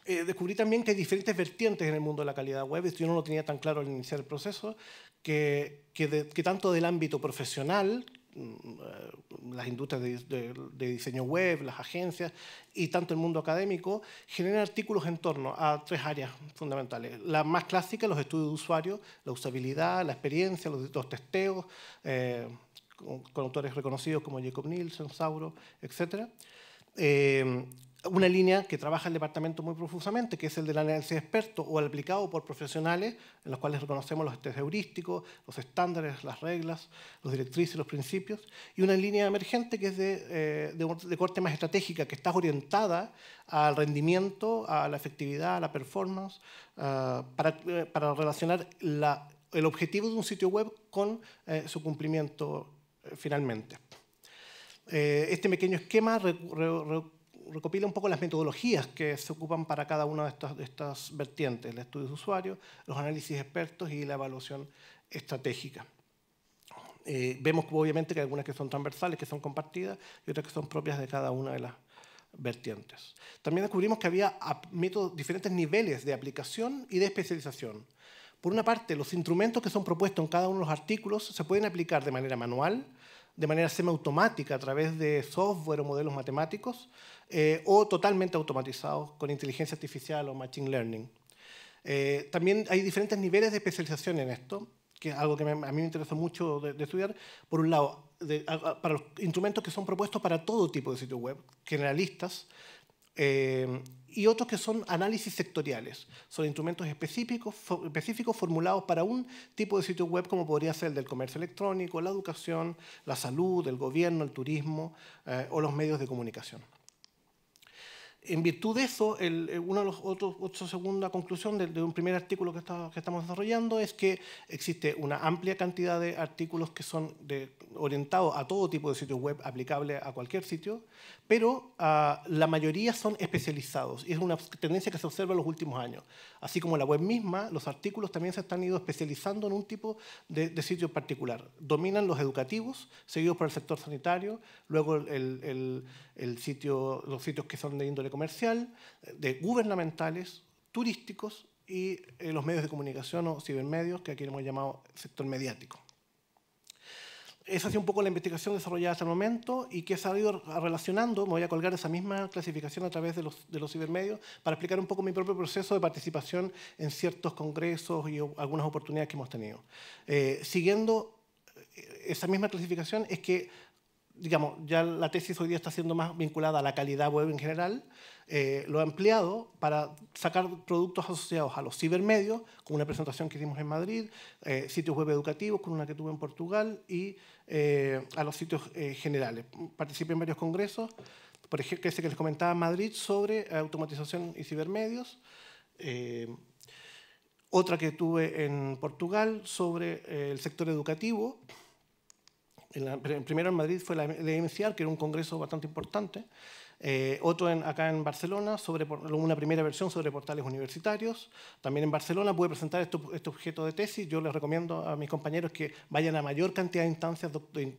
Speaker 10: descubrí también que hay diferentes vertientes en el mundo de la calidad web, esto yo no lo tenía tan claro al iniciar el proceso, que, que tanto del ámbito profesional, Mm, eh, las industrias de, diseño web, las agencias y tanto el mundo académico, generan artículos en torno a tres áreas fundamentales. La más clásica, los estudios de usuario, la usabilidad, la experiencia, los, testeos, eh, con, autores reconocidos como Jacob Nielsen, Sauro, etc una línea que trabaja el departamento muy profusamente, que es el del análisis experto o aplicado por profesionales, en los cuales reconocemos los test heurísticos, los estándares, las reglas, las directrices, los principios, y una línea emergente que es de, eh, de, corte más estratégica, que está orientada al rendimiento, a la efectividad, a la performance, eh, para, eh, para, relacionar la, el objetivo de un sitio web con su cumplimiento finalmente. este pequeño esquema recopila un poco las metodologías que se ocupan para cada una de estas, vertientes, el estudio de usuario, los análisis expertos y la evaluación estratégica. Eh, vemos obviamente que hay algunas que son transversales, que son compartidas, y otras que son propias de cada una de las vertientes. También descubrimos que había diferentes niveles de aplicación y de especialización. Por una parte, los instrumentos que son propuestos en cada uno de los artículos se pueden aplicar de manera manual, de manera semiautomática a través de software o modelos matemáticos, eh, o totalmente automatizados con inteligencia artificial o machine learning. Eh, también hay diferentes niveles de especialización en esto, que es algo que a mí me interesa mucho de, estudiar. Por un lado, para los instrumentos que son propuestos para todo tipo de sitios web, generalistas, eh, y otros que son análisis sectoriales. Son instrumentos específicos, específicos formulados para un tipo de sitio web como podría ser el del comercio electrónico, la educación, la salud, el gobierno, el turismo o los medios de comunicación. En virtud de eso, eh, una de las otras segunda conclusión de, un primer artículo que, estamos desarrollando es que existe una amplia cantidad de artículos que son orientados a todo tipo de sitios web, aplicable a cualquier sitio, pero ah, la mayoría son especializados y es una tendencia que se observa en los últimos años. Así como la web misma, los artículos también se están ido especializando en un tipo de, sitio particular. Dominan los educativos, seguidos por el sector sanitario, luego el sitio, los sitios que son de índole comercial, de gubernamentales, turísticos y eh, los medios de comunicación o cibermedios, que aquí hemos llamado sector mediático. Esa ha sido un poco la investigación desarrollada hasta el momento y que he ha ido relacionando, me voy a colgar esa misma clasificación a través de los, cibermedios para explicar un poco mi propio proceso de participación en ciertos congresos y algunas oportunidades que hemos tenido. Eh, siguiendo eh, esa misma clasificación es que digamos, ya la tesis hoy día está siendo más vinculada a la calidad web en general, eh, lo he ampliado para sacar productos asociados a los cibermedios, con una presentación que hicimos en Madrid, eh, sitios web educativos, con una que tuve en Portugal, y eh, a los sitios generales. Participé en varios congresos, por ejemplo, ese que les comentaba en Madrid, sobre automatización y cibermedios. otra que tuve en Portugal sobre el sector educativo, primero en Madrid fue la, de EMCR, que era un congreso bastante importante, eh, otro en, acá en Barcelona, sobre una primera versión sobre portales universitarios. También en Barcelona pude presentar este, objeto de tesis. Yo les recomiendo a mis compañeros que vayan a mayor cantidad de instancias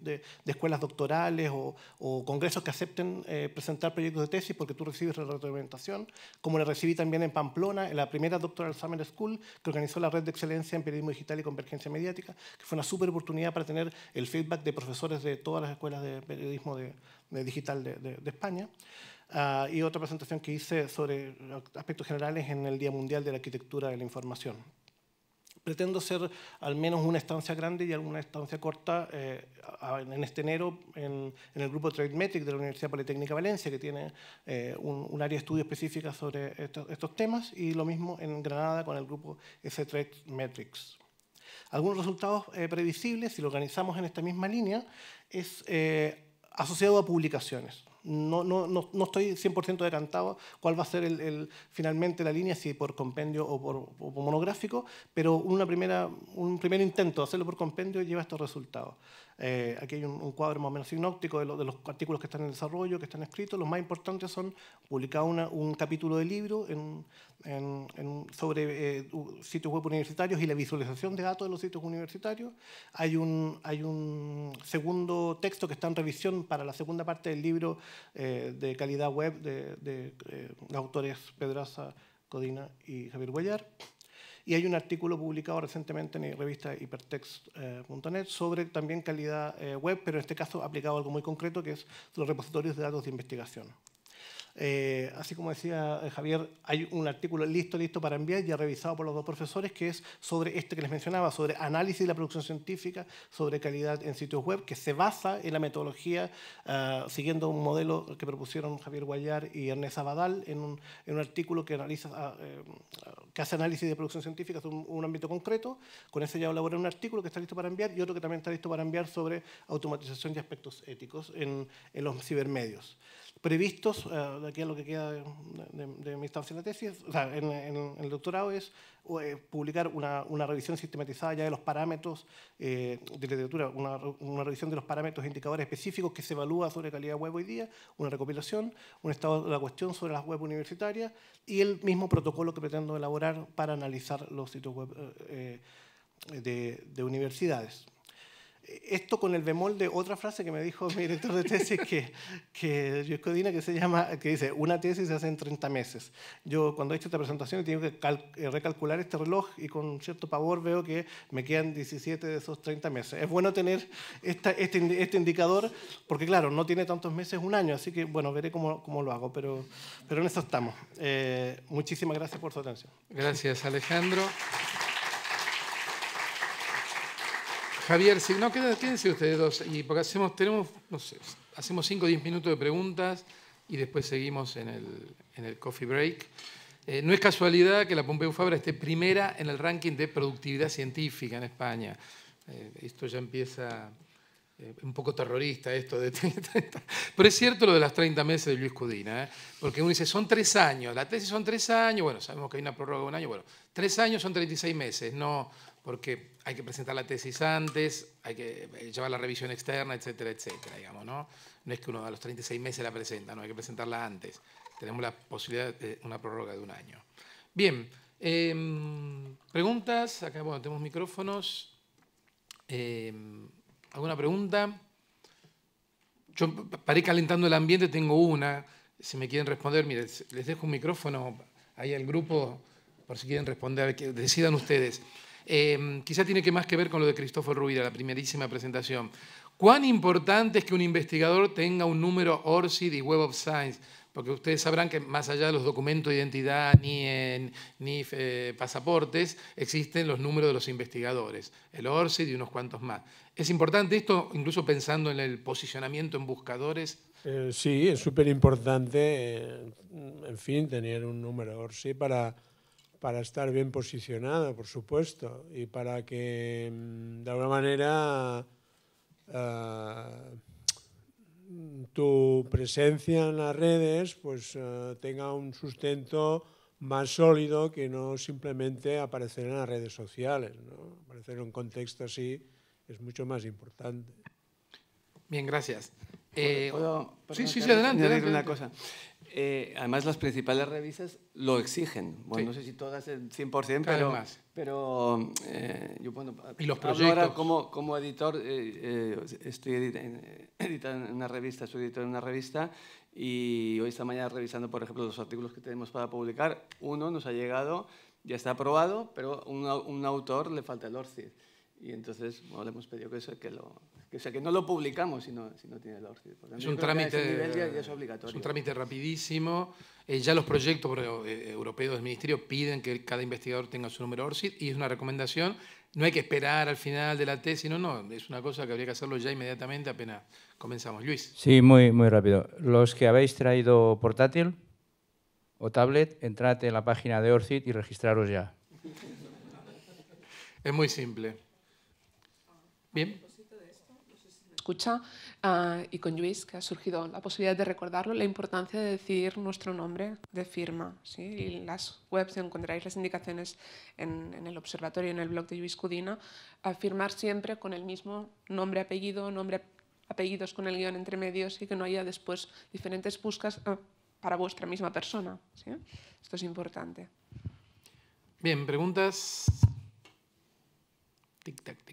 Speaker 10: de, escuelas doctorales o, congresos que acepten eh, presentar proyectos de tesis porque tú recibes retroalimentación, como le recibí también en Pamplona, en la primera Doctoral Summer School que organizó la Red de Excelencia en Periodismo Digital y Convergencia Mediática, que fue una súper oportunidad para tener el feedback de profesores de todas las escuelas de periodismo de, digital de, España. Ah, y otra presentación que hice sobre aspectos generales en el Día Mundial de la Arquitectura de la Información. Pretendo ser al menos una estancia grande y alguna estancia corta eh, en este enero en, el grupo TradeMetric de la Universidad Politécnica Valencia, que tiene eh, un, área de estudio específica sobre estos, temas, y lo mismo en Granada con el grupo s Metrics. Algunos resultados eh, previsibles, si lo organizamos en esta misma línea, es asociado a publicaciones. No, no, no, no estoy 100% decantado cuál va a ser el, finalmente la línea, si por compendio o por, monográfico, pero una primera, un primer intento de hacerlo por compendio lleva estos resultados. Eh, aquí hay un, cuadro más o menos sinóptico de, los artículos que están en desarrollo, que están escritos. Los más importantes son publicar un capítulo de libro sobre eh, sitios web universitarios y la visualización de datos de los sitios universitarios. Hay un, segundo texto que está en revisión para la segunda parte del libro eh, de calidad web de, de autores Pedraza, Codina y Javier Guayar. Y hay un artículo publicado recientemente en la revista hypertext.net sobre también calidad eh, web, pero en este caso aplicado algo muy concreto, que es los repositorios de datos de investigación. Eh, así como decía eh, Javier, hay un artículo listo, listo para enviar, ya revisado por los dos profesores, que es sobre este que les mencionaba, sobre análisis de la producción científica, sobre calidad en sitios web, que se basa en la metodología, ah, siguiendo un modelo que propusieron Javier Guayar y Ernest Abadal en un, artículo que, analiza, ah, eh, que hace análisis de producción científica en un, ámbito concreto. Con ese ya elaboré un artículo que está listo para enviar y otro que también está listo para enviar sobre automatización y aspectos éticos en los cibermedios previstos, eh, aquí es lo que queda de, mi estancia de tesis, o sea, en, el doctorado, es eh, publicar una, revisión sistematizada ya de los parámetros eh, de literatura, una, revisión de los parámetros e indicadores específicos que se evalúa sobre calidad web hoy día, una recopilación, un estado de la cuestión sobre las web universitarias y el mismo protocolo que pretendo elaborar para analizar los sitios web de universidades esto con el bemol de otra frase que me dijo mi director de tesis, que, [laughs] que yo que se llama, que dice, una tesis se hace en 30 meses. Yo cuando he hecho esta presentación he tenido que eh, recalcular este reloj y con cierto pavor veo que me quedan 17 de esos 30 meses. Es bueno tener esta, este, este, indicador, porque claro, no tiene tantos meses, un año, así que bueno, veré cómo, cómo lo hago, pero, pero en eso estamos. Eh, muchísimas gracias por su atención.
Speaker 4: Gracias, Alejandro. Javier, si no, quédense ustedes dos. Y porque hacemos, tenemos, hacemos 5 o 10 minutos de preguntas y después seguimos en el, en el coffee break. Eh, no es casualidad que la Pompeu Fabra esté primera en el ranking de productividad científica en España. Eh, esto ya empieza eh, un poco terrorista, esto de... [laughs] Pero es cierto lo de las 30 meses de Luis Cudina, porque uno dice, son tres años, la tesis son tres años, bueno, sabemos que hay una prórroga de un año, bueno, tres años son 36 meses, no porque hay que presentar la tesis antes, hay que eh, llevar la revisión externa, etcétera, etcétera, digamos, ¿no? No es que uno a los 36 meses la presenta, no, hay que presentarla antes. Tenemos la posibilidad de eh, una prórroga de un año. Bien, em, preguntas, acá, bueno, tenemos micrófonos. Em, ¿Alguna pregunta? Yo paré calentando el ambiente tengo una, si me quieren responder, miren, les dejo un micrófono ahí al grupo, por si quieren responder, que decidan ustedes. Em, quizá tiene que más que ver con lo de Cristóforo Ruida, la primerísima presentación. ¿Cuán importante es que un investigador tenga un número ORCID y Web of Science? Porque ustedes sabrán que más allá de los documentos de identidad ni, ni eh, pasaportes, existen los números de los investigadores, el ORCID y unos cuantos más. ¿Es importante esto, incluso pensando en el posicionamiento en buscadores?
Speaker 6: Eh, sí, es súper importante, eh, en fin, tener un número ORCID para para estar bien posicionada, por supuesto, y para que mm, de alguna manera eh, tu presencia en las redes pues eh, tenga un sustento más sólido que no simplemente aparecer en las redes sociales. Aparecer en un contexto así es mucho más importante.
Speaker 4: Bien, gracias.
Speaker 1: Eh, sí, sí, adelante. adelante. Una cosa. Eh, además, las principales revistas lo exigen. Bueno, no sé si todas el 100%, pero, pero eh, yo ¿Y los proyectos? ahora como, como editor, eh, estoy editando una revista, soy editor de una revista y hoy esta mañana revisando, por ejemplo, los artículos que tenemos para publicar, uno nos ha llegado, ya está aprobado, pero un, un autor le falta el ORCID. Y entonces bueno, le hemos pedido que, eso, que lo, o sea, que no lo publicamos si no, tiene la ORCID. Es un, trámite, un trámite
Speaker 4: rapidísimo. Eh, ya los proyectos eh, eh, europeos del Ministerio piden que cada investigador tenga su número ORCID y es una recomendación. No hay que esperar al final de la tesis, no, no, es una cosa que habría que hacerlo ya inmediatamente apenas comenzamos. Luis.
Speaker 5: Sí, muy, muy rápido. Los que habéis traído portátil o tablet, entrad en la página de ORCID y registraros ya.
Speaker 4: Es muy simple. Bien escucha ah, y con Luis, que ha surgido la posibilidad de recordarlo, la importancia de decir nuestro nombre de firma. Y en las webs encontraréis las indicaciones en, el observatorio, en el blog de Luis Cudina, a firmar siempre con el mismo nombre, apellido, nombre, apellidos con el guión entre medios y que no haya después diferentes buscas ah, para vuestra misma persona. Esto es importante. Bien, preguntas. Tic-tac.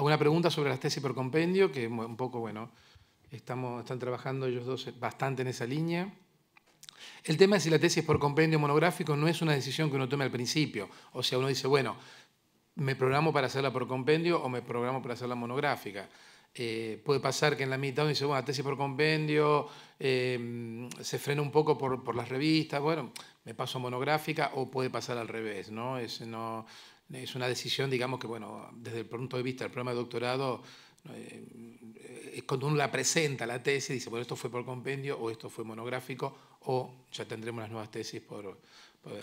Speaker 4: alguna pregunta sobre las tesis por compendio, que un poco, bueno, estamos, están trabajando ellos dos bastante en esa línea. El tema es si la tesis por compendio monográfico no es una decisión que uno tome al principio. O sea, uno dice, bueno, me programo para hacerla por compendio o me programo para hacerla monográfica. Eh, puede pasar que en la mitad uno dice, bueno, tesis por compendio, em, se frena un poco por, las revistas, bueno, me paso monográfica o puede pasar al revés, ¿no? Es, no es una decisión, digamos, que, bueno, desde el punto de vista del programa de doctorado, es eh, eh, cuando uno la presenta, la tesis, dice, bueno, esto fue por compendio o esto fue monográfico o ya tendremos las nuevas tesis por,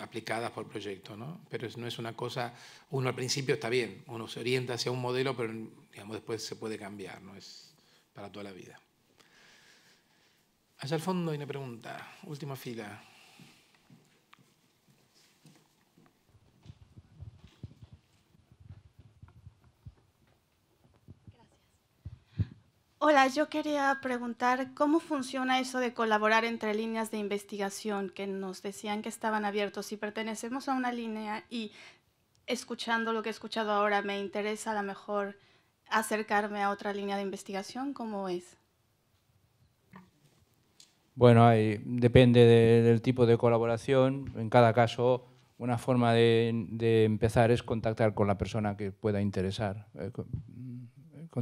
Speaker 4: aplicadas por proyecto, ¿no? Pero no es una cosa, uno al principio está bien, uno se orienta hacia un modelo, pero digamos, después se puede cambiar, ¿no? Es para toda la vida. Allá al fondo hay una pregunta, última fila.
Speaker 3: Hola, yo quería preguntar cómo funciona eso de colaborar entre líneas de investigación que nos decían que estaban abiertos. Si pertenecemos a una línea y escuchando lo que he escuchado ahora me interesa a lo mejor acercarme a otra línea de investigación, ¿cómo es?
Speaker 5: Bueno, depende del tipo de colaboración. En cada caso, una forma de, empezar es contactar con la persona que pueda interesar, eh, mm,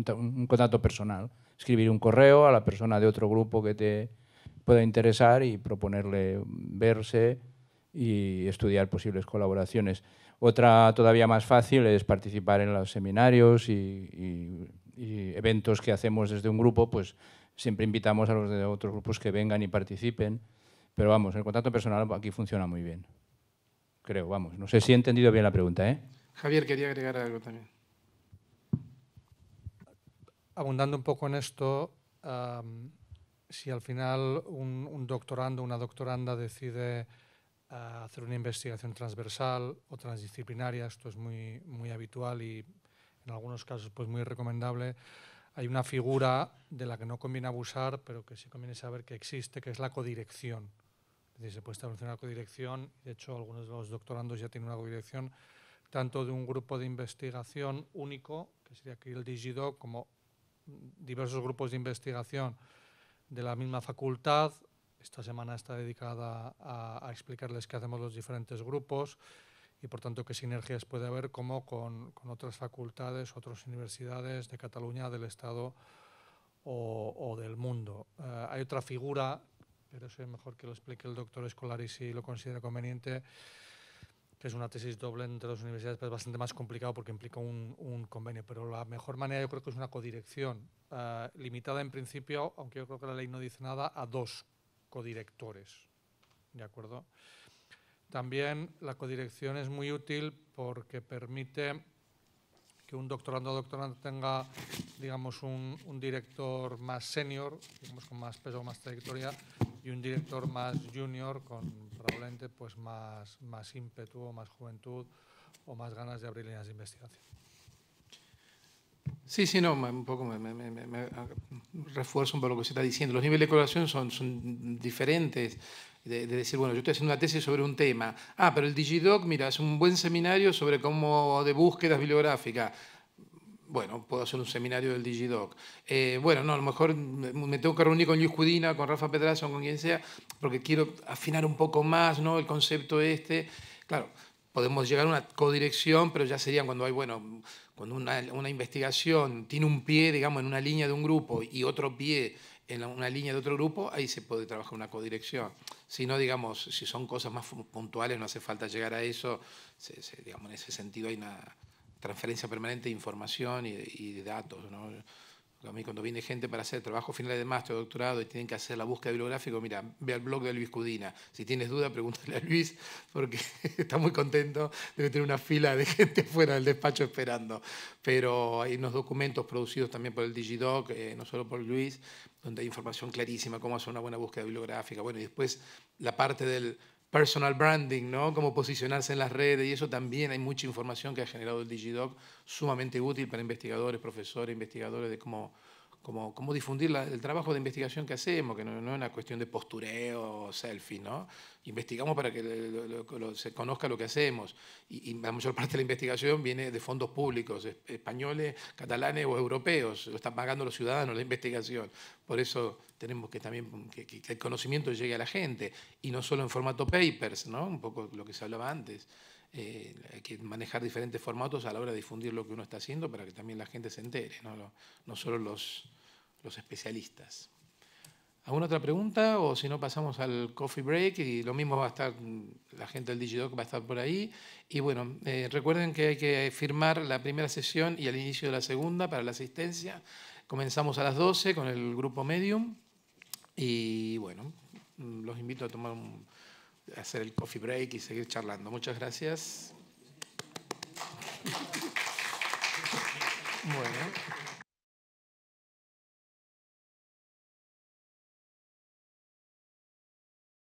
Speaker 5: eh, un contacto personal escribir un correo a la persona de otro grupo que te pueda interesar y proponerle verse y estudiar posibles colaboraciones. Otra todavía más fácil es participar en los seminarios y, eventos que hacemos desde un grupo, pues siempre invitamos a los de otros grupos que vengan y participen. Pero vamos, el contacto personal aquí funciona muy bien. Creo, vamos. No sé si he entendido bien la pregunta, ¿eh?
Speaker 4: Javier quería agregar algo también
Speaker 7: abundando un poco en esto, si al final un, doctorando o una doctoranda decide eh, hacer una investigación transversal o transdisciplinaria, esto es muy, muy habitual y en algunos casos pues muy recomendable, hay una figura de la que no conviene abusar, pero que sí conviene saber que existe, que es la codirección. se puede establecer una codirección, de hecho algunos de los doctorandos ya tienen una codirección, tanto de un grupo de investigación único, que sería aquí el Digido, como diversos grupos de investigación de la misma facultad. Esta semana está dedicada a, explicarles qué hacemos los diferentes grupos y, por tanto, qué sinergias puede haber como con, otras facultades, otras universidades de Cataluña, del Estado o, del mundo. Eh, hay otra figura, pero eso es mejor que lo explique el doctor Escolari si lo considera conveniente, que es una tesis doble entre dos universidades, pero es bastante más complicado porque implica un, convenio. Pero la mejor manera yo creo que es una codirección, eh, limitada en principio, aunque yo creo que la ley no dice nada, a dos codirectores. ¿De acuerdo? También la codirección es muy útil porque permite que un doctorando o doctorando tenga, digamos, un, director más senior, digamos, con más peso, o más trayectoria, y un director más junior, con probablemente pues más, más ímpetu o más juventud o más ganas de abrir líneas de investigación.
Speaker 4: Sí, sí, no, un poco me, refuerzo un poco lo que se está diciendo. Los niveles de colaboración son, son diferentes. De, de, decir, bueno, yo estoy haciendo una tesis sobre un tema. Ah, pero el DigiDoc, mira, es un buen seminario sobre cómo de búsquedas bibliográficas bueno, puedo hacer un seminario del Digidoc. Eh, bueno, no, a lo mejor me tengo que reunir con Luis Cudina, con Rafa Pedraza o con quien sea, porque quiero afinar un poco más ¿no? el concepto este. Claro, podemos llegar a una codirección, pero ya sería cuando hay, bueno, cuando una, una investigación tiene un pie, digamos, en una línea de un grupo y otro pie en una línea de otro grupo, ahí se puede trabajar una codirección. Si no, digamos, si son cosas más puntuales, no hace falta llegar a eso, digamos, en ese sentido hay nada transferencia permanente de información y, de datos. ¿no? A mí cuando viene gente para hacer trabajo finales de máster o doctorado y tienen que hacer la búsqueda bibliográfica, mira, ve al blog de Luis Cudina. Si tienes duda, pregúntale a Luis, porque [laughs] está muy contento, debe tener una fila de gente [laughs] fuera del despacho esperando. Pero hay unos documentos producidos también por el Digidoc, eh, no solo por Luis, donde hay información clarísima, cómo hacer una buena búsqueda bibliográfica. Bueno, y después la parte del personal branding, ¿no? Cómo posicionarse en las redes y eso también hay mucha información que ha generado el DigiDoc sumamente útil para investigadores, profesores, investigadores de cómo cómo difundir el trabajo de investigación que hacemos, que no, es una cuestión de postureo, o selfie, ¿no? Investigamos para que se conozca lo que hacemos y, la mayor parte de la investigación viene de fondos públicos, españoles, catalanes o europeos, lo están pagando los ciudadanos la investigación. Por eso tenemos que también que, que el conocimiento llegue a la gente y no solo en formato papers, ¿no? Un poco lo que se hablaba antes. Eh, hay que manejar diferentes formatos a la hora de difundir lo que uno está haciendo para que también la gente se entere, no, solo los, los especialistas. ¿Alguna otra pregunta? O si no, pasamos al coffee break y lo mismo va a estar, la gente del Digidoc va a estar por ahí. Y bueno, eh, recuerden que hay que firmar la primera sesión y al inicio de la segunda para la asistencia. Comenzamos a las 12 con el grupo Medium y bueno, los invito a tomar un hacer el coffee break y seguir charlando. Muchas gracias.
Speaker 1: Bueno.